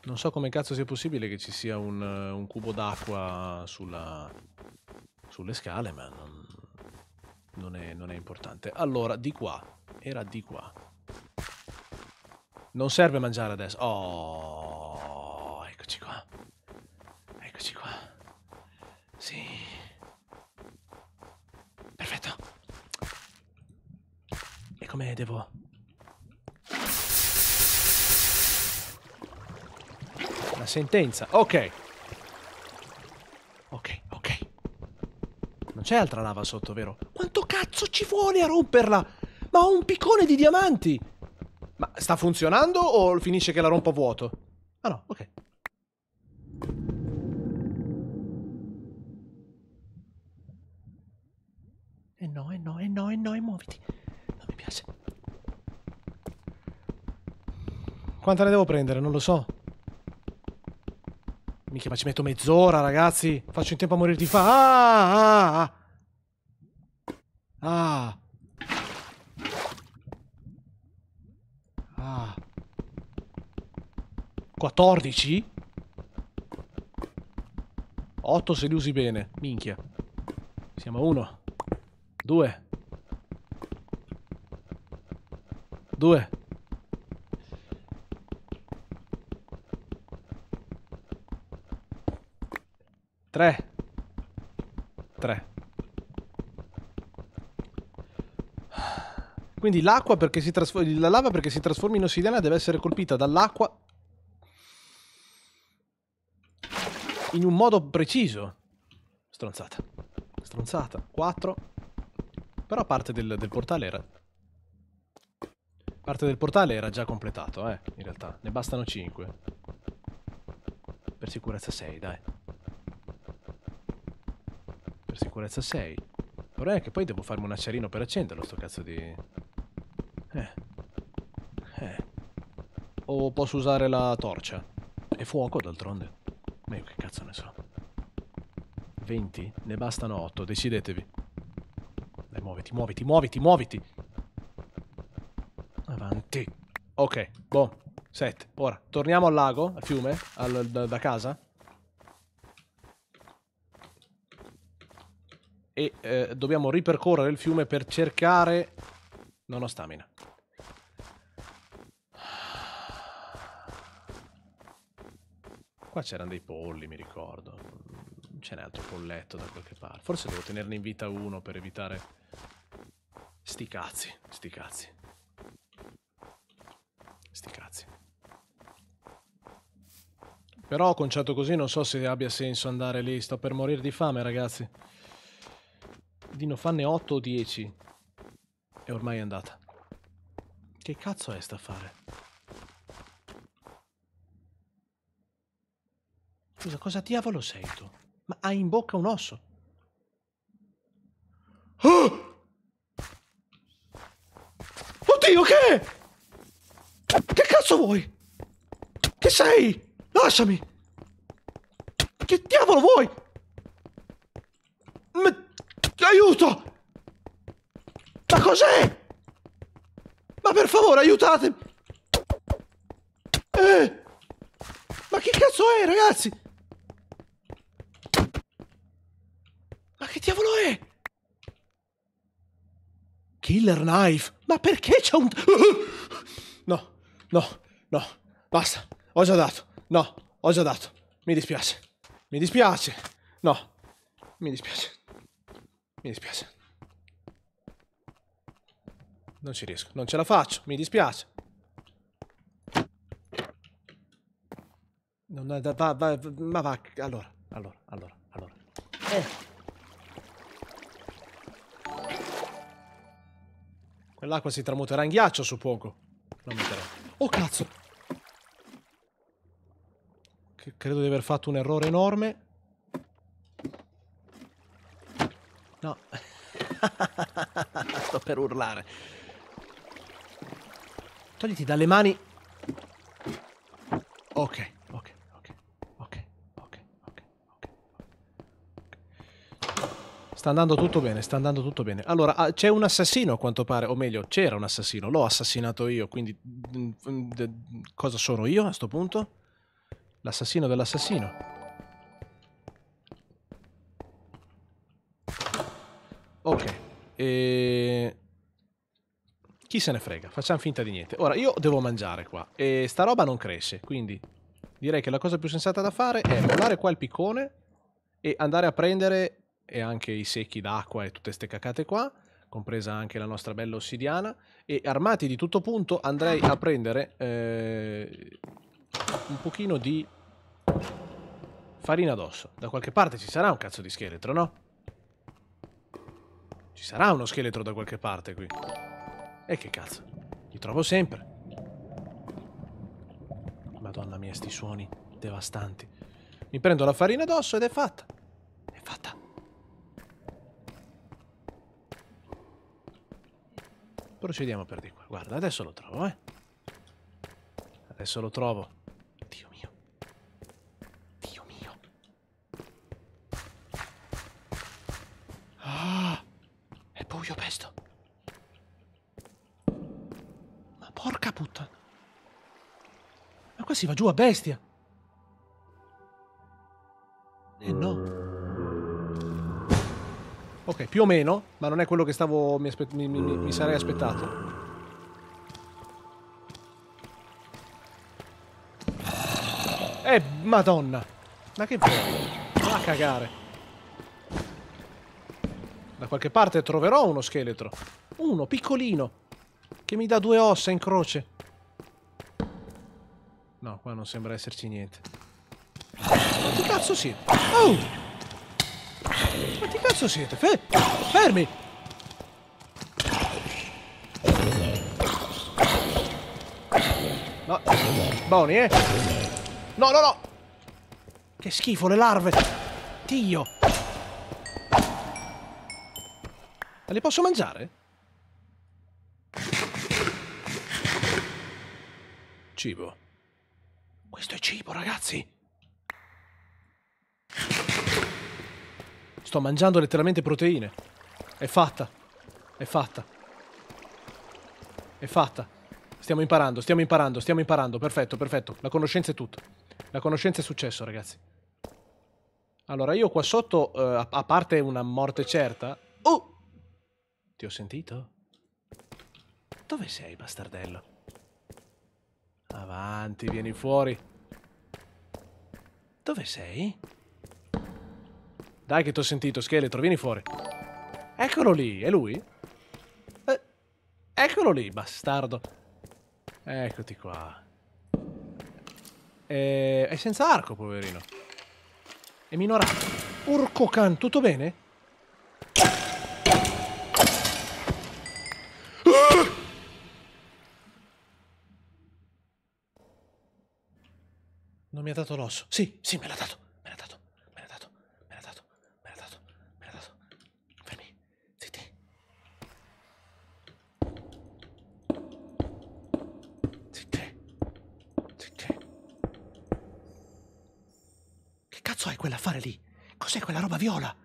Non so come cazzo sia possibile che ci sia un, eh, un cubo d'acqua sulla, sulle scale, ma non, non, è, non è importante. Allora, di qua. Era di qua. Non serve mangiare adesso. Oh, eccoci qua. Eccoci qua. Sì. Perfetto. E come devo... La sentenza. Ok. Ok, ok. Non c'è altra lava sotto, vero? Quanto cazzo ci vuole a romperla? Ma ho un piccone di diamanti! Ma sta funzionando o finisce che la rompo a vuoto? Ah no, ok. E eh no, e eh no, e eh no, e no, e muoviti. Non mi piace. Quanta ne devo prendere? Non lo so. Mica, ma ci metto mezz'ora, ragazzi. Faccio in tempo a morire di fa. Ah, ah, ah. Ah. 14? 8 se li usi bene. Minchia. Siamo a 1. 2. 2. 3 3 Quindi l'acqua perché si trasforma la lava perché si trasformi in ossidana deve essere colpita dall'acqua in un modo preciso. Stronzata. Stronzata. 4 Però parte del, del portale era Parte del portale era già completato, eh, in realtà. Ne bastano 5. Per sicurezza 6, dai. Per sicurezza 6. Ora è che poi devo farmi un acciarino per accenderlo, sto cazzo di... Eh. Eh. O posso usare la torcia? È fuoco, d'altronde. Ma io che cazzo ne so. 20? Ne bastano 8, decidetevi. Dai, muoviti, muoviti, muoviti, muoviti! Avanti. Ok, boh. 7. Ora, torniamo al lago, al fiume, al, da, da casa. eh, dobbiamo ripercorrere il fiume per cercare... Non ho stamina. Qua c'erano dei polli, mi ricordo. Non ce n'è altro polletto da qualche parte. Forse devo tenerne in vita uno per evitare... Sti cazzi, sti cazzi. Sti cazzi. Però conciato così non so se abbia senso andare lì, sto per morire di fame ragazzi di non farne 8 o 10. È ormai andata. Che cazzo è sta fare? Scusa, cosa diavolo sei tu? Ma hai in bocca un osso. Oh! Oddio, che? Che cazzo vuoi? Che sei? Lasciami! Che diavolo vuoi? Ma... Aiuto! Ma cos'è? Ma per favore, aiutatemi! Eh! Ma che cazzo è, ragazzi? Ma che diavolo è? Killer Knife? Ma perché c'è un... *coughs* No, no, no, basta. Ho già dato. No, ho già dato. Mi dispiace. Mi dispiace. No, mi dispiace. Mi dispiace. Non ci riesco. Non ce la faccio. Mi dispiace. Non, va, va, va, ma va. Allora, allora, allora, allora. Eh. Quell'acqua si tramuterà in ghiaccio su poco. Non mi terrà. Oh cazzo! C credo di aver fatto un errore enorme. *laughs* Sto per urlare. Togliti dalle mani. Ok, ok, ok, ok, ok, ok, ok. Sta andando tutto bene, sta andando tutto bene. Allora, ah, c'è un assassino a quanto pare, o meglio, c'era un assassino, l'ho assassinato io, quindi mm, mm, cosa sono io a sto punto? L'assassino dell'assassino. Ok. E... Chi se ne frega? Facciamo finta di niente. Ora, io devo mangiare qua. E sta roba non cresce, quindi... Direi che la cosa più sensata da fare è mollare qua il piccone e andare a prendere e anche i secchi d'acqua e tutte ste cacate qua, compresa anche la nostra bella ossidiana, e armati di tutto punto andrei a prendere eh, un pochino di farina d'osso. Da qualche parte ci sarà un cazzo di scheletro, no? Ci sarà uno scheletro da qualche parte qui. E che cazzo, li trovo sempre. Madonna mia, sti suoni devastanti. Mi prendo la farina addosso ed è fatta. È fatta. Procediamo per di qua. Guarda, adesso lo trovo, eh. Adesso lo trovo. buio, pesto. Ma porca puttana. Ma qua si va giù a bestia. E eh, no. Ok, più o meno, ma non è quello che stavo mi, mi, mi, mi sarei aspettato. Eh, madonna! Ma che vuoi? Va a cagare. Da qualche parte troverò uno scheletro. Uno, piccolino. Che mi dà due ossa in croce. No, qua non sembra esserci niente. Ma che cazzo siete? Oh! Ma che cazzo siete? Fe fermi! No. Buoni, eh? No, no, no! Che schifo, le larve! Dio! le posso mangiare? Cibo. Questo è cibo, ragazzi. Sto mangiando letteralmente proteine. È fatta. È fatta. È fatta. Stiamo imparando, stiamo imparando, stiamo imparando. Perfetto, perfetto. La conoscenza è tutto. La conoscenza è successo, ragazzi. Allora, io qua sotto, eh, a parte una morte certa, ti ho sentito? Dove sei, bastardello? Avanti, vieni fuori. Dove sei? Dai che ti ho sentito, scheletro, vieni fuori. Eccolo lì, è lui? Eh, eccolo lì, bastardo. Eccoti qua. Eh, è senza arco, poverino. È minorato. Urco can, tutto bene? mi ha dato l'osso. Sì, sì, me l'ha dato. Me l'ha dato. Me l'ha dato. Me l'ha dato. Me l'ha dato. Me l'ha dato. Fermi. Zitti. Zitti. Zitti. Che cazzo è quell'affare lì? Cos'è quella roba viola?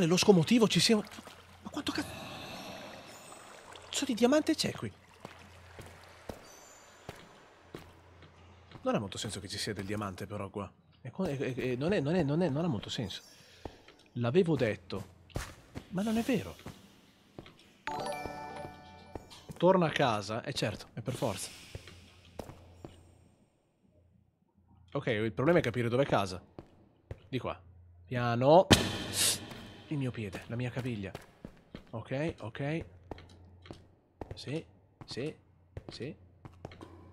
quale lo scomotivo ci sia... Ma quanto cazzo di diamante c'è qui? Non ha molto senso che ci sia del diamante però qua. E, e, e, non, è, non, è, non, è, non ha molto senso. L'avevo detto. Ma non è vero. Torna a casa, è eh certo, è per forza. Ok, il problema è capire dove è casa. Di qua. Piano il mio piede, la mia caviglia. Ok, ok. Sì, sì, sì.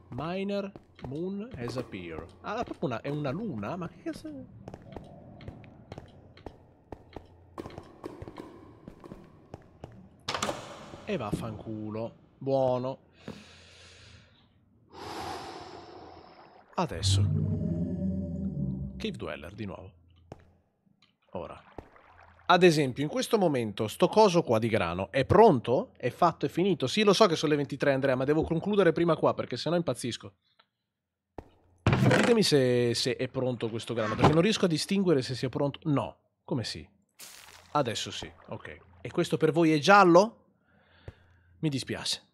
Minor Moon has appeared. Ah, è proprio una, è una luna? Ma che cazzo è? E vaffanculo. Buono. Adesso. Cave Dweller di nuovo. Ora. Ad esempio, in questo momento, sto coso qua di grano è pronto? È fatto? È finito? Sì, lo so che sono le 23, Andrea, ma devo concludere prima qua perché sennò impazzisco. Ditemi se, se è pronto questo grano, perché non riesco a distinguere se sia pronto. No, come sì? Adesso sì, ok. E questo per voi è giallo? Mi dispiace.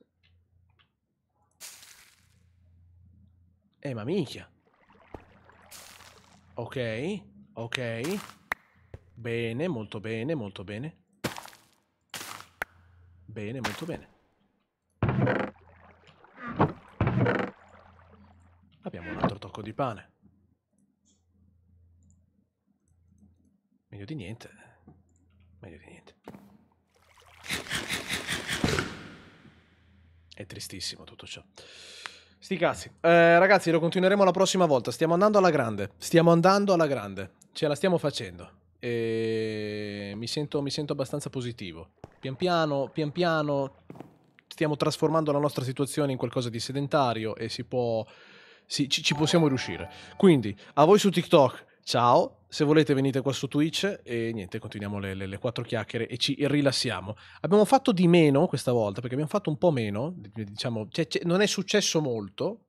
Eh, ma minchia. Ok, ok. Bene, molto bene, molto bene. Bene, molto bene. Abbiamo un altro tocco di pane. Meglio di niente. Meglio di niente. È tristissimo tutto ciò. Sti cazzi. Eh, ragazzi, lo continueremo la prossima volta. Stiamo andando alla grande. Stiamo andando alla grande. Ce la stiamo facendo e ehm, mi sento, mi sento abbastanza positivo. Pian piano, pian piano stiamo trasformando la nostra situazione in qualcosa di sedentario e si può... Si, ci, ci possiamo riuscire. Quindi, a voi su TikTok, ciao. Se volete venite qua su Twitch e niente, continuiamo le, le, le, quattro chiacchiere e ci rilassiamo. Abbiamo fatto di meno questa volta, perché abbiamo fatto un po' meno, diciamo, cioè, cioè, non è successo molto,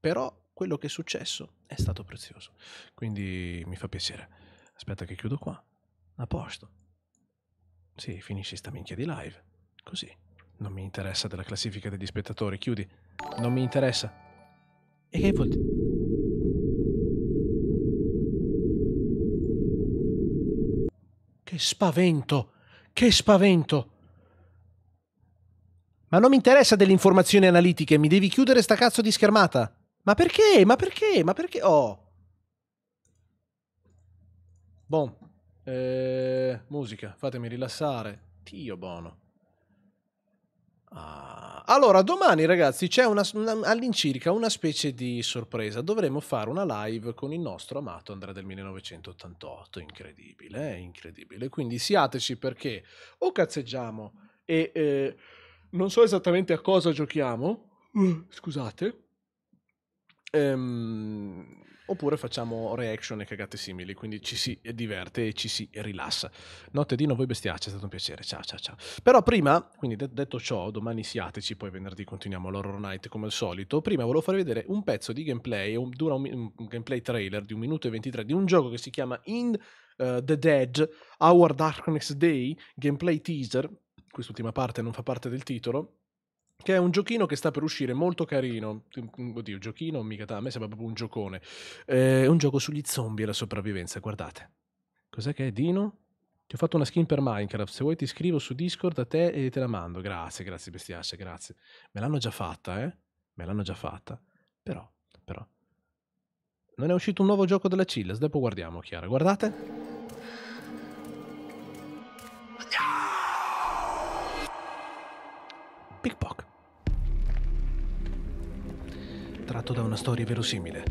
però quello che è successo è stato prezioso. Quindi mi fa piacere. Aspetta che chiudo qua. A posto. Sì, finisci sta minchia di live. Così. Non mi interessa della classifica degli spettatori, chiudi. Non mi interessa. E che vuol dire? Che spavento! Che spavento! Ma non mi interessa delle informazioni analitiche, mi devi chiudere sta cazzo di schermata. Ma perché? Ma perché? Ma perché? Oh! Bon, eh, musica, fatemi rilassare. Dio buono. Ah. Allora, domani ragazzi c'è una, una, all'incirca una specie di sorpresa. Dovremo fare una live con il nostro amato Andrea del 1988. Incredibile, eh? incredibile. Quindi siateci perché o cazzeggiamo e eh, non so esattamente a cosa giochiamo. *clears throat* scusate. Ehm, oppure facciamo reaction e cagate simili, quindi ci si diverte e ci si rilassa. Notte di no, voi bestiacci, è stato un piacere, ciao ciao ciao. Però prima, quindi de- detto ciò, domani siateci, poi venerdì continuiamo l'Horror Night come al solito, prima volevo farvi vedere un pezzo di gameplay, un, dura un, un gameplay trailer di 1 minuto e 23 di un gioco che si chiama In... Uh, the Dead, Our Darkness Day, gameplay teaser, quest'ultima parte non fa parte del titolo, che è un giochino che sta per uscire molto carino. Oddio, giochino, mica da me sembra proprio un giocone. È eh, un gioco sugli zombie e la sopravvivenza, guardate. Cos'è che è Dino? Ti ho fatto una skin per Minecraft, se vuoi ti scrivo su Discord a te e te la mando. Grazie, grazie bestiasce, grazie. Me l'hanno già fatta, eh? Me l'hanno già fatta. Però, però. Non è uscito un nuovo gioco della Chillas, dopo guardiamo, Chiara. Guardate. Pickpock. Tratto da una storia verosimile.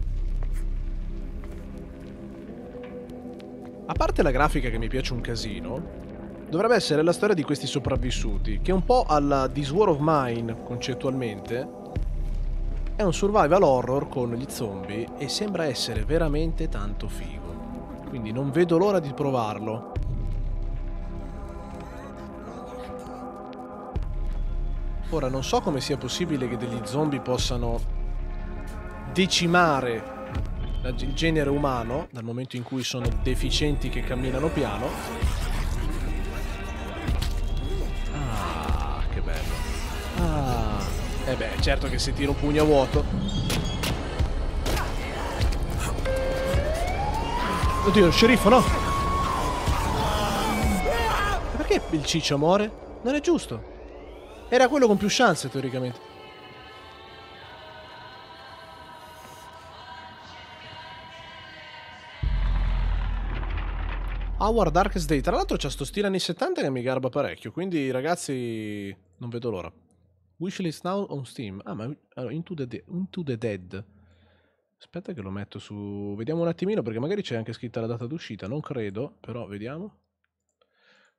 A parte la grafica che mi piace un casino, dovrebbe essere la storia di questi sopravvissuti, che un po' alla This War of Mine, concettualmente, è un survival horror con gli zombie e sembra essere veramente tanto figo. Quindi non vedo l'ora di provarlo. Ora non so come sia possibile che degli zombie possano decimare il genere umano dal momento in cui sono deficienti che camminano piano. Ah, che bello. Ah. Eh beh, certo che se tiro un pugno a vuoto. Oddio, sceriffo, no! Perché il ciccio muore? Non è giusto. Era quello con più chance teoricamente. Our Darkest Day. Tra l'altro c'è sto stile anni 70 che mi garba parecchio, quindi ragazzi non vedo l'ora. Wishlist now on Steam. Ah, ma into, the into, the Dead. Aspetta che lo metto su... Vediamo un attimino perché magari c'è anche scritta la data d'uscita, non credo, però vediamo.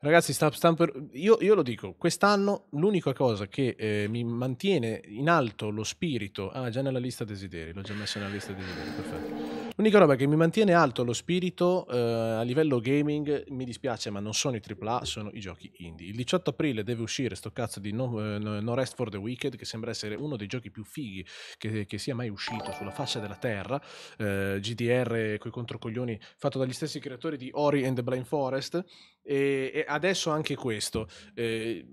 Ragazzi, sta, sta per... io, io, lo dico, quest'anno l'unica cosa che eh, mi mantiene in alto lo spirito... Ah, già nella lista desideri, l'ho già messo nella lista desideri, perfetto. L'unica roba che mi mantiene alto lo spirito eh, a livello gaming, mi dispiace, ma non sono i AAA, sono i giochi indie. Il 18 aprile deve uscire sto cazzo di No, eh, no Rest for the Wicked, che sembra essere uno dei giochi più fighi che, che sia mai uscito sulla faccia della terra. Eh, GDR coi controcoglioni, fatto dagli stessi creatori di Ori and the Blind Forest. E, e adesso anche questo. Eh,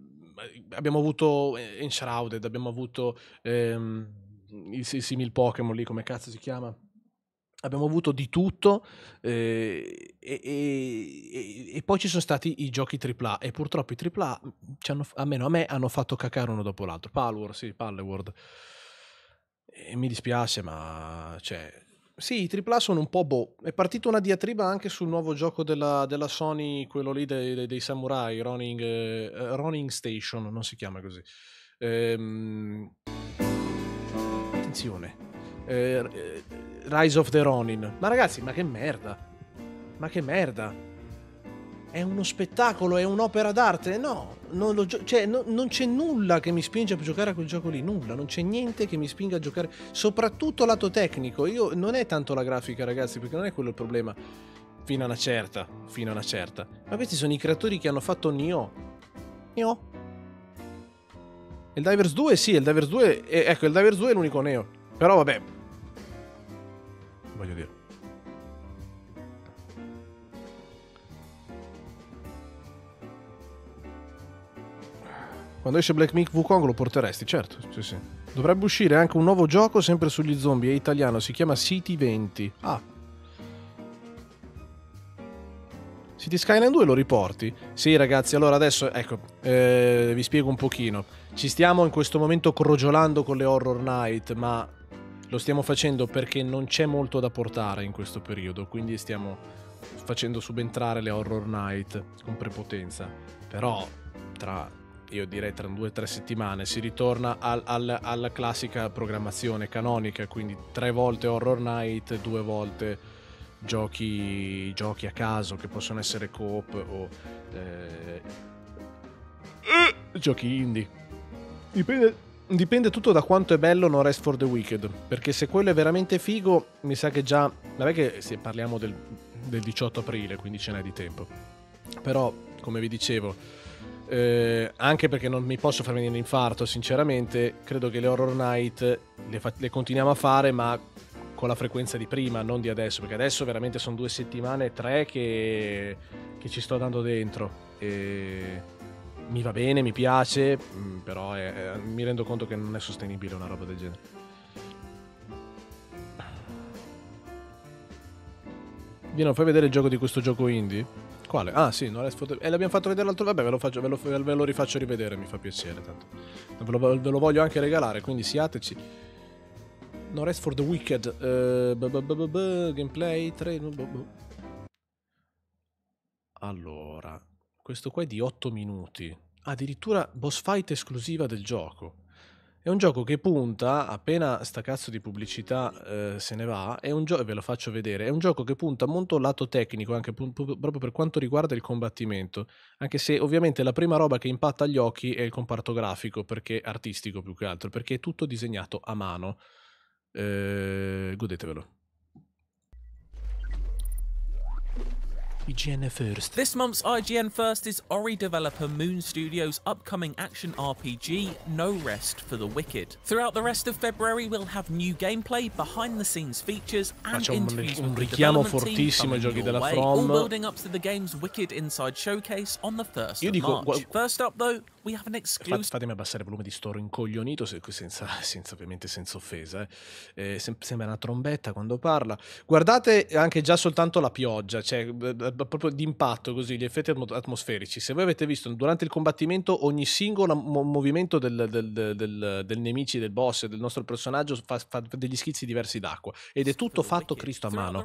abbiamo avuto Enshrouded, abbiamo avuto ehm, il, il simil Pokémon lì, come cazzo si chiama? abbiamo avuto di tutto eh, e, e, e, poi ci sono stati i giochi AAA e purtroppo i AAA mm, hanno, almeno a me hanno fatto cacare uno dopo l'altro Palworld, sì, Palworld e mi dispiace ma cioè, sì, i AAA sono un po' boh. È partita una diatriba anche sul nuovo gioco della, della Sony, quello lì dei, dei, dei samurai, Ronin, eh, Ronin, Station, non si chiama così. Ehm... Attenzione, eh, eh, Rise of the Ronin. Ma ragazzi, ma che merda! Ma che merda! È uno spettacolo, è un'opera d'arte? No, non, lo gio- cioè, no, non c'è nulla che mi spinge a giocare a quel gioco lì, nulla, non c'è niente che mi spinga a giocare, soprattutto lato tecnico. Io, non è tanto la grafica, ragazzi, perché non è quello il problema. Fino a una certa, fino a una certa. Ma questi sono i creatori che hanno fatto Nioh. Nioh? Il Divers 2 sì, il Divers 2 è, ecco, il Divers 2 è l'unico Neo. Però vabbè, voglio dire. Quando esce Black Mick Wukong lo porteresti, certo. Sì, sì. Dovrebbe uscire anche un nuovo gioco sempre sugli zombie, è italiano, si chiama City 20. Ah. City Skyline 2 lo riporti? Sì ragazzi, allora adesso, ecco, eh, vi spiego un pochino. Ci stiamo in questo momento crogiolando con le Horror Night, ma lo stiamo facendo perché non c'è molto da portare in questo periodo, quindi stiamo facendo subentrare le Horror Night con prepotenza. Però tra, io direi tra due o tre settimane, si ritorna al, al, alla classica programmazione canonica, quindi tre volte Horror Night, due volte... Giochi, giochi a caso che possono essere coop o eh, giochi indie. Dipende dipende tutto da quanto è bello No Rest for the Wicked, perché se quello è veramente figo, mi sa che già... Vabbè che se parliamo del, del 18 aprile, quindi ce n'è di tempo. Però, come vi dicevo, eh, anche perché non mi posso far venire l'infarto, sinceramente, credo che le Horror Night le, fa- le continuiamo a fare, ma con la frequenza di prima, non di adesso, perché adesso veramente sono due settimane, tre che, che ci sto dando dentro. E mi va bene, mi piace, mm, però è, eh, è, eh, mi rendo conto che non è sostenibile una roba del genere. Vieno, fai vedere il gioco di questo gioco indie? Quale? Ah sì, no, foto... eh, l'abbiamo fatto vedere l'altro... Vabbè, ve lo, faccio, ve, lo, ve lo, rifaccio rivedere, mi fa piacere tanto. Ve lo, ve lo voglio anche regalare, quindi siateci. No Rest for the Wicked. Uh, gameplay 3... Allora questo qua è di 8 minuti, addirittura boss fight esclusiva del gioco. È un gioco che punta, appena sta cazzo di pubblicità eh, se ne va, è un gioco, ve lo faccio vedere, è un gioco che punta molto al lato tecnico, anche proprio per quanto riguarda il combattimento, anche se ovviamente la prima roba che impatta agli occhi è il comparto grafico, perché artistico più che altro, perché è tutto disegnato a mano. Eh, godetevelo. IGN First. This month's IGN First is Ori developer Moon Studios' upcoming action RPG, No Rest for the Wicked. Throughout the rest of February, we'll have new gameplay, behind-the-scenes features, and interviews un, un with the development team way, all building up to the game's Wicked Inside Showcase on the 1st Io of dico, March. First up, though, We have an exclusive. Fatemi abbassare il volume di storo incoglionito, senza, *laughs* senza ovviamente senza offesa. Eh. Eh, sem- sembra una trombetta quando parla. Guardate anche già soltanto la pioggia, cioè proprio d'impatto così, gli effetti atmosferici. Se voi avete visto durante il combattimento, ogni singolo mo- movimento del, del, del, del, nemici, del boss, del nostro personaggio fa, fa degli schizzi diversi d'acqua. Ed è tutto fatto Cristo a mano.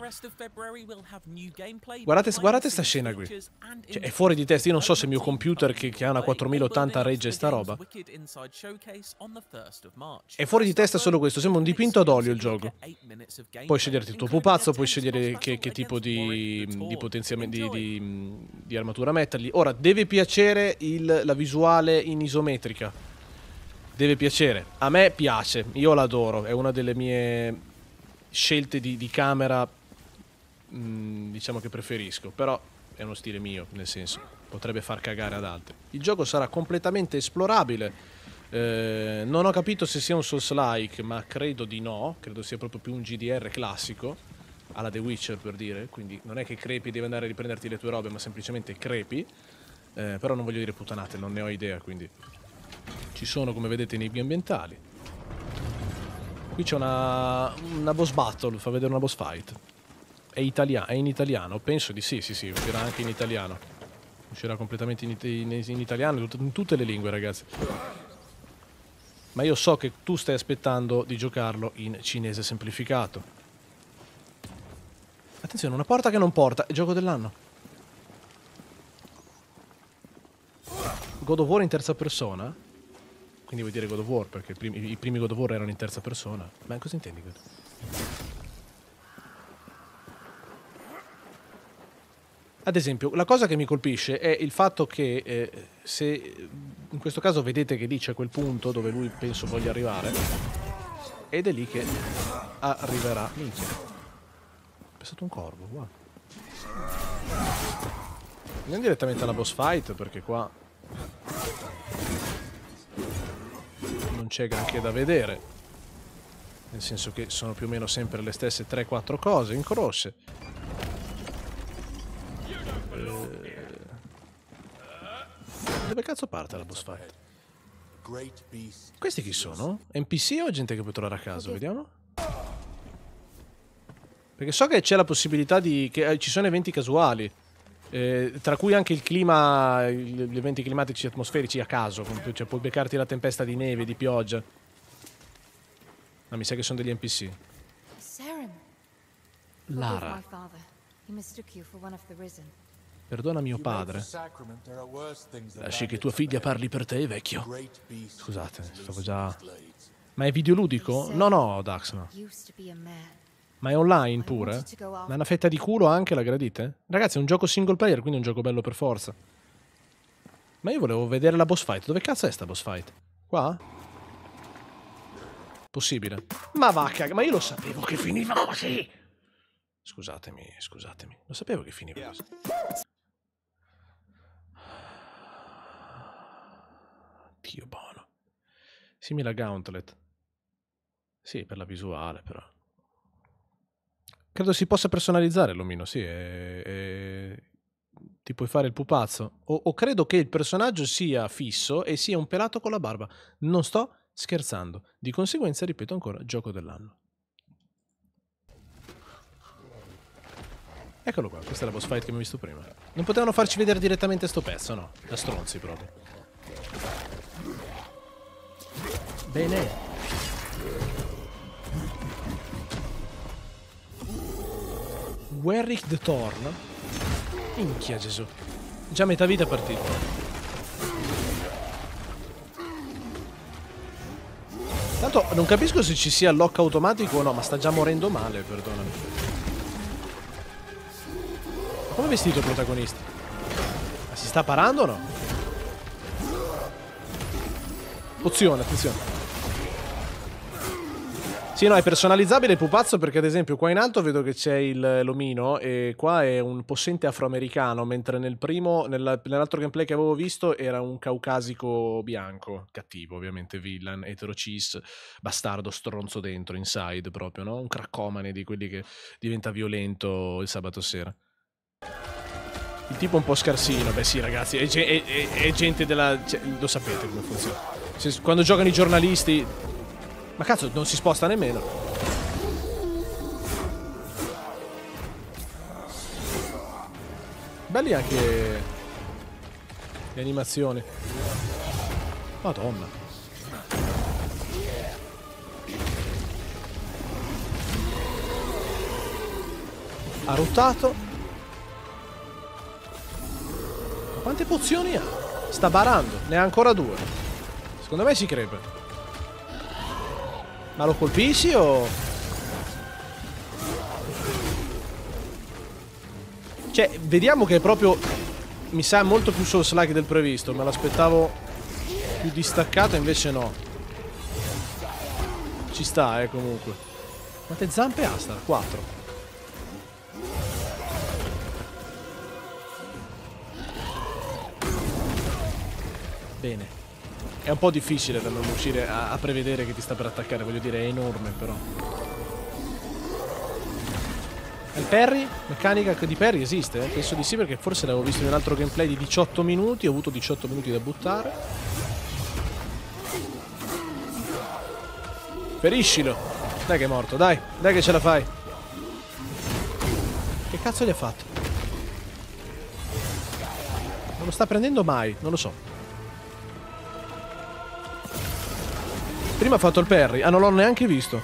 Guardate, guardate sta scena qui. Cioè, è fuori di testa. Io non so se il mio computer che, che ha una 4080 quanta regge sta roba. È fuori di testa solo questo, sembra un dipinto ad olio il gioco. Puoi sceglierti il tuo pupazzo, puoi scegliere che, che tipo di, mm, di potenziamento di, di, mm, di, armatura mettergli. Ora, deve piacere il, la visuale in isometrica. Deve piacere. A me piace, io l'adoro, è una delle mie scelte di, camera, mh, mm, diciamo che preferisco, però è uno stile mio, nel senso, potrebbe far cagare ad altri. Il gioco sarà completamente esplorabile. Eh, non ho capito se sia un Souls-like, ma credo di no, credo sia proprio più un GDR classico alla The Witcher per dire, quindi non è che crepi devi andare a riprenderti le tue robe, ma semplicemente crepi. Eh, però non voglio dire puttanate, non ne ho idea, quindi ci sono come vedete i nebbie ambientali. Qui c'è una, una boss battle, fa vedere una boss fight è, italia è in italiano? Penso di sì, sì, sì, uscirà anche in italiano. Uscirà completamente in, it in, in italiano, in tutte le lingue, ragazzi. Ma io so che tu stai aspettando di giocarlo in cinese semplificato. Attenzione, una porta che non porta, è gioco dell'anno. God of War in terza persona? Quindi vuol dire God of War, perché i primi, i primi God of War erano in terza persona. Ma cosa intendi? God? of War? Ad esempio, la cosa che mi colpisce è il fatto che eh, se in questo caso vedete che lì c'è quel punto dove lui penso voglia arrivare, ed è lì che arriverà. Minchia. È stato un corvo, qua. Andiamo direttamente alla boss fight perché qua non c'è granché da vedere. Nel senso che sono più o meno sempre le stesse 3-4 cose in croce. Eh, dove cazzo parte la boss fight? Questi chi sono? NPC o gente che puoi trovare a caso? Vediamo. Perché so che c'è la possibilità di... che eh, ci sono eventi casuali. Eh, tra cui anche il clima, gli eventi climatici e atmosferici a caso, cioè puoi beccarti la tempesta di neve, di pioggia. Ma mi sa che sono degli NPC. Lara. Lara. Perdona mio padre. Lasci che tua figlia parli per te, vecchio. Scusate, stavo già... Ma è videoludico? No, no, Daxna. Ma è online pure? Ma una fetta di culo anche la gradite? Ragazzi, è un gioco single player, quindi è un gioco bello per forza. Ma io volevo vedere la boss fight. Dove cazzo è sta boss fight? Qua? Possibile. Ma va, caga, ma io lo sapevo che finiva così! Scusatemi, scusatemi. Lo sapevo che finiva così. Dio buono. Simile a Gauntlet. Sì, per la visuale però. Credo si possa personalizzare l'omino, sì. È, è... Ti puoi fare il pupazzo. O, o credo che il personaggio sia fisso e sia un pelato con la barba. Non sto scherzando. Di conseguenza, ripeto ancora, gioco dell'anno. Eccolo qua, questa è la boss fight che abbiamo visto prima. Non potevano farci vedere direttamente sto pezzo, no? Da stronzi proprio. Bene. Werrick the Thorn. Minchia Gesù. Già metà vita partito. Tanto non capisco se ci sia lock automatico o no, ma sta già morendo male, perdonami. Ma come è vestito il protagonista? Ma si sta parando o no? Pozione, attenzione. Sì, no, è personalizzabile il pupazzo perché ad esempio qua in alto vedo che c'è il, l'omino e qua è un possente afroamericano, mentre nel primo, nel, nell'altro gameplay che avevo visto era un caucasico bianco, cattivo ovviamente, villain, cis, bastardo, stronzo dentro, inside proprio, no? Un craccomane di quelli che diventa violento il sabato sera. Il tipo un po' scarsino, beh sì ragazzi, è, è, è, è gente della... Cioè, lo sapete come funziona. Se, quando giocano i giornalisti ma cazzo, non si sposta nemmeno. Belli anche le animazioni. Madonna. Ha ruttato. Ma quante pozioni ha? Sta barando, ne ha ancora due. Secondo me si crepe. Ma lo colpisci o... Cioè, vediamo che è proprio... Mi sa molto più soul slack del previsto. Me l'aspettavo più distaccato, invece no. Ci sta, eh, comunque. Quante zampe ha Star? 4. Bene. È un po' difficile da non riuscire a, a prevedere che ti sta per attaccare, voglio dire, è enorme però. Il Perry? Meccanica di Perry esiste? Eh? Penso di sì perché forse l'avevo visto in un altro gameplay di 18 minuti, ho avuto 18 minuti da buttare. Periscilo! Dai che è morto, dai! Dai che ce la fai! Che cazzo gli ha fatto? Non lo sta prendendo mai, non lo so. prima ha fatto il Perry. Ah, non l'ho neanche visto.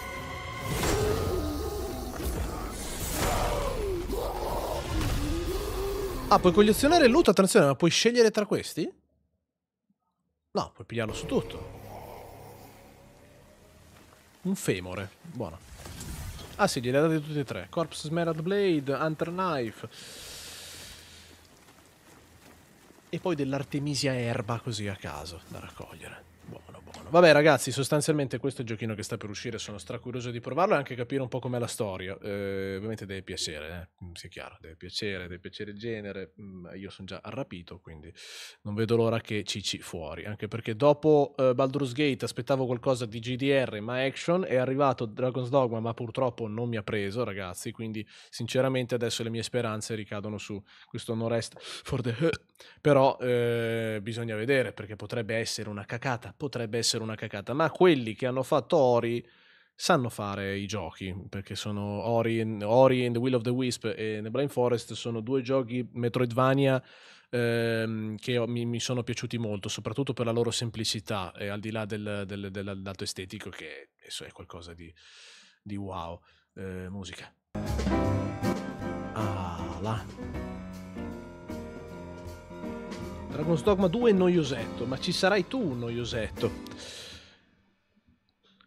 Ah, puoi collezionare il loot, attenzione, ma puoi scegliere tra questi? No, puoi pigliarlo su tutto. Un femore, buono. Ah sì, glieli ha dati tutti e tre. Corpse Smerald Blade, Hunter Knife. E poi dell'Artemisia Erba così a caso da raccogliere strano. Vabbè, ragazzi, sostanzialmente questo è il giochino che sta per uscire. Sono stracurioso di provarlo e anche capire un po' com'è la storia. Eh, ovviamente deve piacere, eh? Mm, sia chiaro, deve piacere, deve piacere il genere. Mm, io sono già arrapito, quindi non vedo l'ora che cici fuori. Anche perché dopo eh, Baldur's Gate aspettavo qualcosa di GDR ma action. È arrivato Dragon's Dogma, ma purtroppo non mi ha preso, ragazzi. Quindi, sinceramente, adesso le mie speranze ricadono su questo No Rest for the eh, però eh, bisogna vedere perché potrebbe essere una cacata, potrebbe essere una cacata, ma quelli che hanno fatto Ori sanno fare i giochi, perché sono Ori, and, Ori and the Will of the Wisp e The Blind Forest sono due giochi Metroidvania ehm, che mi, mi, sono piaciuti molto, soprattutto per la loro semplicità, e al di là del, del, del lato estetico che è qualcosa di, di wow. Eh, musica. Ah, là. Dragon's Dogma 2 noiosetto, ma ci sarai tu un noiosetto.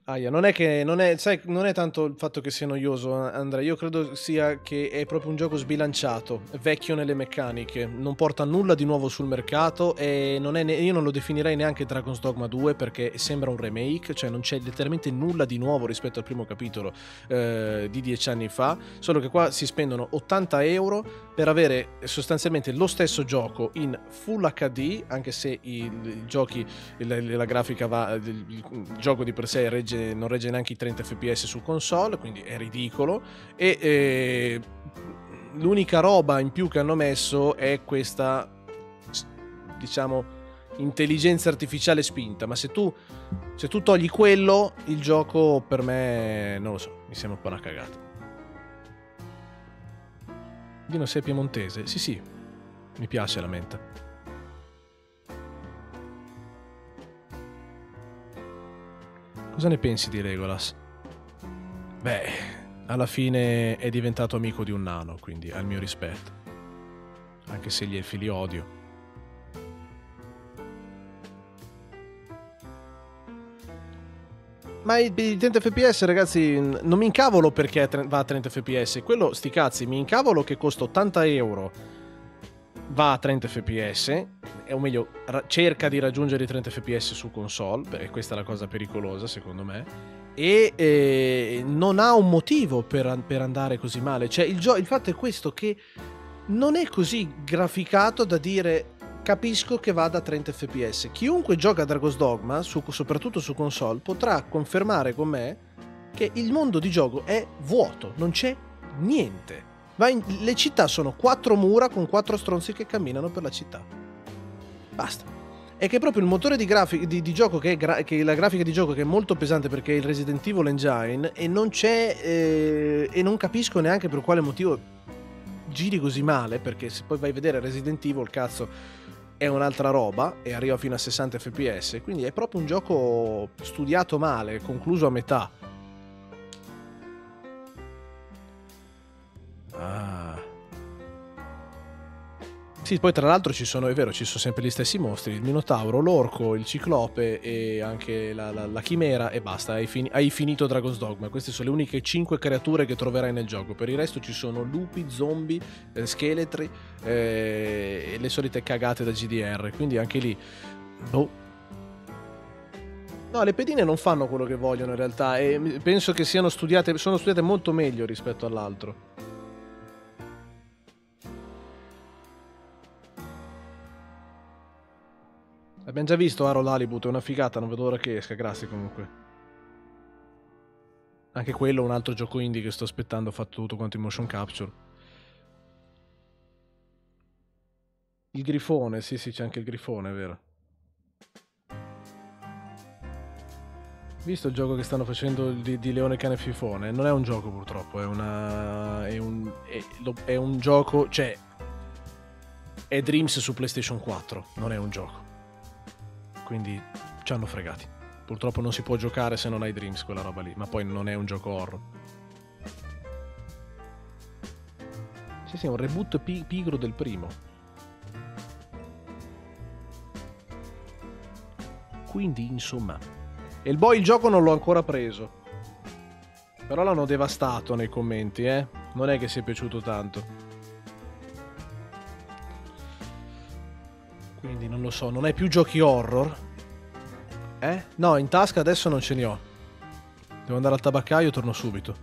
Aia, non è che non è, sai, non è tanto il fatto che sia noioso, Andrea. Io credo sia che è proprio un gioco sbilanciato, vecchio nelle meccaniche. Non porta nulla di nuovo sul mercato. E non ne, io non lo definirei neanche Dragon's Dogma 2 perché sembra un remake, cioè non c'è letteralmente nulla di nuovo rispetto al primo capitolo eh, di dieci anni fa. Solo che qua si spendono 80 euro per avere sostanzialmente lo stesso gioco in full HD, anche se i, i giochi, la, la grafica va, il, il, gioco di per sé è regge regge, non regge neanche i 30 fps su console, quindi è ridicolo. E eh, l'unica roba in più che hanno messo è questa, diciamo, intelligenza artificiale spinta, ma se tu, se tu togli quello, il gioco per me, non lo so, mi sembra un po' una cagata. Dino sei piemontese? Sì, sì, mi piace la menta. Cosa ne pensi di Legolas? Beh, alla fine è diventato amico di un nano, quindi al mio rispetto. Anche se gli elfi li odio. ma i 30 fps ragazzi non mi incavolo perché va a 30 fps quello sti cazzi mi incavolo che costa 80 euro va a 30 fps o meglio, ra- cerca di raggiungere i 30 fps su console, perché questa è la cosa pericolosa secondo me, e eh, non ha un motivo per, per andare così male. Cioè, il, gio- il fatto è questo che non è così graficato da dire capisco che vada a 30 fps. Chiunque gioca a Dragon's Dogma, su, soprattutto su console, potrà confermare con me che il mondo di gioco è vuoto, non c'è niente. In, le città sono quattro mura con quattro stronzi che camminano per la città. Basta. È che proprio il motore di, grafic- di, di gioco, che, gra- che la grafica di gioco che è molto pesante perché è il Resident Evil Engine e non c'è... Eh, e non capisco neanche per quale motivo giri così male, perché se poi vai a vedere Resident Evil, cazzo è un'altra roba e arriva fino a 60 fps, quindi è proprio un gioco studiato male, concluso a metà. Ah. Sì, poi tra l'altro ci sono, è vero, ci sono sempre gli stessi mostri, il Minotauro, l'Orco, il Ciclope e anche la, la, la Chimera e basta, hai, fin- hai, finito Dragon's Dogma, queste sono le uniche 5 creature che troverai nel gioco, per il resto ci sono lupi, zombie, eh, scheletri eh, e le solite cagate da GDR, quindi anche lì... Boh, No, le pedine non fanno quello che vogliono in realtà e penso che siano studiate, sono studiate molto meglio rispetto all'altro. L'abbiamo già visto Aro l'Alibut, è una figata, non vedo l'ora che esca, grazie comunque. Anche quello è un altro gioco indie che sto aspettando, ho fatto tutto quanto in motion capture. Il grifone, sì sì c'è anche il grifone, è vero. Visto il gioco che stanno facendo di, di Leone Cane Fifone? Non è un gioco purtroppo, è, una, è, un, è, è un gioco... cioè... È Dreams su PlayStation 4, non è un gioco quindi ci hanno fregati. Purtroppo non si può giocare se non hai Dreams quella roba lì, ma poi non è un gioco horror. Sì, sì, è un reboot pi- pigro del primo. Quindi, insomma... E il boy il gioco non l'ho ancora preso. Però l'hanno devastato nei commenti, eh. Non è che sia piaciuto tanto. Quindi non lo so, non hai più giochi horror? Eh? No, in tasca adesso non ce ne ho. Devo andare al tabaccaio, e torno subito.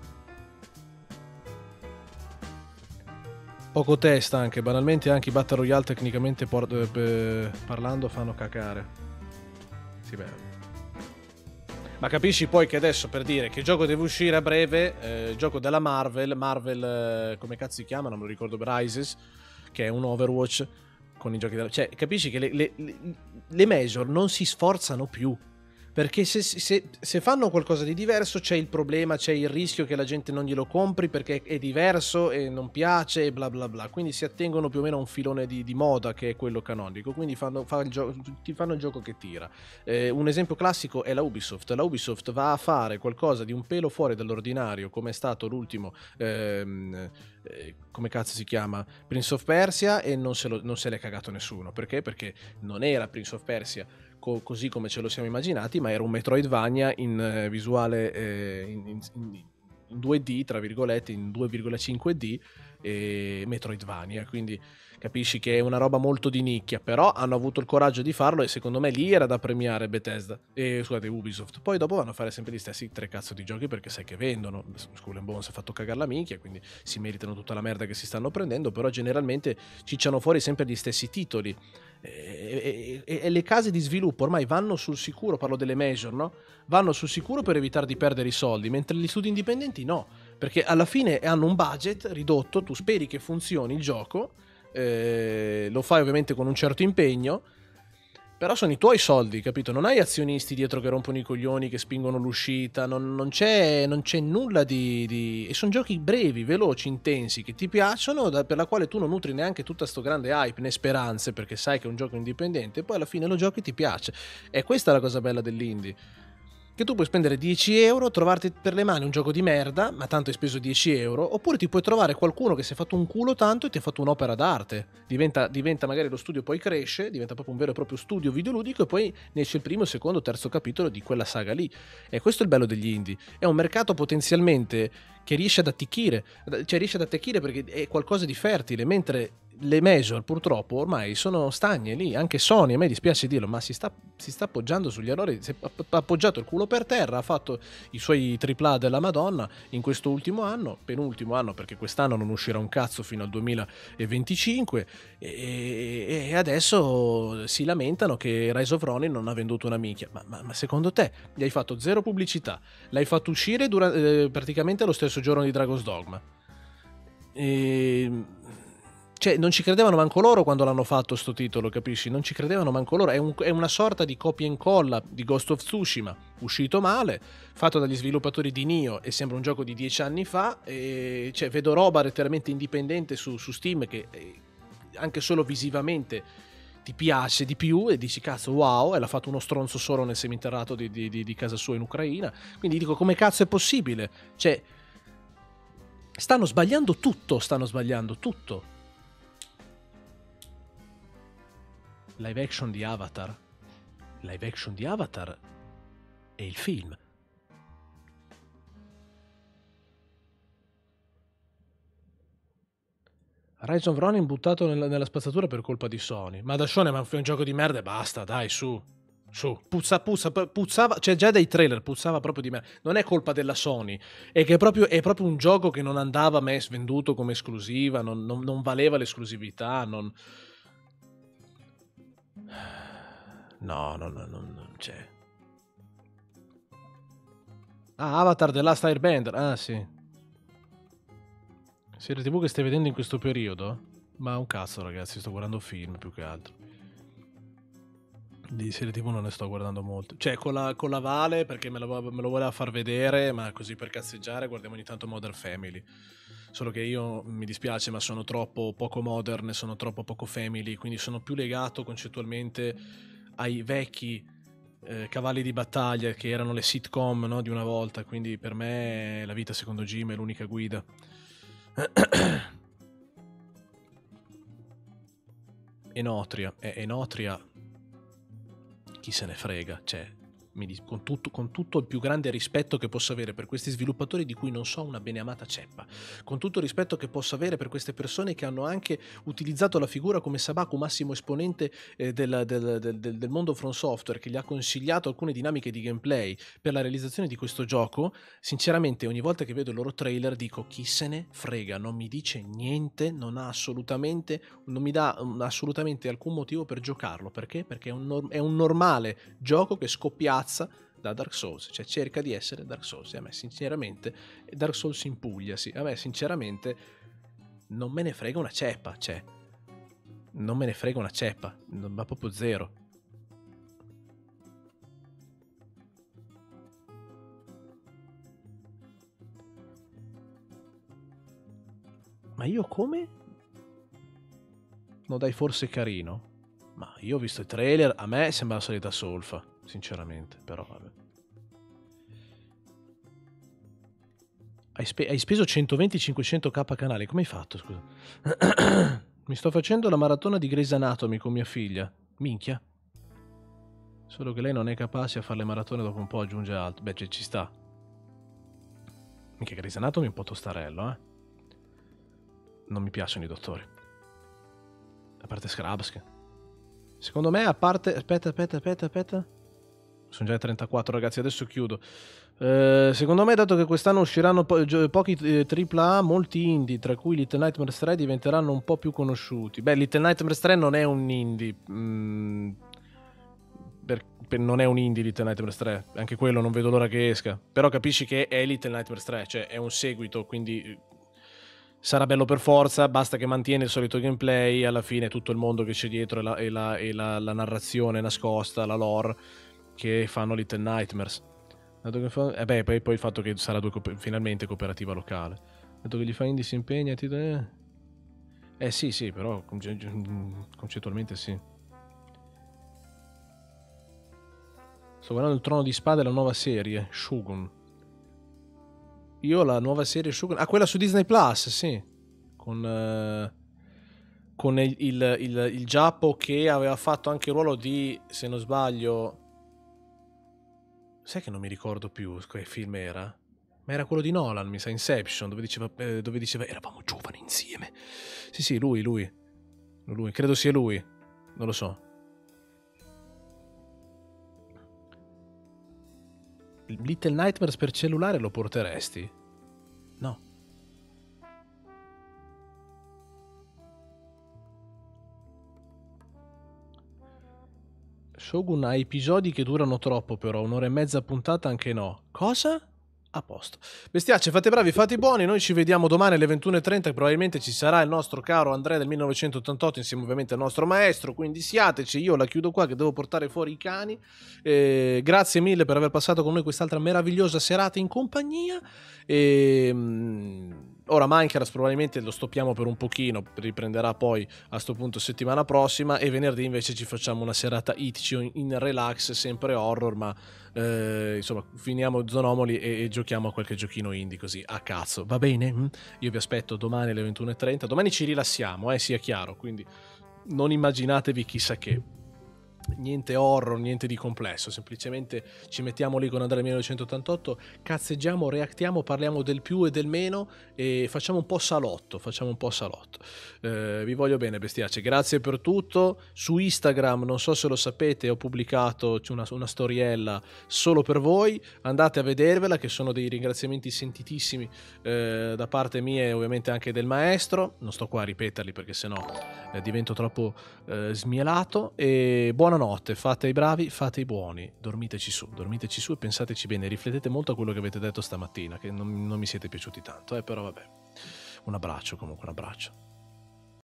Poco testa anche, banalmente anche i Battle Royale tecnicamente eh, parlando fanno cacare. Sì, beh. Ma capisci poi che adesso per dire che gioco deve uscire a breve, eh, gioco della Marvel, Marvel eh, come cazzo si chiama, non me lo ricordo, Brises, che è un Overwatch, con i giochi della... Cioè, capisci che le, le, le major non si sforzano più perché se, se, se fanno qualcosa di diverso c'è il problema, c'è il rischio che la gente non glielo compri perché è diverso e non piace e bla bla bla. Quindi si attengono più o meno a un filone di, di moda che è quello canonico. Quindi fanno, fa il gio- ti fanno il gioco che tira. Eh, un esempio classico è la Ubisoft. La Ubisoft va a fare qualcosa di un pelo fuori dall'ordinario, come è stato l'ultimo. Ehm, eh, come cazzo si chiama Prince of Persia e non se, lo, non se l'è cagato nessuno perché? perché non era Prince of Persia gioco così come ce lo siamo immaginati, ma era un Metroidvania in eh, visuale eh, in, in, in 2D, tra virgolette, in 2,5D e Metroidvania, quindi capisci che è una roba molto di nicchia, però hanno avuto il coraggio di farlo e secondo me lì era da premiare Bethesda, e, scusate Ubisoft, poi dopo vanno a fare sempre gli stessi tre cazzo di giochi perché sai che vendono, Skull and Bones ha fatto cagare la minchia, quindi si meritano tutta la merda che si stanno prendendo, però generalmente cicciano fuori sempre gli stessi titoli, e, e, e, le case di sviluppo ormai vanno sul sicuro, parlo delle major, no? Vanno sul sicuro per evitare di perdere i soldi, mentre gli studi indipendenti no perché alla fine hanno un budget ridotto, tu speri che funzioni il gioco, eh, lo fai ovviamente con un certo impegno, però sono i tuoi soldi, capito? Non hai azionisti dietro che rompono i coglioni, che spingono l'uscita, non, non, c'è, non c'è, nulla di, di... E sono giochi brevi, veloci, intensi, che ti piacciono, da, per la quale tu non nutri neanche tutta sto grande hype né speranze, perché sai che è un gioco indipendente, e poi alla fine lo giochi e ti piace. E questa è la cosa bella dell'indie che tu puoi spendere 10 euro, trovarti per le mani un gioco di merda, ma tanto hai speso 10 euro, oppure ti puoi trovare qualcuno che si è fatto un culo tanto e ti ha fatto un'opera d'arte. Diventa, diventa magari lo studio poi cresce, diventa proprio un vero e proprio studio videoludico e poi ne esce il primo, secondo, terzo capitolo di quella saga lì. E questo è il bello degli indie. È un mercato potenzialmente che riesce ad attecchire, cioè riesce ad attecchire perché è qualcosa di fertile, mentre le major purtroppo ormai sono stagne lì, anche Sony, a me dispiace dirlo, ma si sta, si sta appoggiando sugli errori, si è appoggiato il culo per terra, ha fatto i suoi tripla della Madonna in questo ultimo anno, penultimo anno perché quest'anno non uscirà un cazzo fino al 2025 e, e adesso si lamentano che Rise of Ronin non ha venduto una minchia, ma, ma, ma secondo te gli hai fatto zero pubblicità, l'hai fatto uscire dura, eh, praticamente lo stesso giorno di Dragon's Dogma. E ehm, cioè, non ci credevano manco loro quando l'hanno fatto sto titolo, capisci? Non ci credevano manco loro. È, un, è una sorta di copia e incolla di Ghost of Tsushima, uscito male, fatto dagli sviluppatori di Nio e sembra un gioco di dieci anni fa. E, cioè, vedo roba letteralmente indipendente su, su Steam che eh, anche solo visivamente ti piace di più e dici cazzo wow e l'ha fatto uno stronzo solo nel seminterrato di, di, di, di casa sua in Ucraina quindi dico come cazzo è possibile cioè stanno sbagliando tutto stanno sbagliando tutto live action di Avatar. Live action di Avatar è il film. Rise of Ronin buttato nella, nella, spazzatura per colpa di Sony. Ma da Sony ma è un gioco di merda e basta, dai, su. Su, puzza, puzza, puzzava, cioè già dai trailer puzzava proprio di merda. Non è colpa della Sony, è che è proprio, è proprio un gioco che non andava a me venduto come esclusiva, non, non, non valeva l'esclusività, non... No, no, no, no non c'è. Ah, Avatar The Last Airbender. Ah, sì. Serie TV che stai vedendo in questo periodo? Ma un cazzo, ragazzi, sto guardando film più che altro. Di serie TV non ne sto guardando molto. Cioè, con la, con la Vale, perché me lo, me lo voleva far vedere, ma così per cazzeggiare guardiamo ogni tanto Modern Family solo che io mi dispiace ma sono troppo poco modern, sono troppo poco family, quindi sono più legato concettualmente ai vecchi eh, cavalli di battaglia che erano le sitcom no, di una volta, quindi per me la vita secondo Jim è l'unica guida. *coughs* Enotria, eh, Enotria, chi se ne frega, cioè con, tutto, con, tutto, il più grande rispetto che posso avere per questi sviluppatori di cui non so una beneamata ceppa, con tutto il rispetto che posso avere per queste persone che hanno anche utilizzato la figura come Sabaku, massimo esponente eh, del, del, del, del, mondo From Software, che gli ha consigliato alcune dinamiche di gameplay per la realizzazione di questo gioco, sinceramente ogni volta che vedo il loro trailer dico chi se ne frega, non mi dice niente, non ha assolutamente, non mi dà mm, assolutamente alcun motivo per giocarlo, perché? Perché è un, è un normale gioco che scoppiato spazza da Dark Souls, cioè cerca di essere Dark Souls. E a me sinceramente, Dark Souls in Puglia, sì, a me sinceramente non me ne frega una ceppa, cioè non me ne frega una ceppa, ma proprio zero. Ma io come? No dai, forse carino. Ma io ho visto il trailer, a me sembra la solita solfa sinceramente, però vabbè. Hai, spe- hai speso 120-500k canali, come hai fatto, scusa? *clears throat* Mi sto facendo la maratona di Grey's Anatomy con mia figlia. Minchia. Solo che lei non è capace a fare le maratone dopo un po' aggiunge altro. Beh, cioè, ci sta. Minchia, Grey's Anatomy è un po' tostarello, eh. Non mi piacciono i dottori. A parte Scrubs. Secondo me, a parte... Aspetta, aspetta, aspetta, aspetta sono già 34 ragazzi, adesso chiudo. Eh, secondo me, dato che quest'anno usciranno po- pochi eh, AAA, molti indie, tra cui Little Nightmares 3, diventeranno un po' più conosciuti. Beh, Little Nightmares 3 non è un indie. Mm, per, per, non è un indie Little Nightmares 3, anche quello non vedo l'ora che esca. Però capisci che è Little Nightmares 3, cioè è un seguito, quindi eh, sarà bello per forza, basta che mantiene il solito gameplay, alla fine tutto il mondo che c'è dietro e la, la, la, la narrazione nascosta, la lore che fanno Little Nightmares. E eh beh, poi, poi il fatto che sarà coop- finalmente cooperativa locale. Dato che gli fa indie si impegna, ti... Eh. eh. sì, sì, però concettualmente sì. Sto guardando il Trono di Spade, la nuova serie, Shogun. Io la nuova serie Shogun... Ah, quella su Disney Plus, sì. Con... Eh con il, il, il, il, Giappo che aveva fatto anche il ruolo di, se non sbaglio, Sai che non mi ricordo più che film era? Ma era quello di Nolan, mi sa, Inception, dove diceva, eh, dove diceva eravamo giovani insieme. Sì, sì, lui, lui. Lui, credo sia lui. Non lo so. Little Nightmares per cellulare lo porteresti? Shogun ha episodi che durano troppo però, un'ora e mezza puntata anche no. Cosa? a posto. Bestiacce, fate bravi, fate buoni. Noi ci vediamo domani alle 21.30. Probabilmente ci sarà il nostro caro Andrea del 1988 insieme ovviamente al nostro maestro. Quindi siateci. Io la chiudo qua che devo portare fuori i cani. Eh, grazie mille per aver passato con noi quest'altra meravigliosa serata in compagnia. E, ehm, Ora Minecraft probabilmente lo stoppiamo per un pochino, riprenderà poi a questo punto settimana prossima e venerdì invece ci facciamo una serata itch in relax, sempre horror, ma eh, insomma finiamo Zonomoli e, e, giochiamo a qualche giochino indie così a cazzo, va bene? Mm? Io vi aspetto domani alle 21.30, domani ci rilassiamo, eh, sia chiaro, quindi non immaginatevi chissà che niente horror, niente di complesso, semplicemente ci mettiamo lì con Andrea 1988, cazzeggiamo, reactiamo, parliamo del più e del meno e facciamo un po' salotto, facciamo un po' salotto. Eh, vi voglio bene bestiace, grazie per tutto, su Instagram non so se lo sapete ho pubblicato una, una storiella solo per voi, andate a vedervela che sono dei ringraziamenti sentitissimi eh, da parte mia e ovviamente anche del maestro, non sto qua a ripeterli perché sennò eh, divento troppo eh, smielato e buona buonanotte, fate i bravi, fate i buoni, dormiteci su, dormiteci su e pensateci bene, riflettete molto a quello che avete detto stamattina, che non, non mi siete piaciuti tanto, eh, però vabbè. Un abbraccio comunque, un abbraccio.